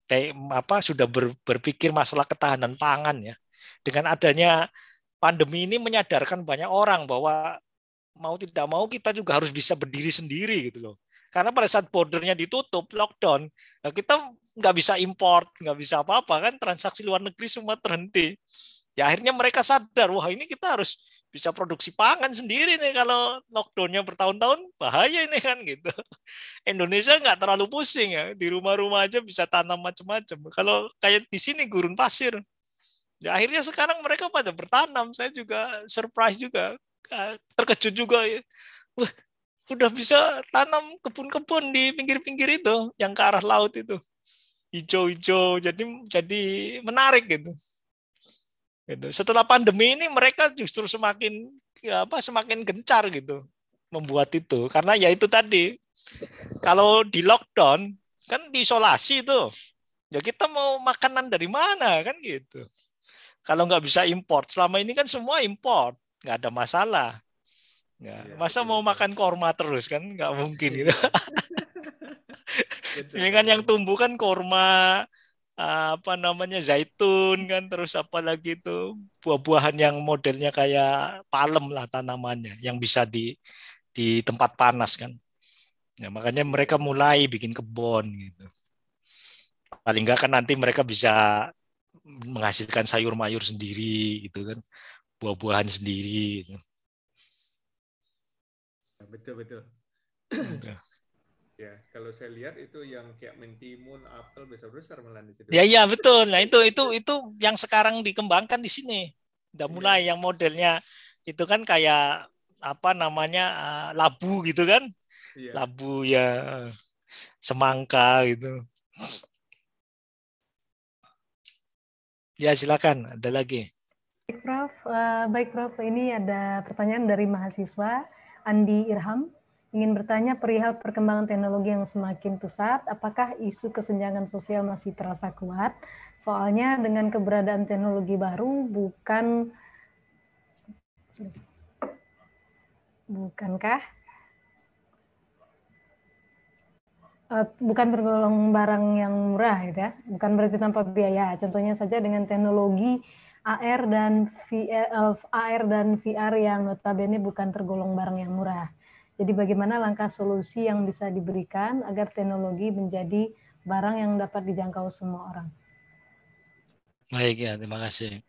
[SPEAKER 1] kayak apa sudah ber, berpikir masalah ketahanan pangan ya. Dengan adanya pandemi ini menyadarkan banyak orang bahwa mau tidak mau kita juga harus bisa berdiri sendiri gitu loh. Karena pada saat bordernya ditutup, lockdown, nah kita nggak bisa import, nggak bisa apa-apa kan, transaksi luar negeri semua terhenti. Ya akhirnya mereka sadar, wah ini kita harus bisa produksi pangan sendiri nih kalau lockdownnya bertahun-tahun bahaya ini kan gitu. Indonesia nggak terlalu pusing ya di rumah-rumah aja bisa tanam macam-macam. Kalau kayak di sini gurun pasir, ya akhirnya sekarang mereka pada bertanam. Saya juga surprise juga eh, terkejut juga. Ya udah bisa tanam kebun-kebun di pinggir-pinggir itu yang ke arah laut itu hijau-hijau jadi jadi menarik gitu gitu setelah pandemi ini mereka justru semakin apa semakin gencar gitu membuat itu karena ya itu tadi kalau di lockdown kan diisolasi itu ya kita mau makanan dari mana kan gitu kalau nggak bisa import selama ini kan semua import nggak ada masalah Ya. Masa mau makan korma terus kan nggak mungkin gitu. Iya. Ini kan yang tumbuh kan korma eh, apa namanya zaitun kan terus apa lagi itu buah-buahan yang modelnya kayak palem lah tanamannya yang bisa di di tempat panas kan. Ya, makanya mereka mulai bikin kebun gitu. Paling nggak kan nanti mereka bisa menghasilkan sayur mayur sendiri gitu kan, buah-buahan sendiri. Gitu
[SPEAKER 6] betul betul. ya, kalau saya lihat itu yang kayak mentimun, apel besar-besar malah di situ. Ya ya betul.
[SPEAKER 1] Nah, itu itu itu yang sekarang dikembangkan di sini. Udah iya. mulai ya. yang modelnya itu kan kayak apa namanya eh, labu gitu kan? Ya. Labu ya semangka gitu. Ya, silakan. Ada lagi.
[SPEAKER 2] Baik, Prof. Uh, baik, Prof. Ini ada pertanyaan dari mahasiswa. Andi Irham ingin bertanya perihal perkembangan teknologi yang semakin pesat, apakah isu kesenjangan sosial masih terasa kuat? Soalnya dengan keberadaan teknologi baru bukan bukankah eh, bukan tergolong barang yang murah gitu ya, bukan berarti tanpa biaya. Contohnya saja dengan teknologi AR dan VR, eh, eh, AR dan VR yang notabene bukan tergolong barang yang murah. Jadi bagaimana langkah solusi yang bisa diberikan agar teknologi menjadi barang yang dapat dijangkau semua orang?
[SPEAKER 1] Baik ya, terima kasih.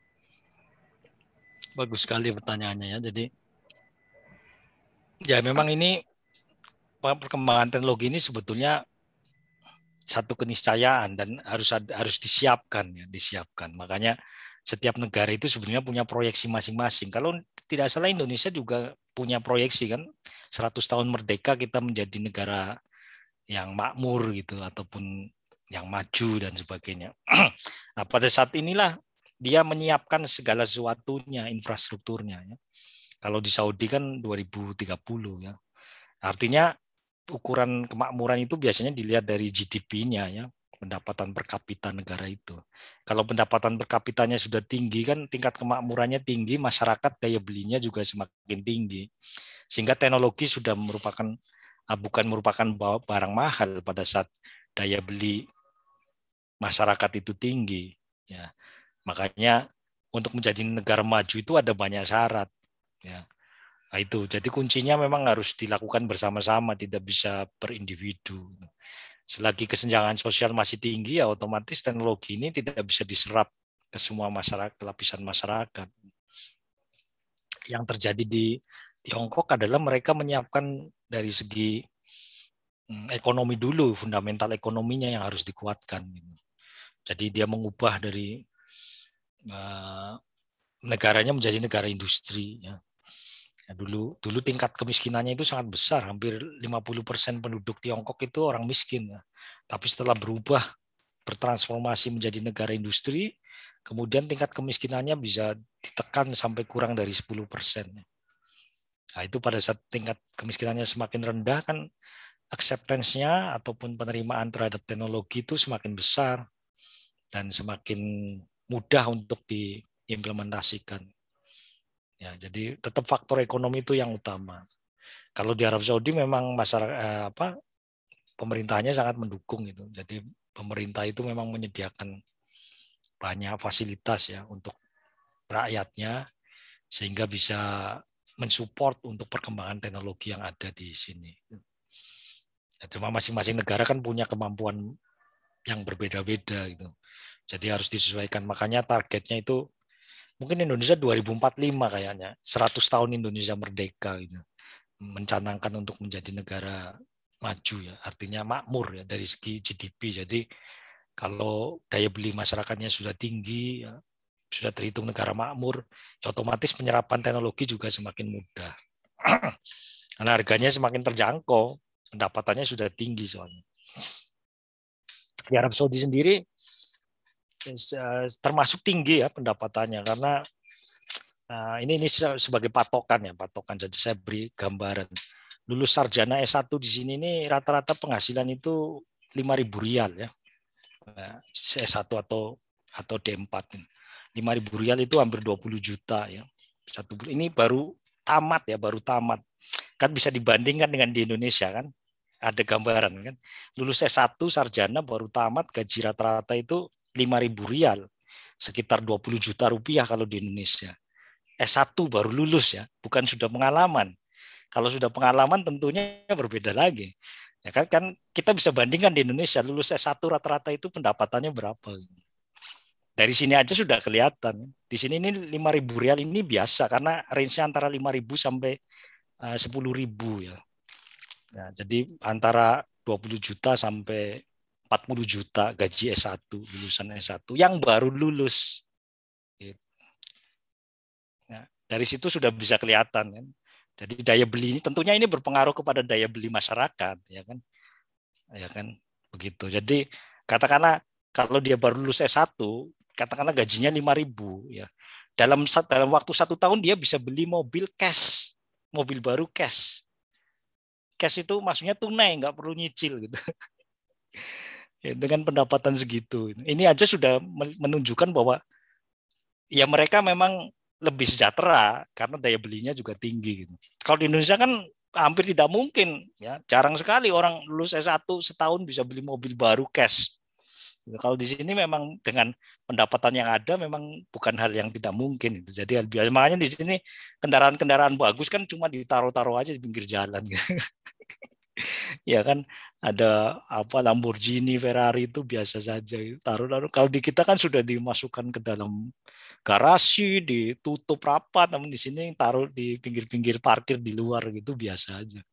[SPEAKER 1] Bagus sekali pertanyaannya ya. Jadi ya memang ini perkembangan teknologi ini sebetulnya satu keniscayaan dan harus harus disiapkan ya, disiapkan. Makanya setiap negara itu sebenarnya punya proyeksi masing-masing. Kalau tidak salah Indonesia juga punya proyeksi kan 100 tahun merdeka kita menjadi negara yang makmur gitu ataupun yang maju dan sebagainya. nah, pada saat inilah dia menyiapkan segala sesuatunya, infrastrukturnya ya. Kalau di Saudi kan 2030 ya. Artinya ukuran kemakmuran itu biasanya dilihat dari GDP-nya ya pendapatan per kapita negara itu. Kalau pendapatan per kapitanya sudah tinggi kan tingkat kemakmurannya tinggi, masyarakat daya belinya juga semakin tinggi. Sehingga teknologi sudah merupakan ah, bukan merupakan barang mahal pada saat daya beli masyarakat itu tinggi. Ya. Makanya untuk menjadi negara maju itu ada banyak syarat. Ya. Nah, itu jadi kuncinya memang harus dilakukan bersama-sama, tidak bisa per individu selagi kesenjangan sosial masih tinggi ya otomatis teknologi ini tidak bisa diserap ke semua masyarakat lapisan masyarakat. Yang terjadi di Tiongkok adalah mereka menyiapkan dari segi hmm, ekonomi dulu fundamental ekonominya yang harus dikuatkan. Gitu. Jadi dia mengubah dari eh, negaranya menjadi negara industri ya. Ya, dulu dulu tingkat kemiskinannya itu sangat besar, hampir 50% penduduk Tiongkok itu orang miskin. Ya. Tapi setelah berubah bertransformasi menjadi negara industri, kemudian tingkat kemiskinannya bisa ditekan sampai kurang dari 10%. Ya. Nah, itu pada saat tingkat kemiskinannya semakin rendah kan acceptance-nya ataupun penerimaan terhadap teknologi itu semakin besar dan semakin mudah untuk diimplementasikan. Ya, jadi tetap faktor ekonomi itu yang utama. Kalau di Arab Saudi memang masyarakat eh, apa pemerintahnya sangat mendukung itu. Jadi pemerintah itu memang menyediakan banyak fasilitas ya untuk rakyatnya sehingga bisa mensupport untuk perkembangan teknologi yang ada di sini. Ya, cuma masing-masing negara kan punya kemampuan yang berbeda-beda gitu. Jadi harus disesuaikan. Makanya targetnya itu mungkin Indonesia 2045 kayaknya 100 tahun Indonesia merdeka gitu mencanangkan untuk menjadi negara maju ya artinya makmur ya dari segi GDP jadi kalau daya beli masyarakatnya sudah tinggi ya, sudah terhitung negara makmur ya otomatis penyerapan teknologi juga semakin mudah karena harganya semakin terjangkau pendapatannya sudah tinggi soalnya di Arab Saudi sendiri Eh, termasuk tinggi ya pendapatannya karena eh, ini ini sebagai patokan ya patokan saja saya beri gambaran lulus sarjana S1 di sini ini rata-rata penghasilan itu 5.000 rial ya eh, S1 atau atau D4 5.000 rial itu hampir 20 juta ya satu bulan ini baru tamat ya baru tamat kan bisa dibandingkan dengan di Indonesia kan ada gambaran kan lulus S1 sarjana baru tamat gaji rata-rata itu lima ribu rial, sekitar 20 juta rupiah kalau di Indonesia. S1 baru lulus ya, bukan sudah pengalaman. Kalau sudah pengalaman tentunya berbeda lagi. Ya kan, kan kita bisa bandingkan di Indonesia lulus S1 rata-rata itu pendapatannya berapa. Dari sini aja sudah kelihatan. Di sini ini ribu rial ini biasa karena range antara antara ribu sampai eh, sepuluh ribu ya. Nah, jadi antara 20 juta sampai 40 juta gaji S1, lulusan S1 yang baru lulus. Gitu. Nah, dari situ sudah bisa kelihatan kan. Jadi daya beli ini tentunya ini berpengaruh kepada daya beli masyarakat, ya kan? Ya kan? Begitu. Jadi katakanlah kalau dia baru lulus S1, katakanlah gajinya 5000 ya. Dalam dalam waktu satu tahun dia bisa beli mobil cash, mobil baru cash. Cash itu maksudnya tunai, nggak perlu nyicil gitu ya, dengan pendapatan segitu. Ini aja sudah menunjukkan bahwa ya mereka memang lebih sejahtera karena daya belinya juga tinggi. Kalau di Indonesia kan hampir tidak mungkin ya jarang sekali orang lulus S1 setahun bisa beli mobil baru cash ya, kalau di sini memang dengan pendapatan yang ada memang bukan hal yang tidak mungkin jadi ya, makanya di sini kendaraan-kendaraan bagus kan cuma ditaruh-taruh aja di pinggir jalan gitu. ya kan ada apa Lamborghini, Ferrari itu biasa saja. Taruh-taruh. Kalau di kita kan sudah dimasukkan ke dalam garasi, ditutup rapat. Namun di sini taruh di pinggir-pinggir parkir di luar gitu biasa aja.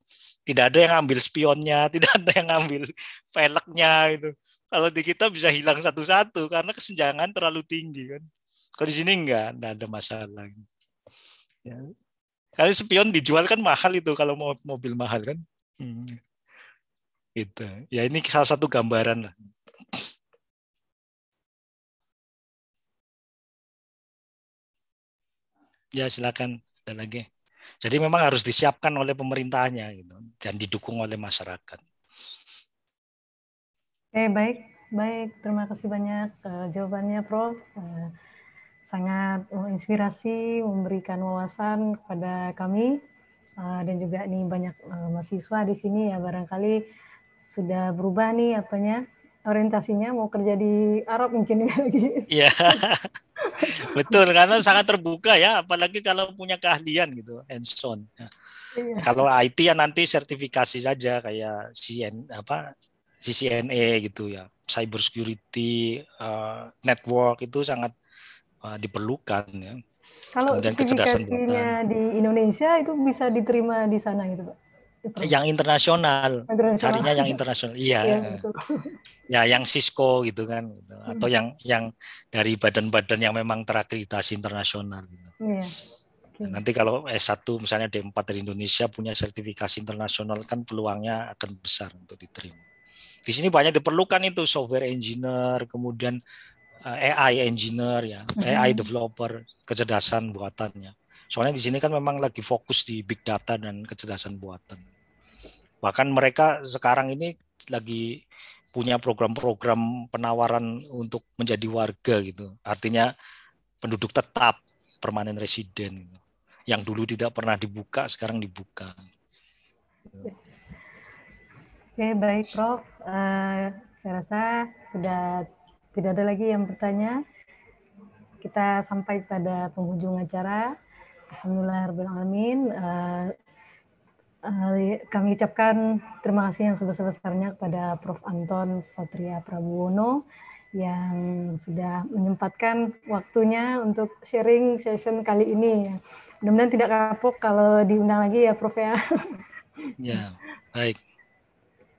[SPEAKER 1] Tidak ada yang ambil spionnya, tidak ada yang ambil velgnya itu. Kalau di kita bisa hilang satu-satu karena kesenjangan terlalu tinggi kan. Kalau di sini enggak, enggak ada masalah. Ya. Karena spion dijual kan mahal itu kalau mau mobil mahal kan. Hmm. Gitu. Ya ini salah satu gambaran lah. Ya silakan ada lagi. Jadi memang harus disiapkan oleh pemerintahnya gitu dan didukung oleh masyarakat.
[SPEAKER 2] Oke baik baik terima kasih banyak uh, jawabannya Prof. Uh, sangat menginspirasi memberikan wawasan kepada kami uh, dan juga nih banyak uh, mahasiswa di sini ya barangkali sudah berubah nih apanya orientasinya mau kerja di Arab mungkin ya lagi.
[SPEAKER 1] Iya. Betul karena sangat terbuka ya apalagi kalau punya keahlian gitu hands on. Ya. Iya. Kalau IT ya nanti sertifikasi saja kayak CN apa CCNA e gitu ya. Cyber security uh, network itu sangat uh, diperlukan ya.
[SPEAKER 2] Kalau sertifikasinya di Indonesia itu bisa diterima di sana gitu, Pak
[SPEAKER 1] yang internasional. Carinya yang internasional. Iya. iya ya, yang Cisco gitu kan gitu. atau hmm. yang yang dari badan-badan yang memang terakreditasi internasional gitu.
[SPEAKER 3] Iya. Nah,
[SPEAKER 4] okay. nanti
[SPEAKER 1] kalau S1 misalnya D4 dari Indonesia punya sertifikasi internasional kan peluangnya akan besar untuk diterima. Di sini banyak diperlukan itu software engineer, kemudian eh, AI engineer ya, mm -hmm. AI developer, kecerdasan buatannya. Soalnya di sini kan memang lagi fokus di big data dan kecerdasan buatan. Bahkan mereka sekarang ini lagi punya program-program penawaran untuk menjadi warga gitu. Artinya penduduk tetap, permanen residen. Gitu. Yang dulu tidak pernah dibuka, sekarang dibuka.
[SPEAKER 2] Oke, baik Prof. Uh, saya rasa sudah tidak ada lagi yang bertanya. Kita sampai pada penghujung acara. Alhamdulillah, Alamin. Uh, kami ucapkan terima kasih yang sebesar-besarnya kepada Prof. Anton Satria Prabowo yang sudah menyempatkan waktunya untuk sharing session kali ini. Mudah-mudahan tidak kapok kalau diundang lagi ya Prof ya.
[SPEAKER 4] Ya, baik.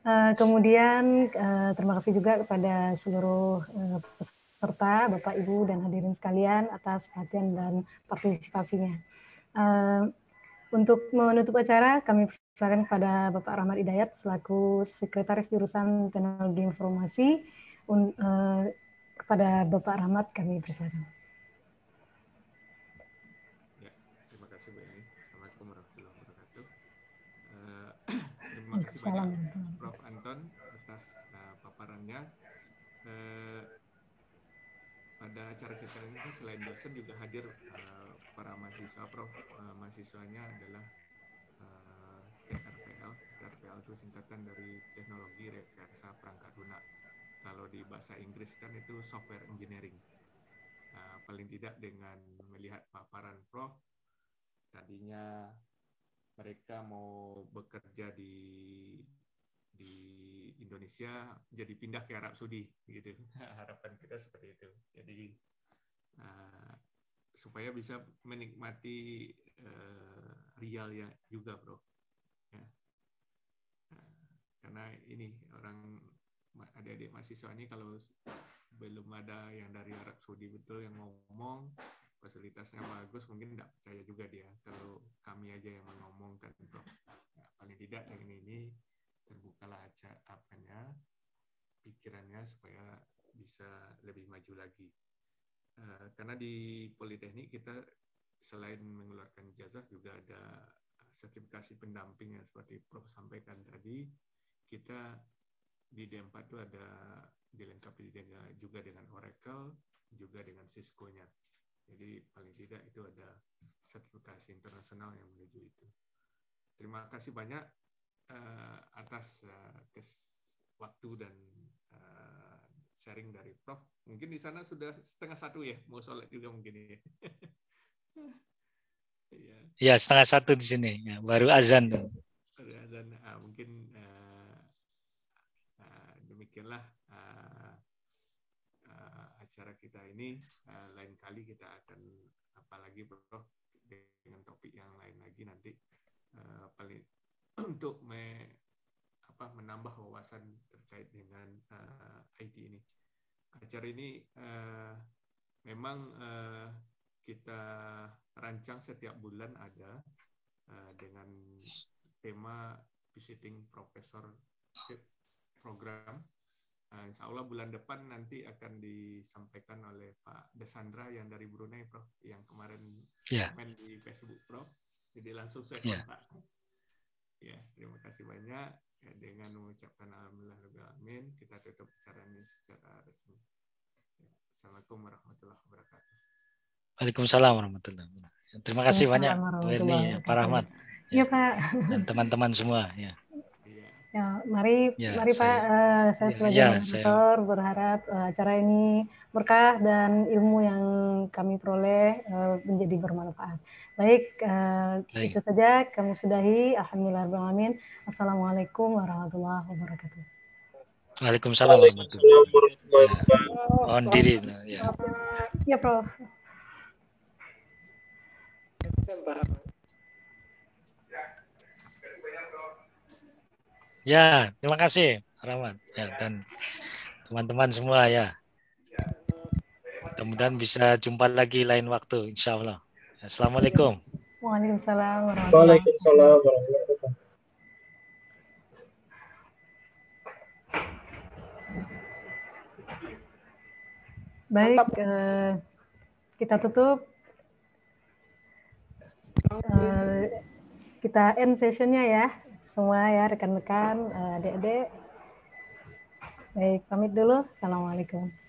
[SPEAKER 2] Eh, kemudian eh, terima kasih juga kepada seluruh eh, peserta, Bapak Ibu dan hadirin sekalian atas perhatian dan partisipasinya. Uh, untuk menutup acara, kami persilakan kepada Bapak Rahmat Hidayat selaku Sekretaris Jurusan Teknologi Informasi. Un, uh, kepada Bapak Rahmat kami persilakan.
[SPEAKER 6] Ya, terima kasih Bu Eni. Assalamualaikum warahmatullahi wabarakatuh. Uh, terima kasih banyak Prof. Anton atas uh, paparannya. Uh, pada acara kita ini selain dosen juga hadir uh, para mahasiswa prof uh, mahasiswanya adalah uh, eh, TRPL TRPL itu singkatan dari teknologi rekayasa perangkat lunak kalau di bahasa Inggris kan itu software engineering uh, paling tidak dengan melihat paparan prof tadinya mereka mau bekerja di di Indonesia jadi pindah ke Arab Saudi gitu harapan kita seperti itu jadi uh, supaya bisa menikmati uh, eh, real ya juga bro ya karena ini orang adik-adik mahasiswa ini kalau belum ada yang dari Arab Saudi betul yang ngomong fasilitasnya bagus mungkin tidak percaya juga dia kalau kami aja yang ngomong kan bro ya, paling tidak dengan ini terbukalah apanya pikirannya supaya bisa lebih maju lagi Eh, karena di Politeknik kita selain mengeluarkan ijazah juga ada sertifikasi pendamping yang seperti Prof sampaikan tadi kita di D4 itu ada dilengkapi dengan, juga dengan Oracle juga dengan Cisco-nya. Jadi paling tidak itu ada sertifikasi internasional yang menuju itu. Terima kasih banyak uh, atas uh, kes, waktu dan uh, sharing dari Prof. Mungkin di sana sudah setengah satu ya, mau sholat juga mungkin ya.
[SPEAKER 1] Iya. ya. setengah satu di sini, ya, baru azan Baru
[SPEAKER 6] azan, nah, mungkin uh, uh, demikianlah uh, uh, acara kita ini. Uh, lain kali kita akan apalagi Prof dengan topik yang lain lagi nanti uh, paling untuk me apa menambah wawasan terkait dengan uh, eh, IT ini. Acara ini uh, memang uh, kita rancang setiap bulan ada uh, dengan tema visiting professor program. Uh, insya Allah bulan depan nanti akan disampaikan oleh Pak Desandra yang dari Brunei, Prof, yang kemarin yeah. Ya. di Facebook, Prof. Jadi langsung saya ya. kontak. Yeah. Ya, terima kasih banyak. Ya, dengan mengucapkan alhamdulillah kita tutup acara ini secara resmi. Ya, Assalamualaikum warahmatullahi wabarakatuh.
[SPEAKER 1] Waalaikumsalam warahmatullahi wabarakatuh. Terima kasih banyak Bu Erni, ya, Pak Rahmat.
[SPEAKER 2] Iya, ya, Pak. Dan
[SPEAKER 1] teman-teman semua, ya.
[SPEAKER 2] Ya, mari, ya, mari saya, Pak, uh, eh, saya ya, sebagai ya, moderator saya. berharap uh, acara ini berkah dan ilmu yang kami peroleh uh, menjadi bermanfaat. Baik, uh, Baik, itu saja kami sudahi. Alhamdulillahirrahmanirrahim. Assalamualaikum warahmatullahi wabarakatuh.
[SPEAKER 1] Waalaikumsalam warahmatullahi
[SPEAKER 2] wabarakatuh. Ya, on diri. Ya, ya Prof.
[SPEAKER 1] Ya, terima kasih Rahmat ya, dan teman-teman semua ya. Kemudian bisa jumpa lagi lain waktu, insya Allah. Ya, Assalamualaikum.
[SPEAKER 2] Waalaikumsalam. Waalaikumsalam Baik, uh, kita tutup. Uh, kita end sessionnya ya semua ya rekan-rekan, eh, adik-adik. Baik, pamit dulu. Assalamualaikum.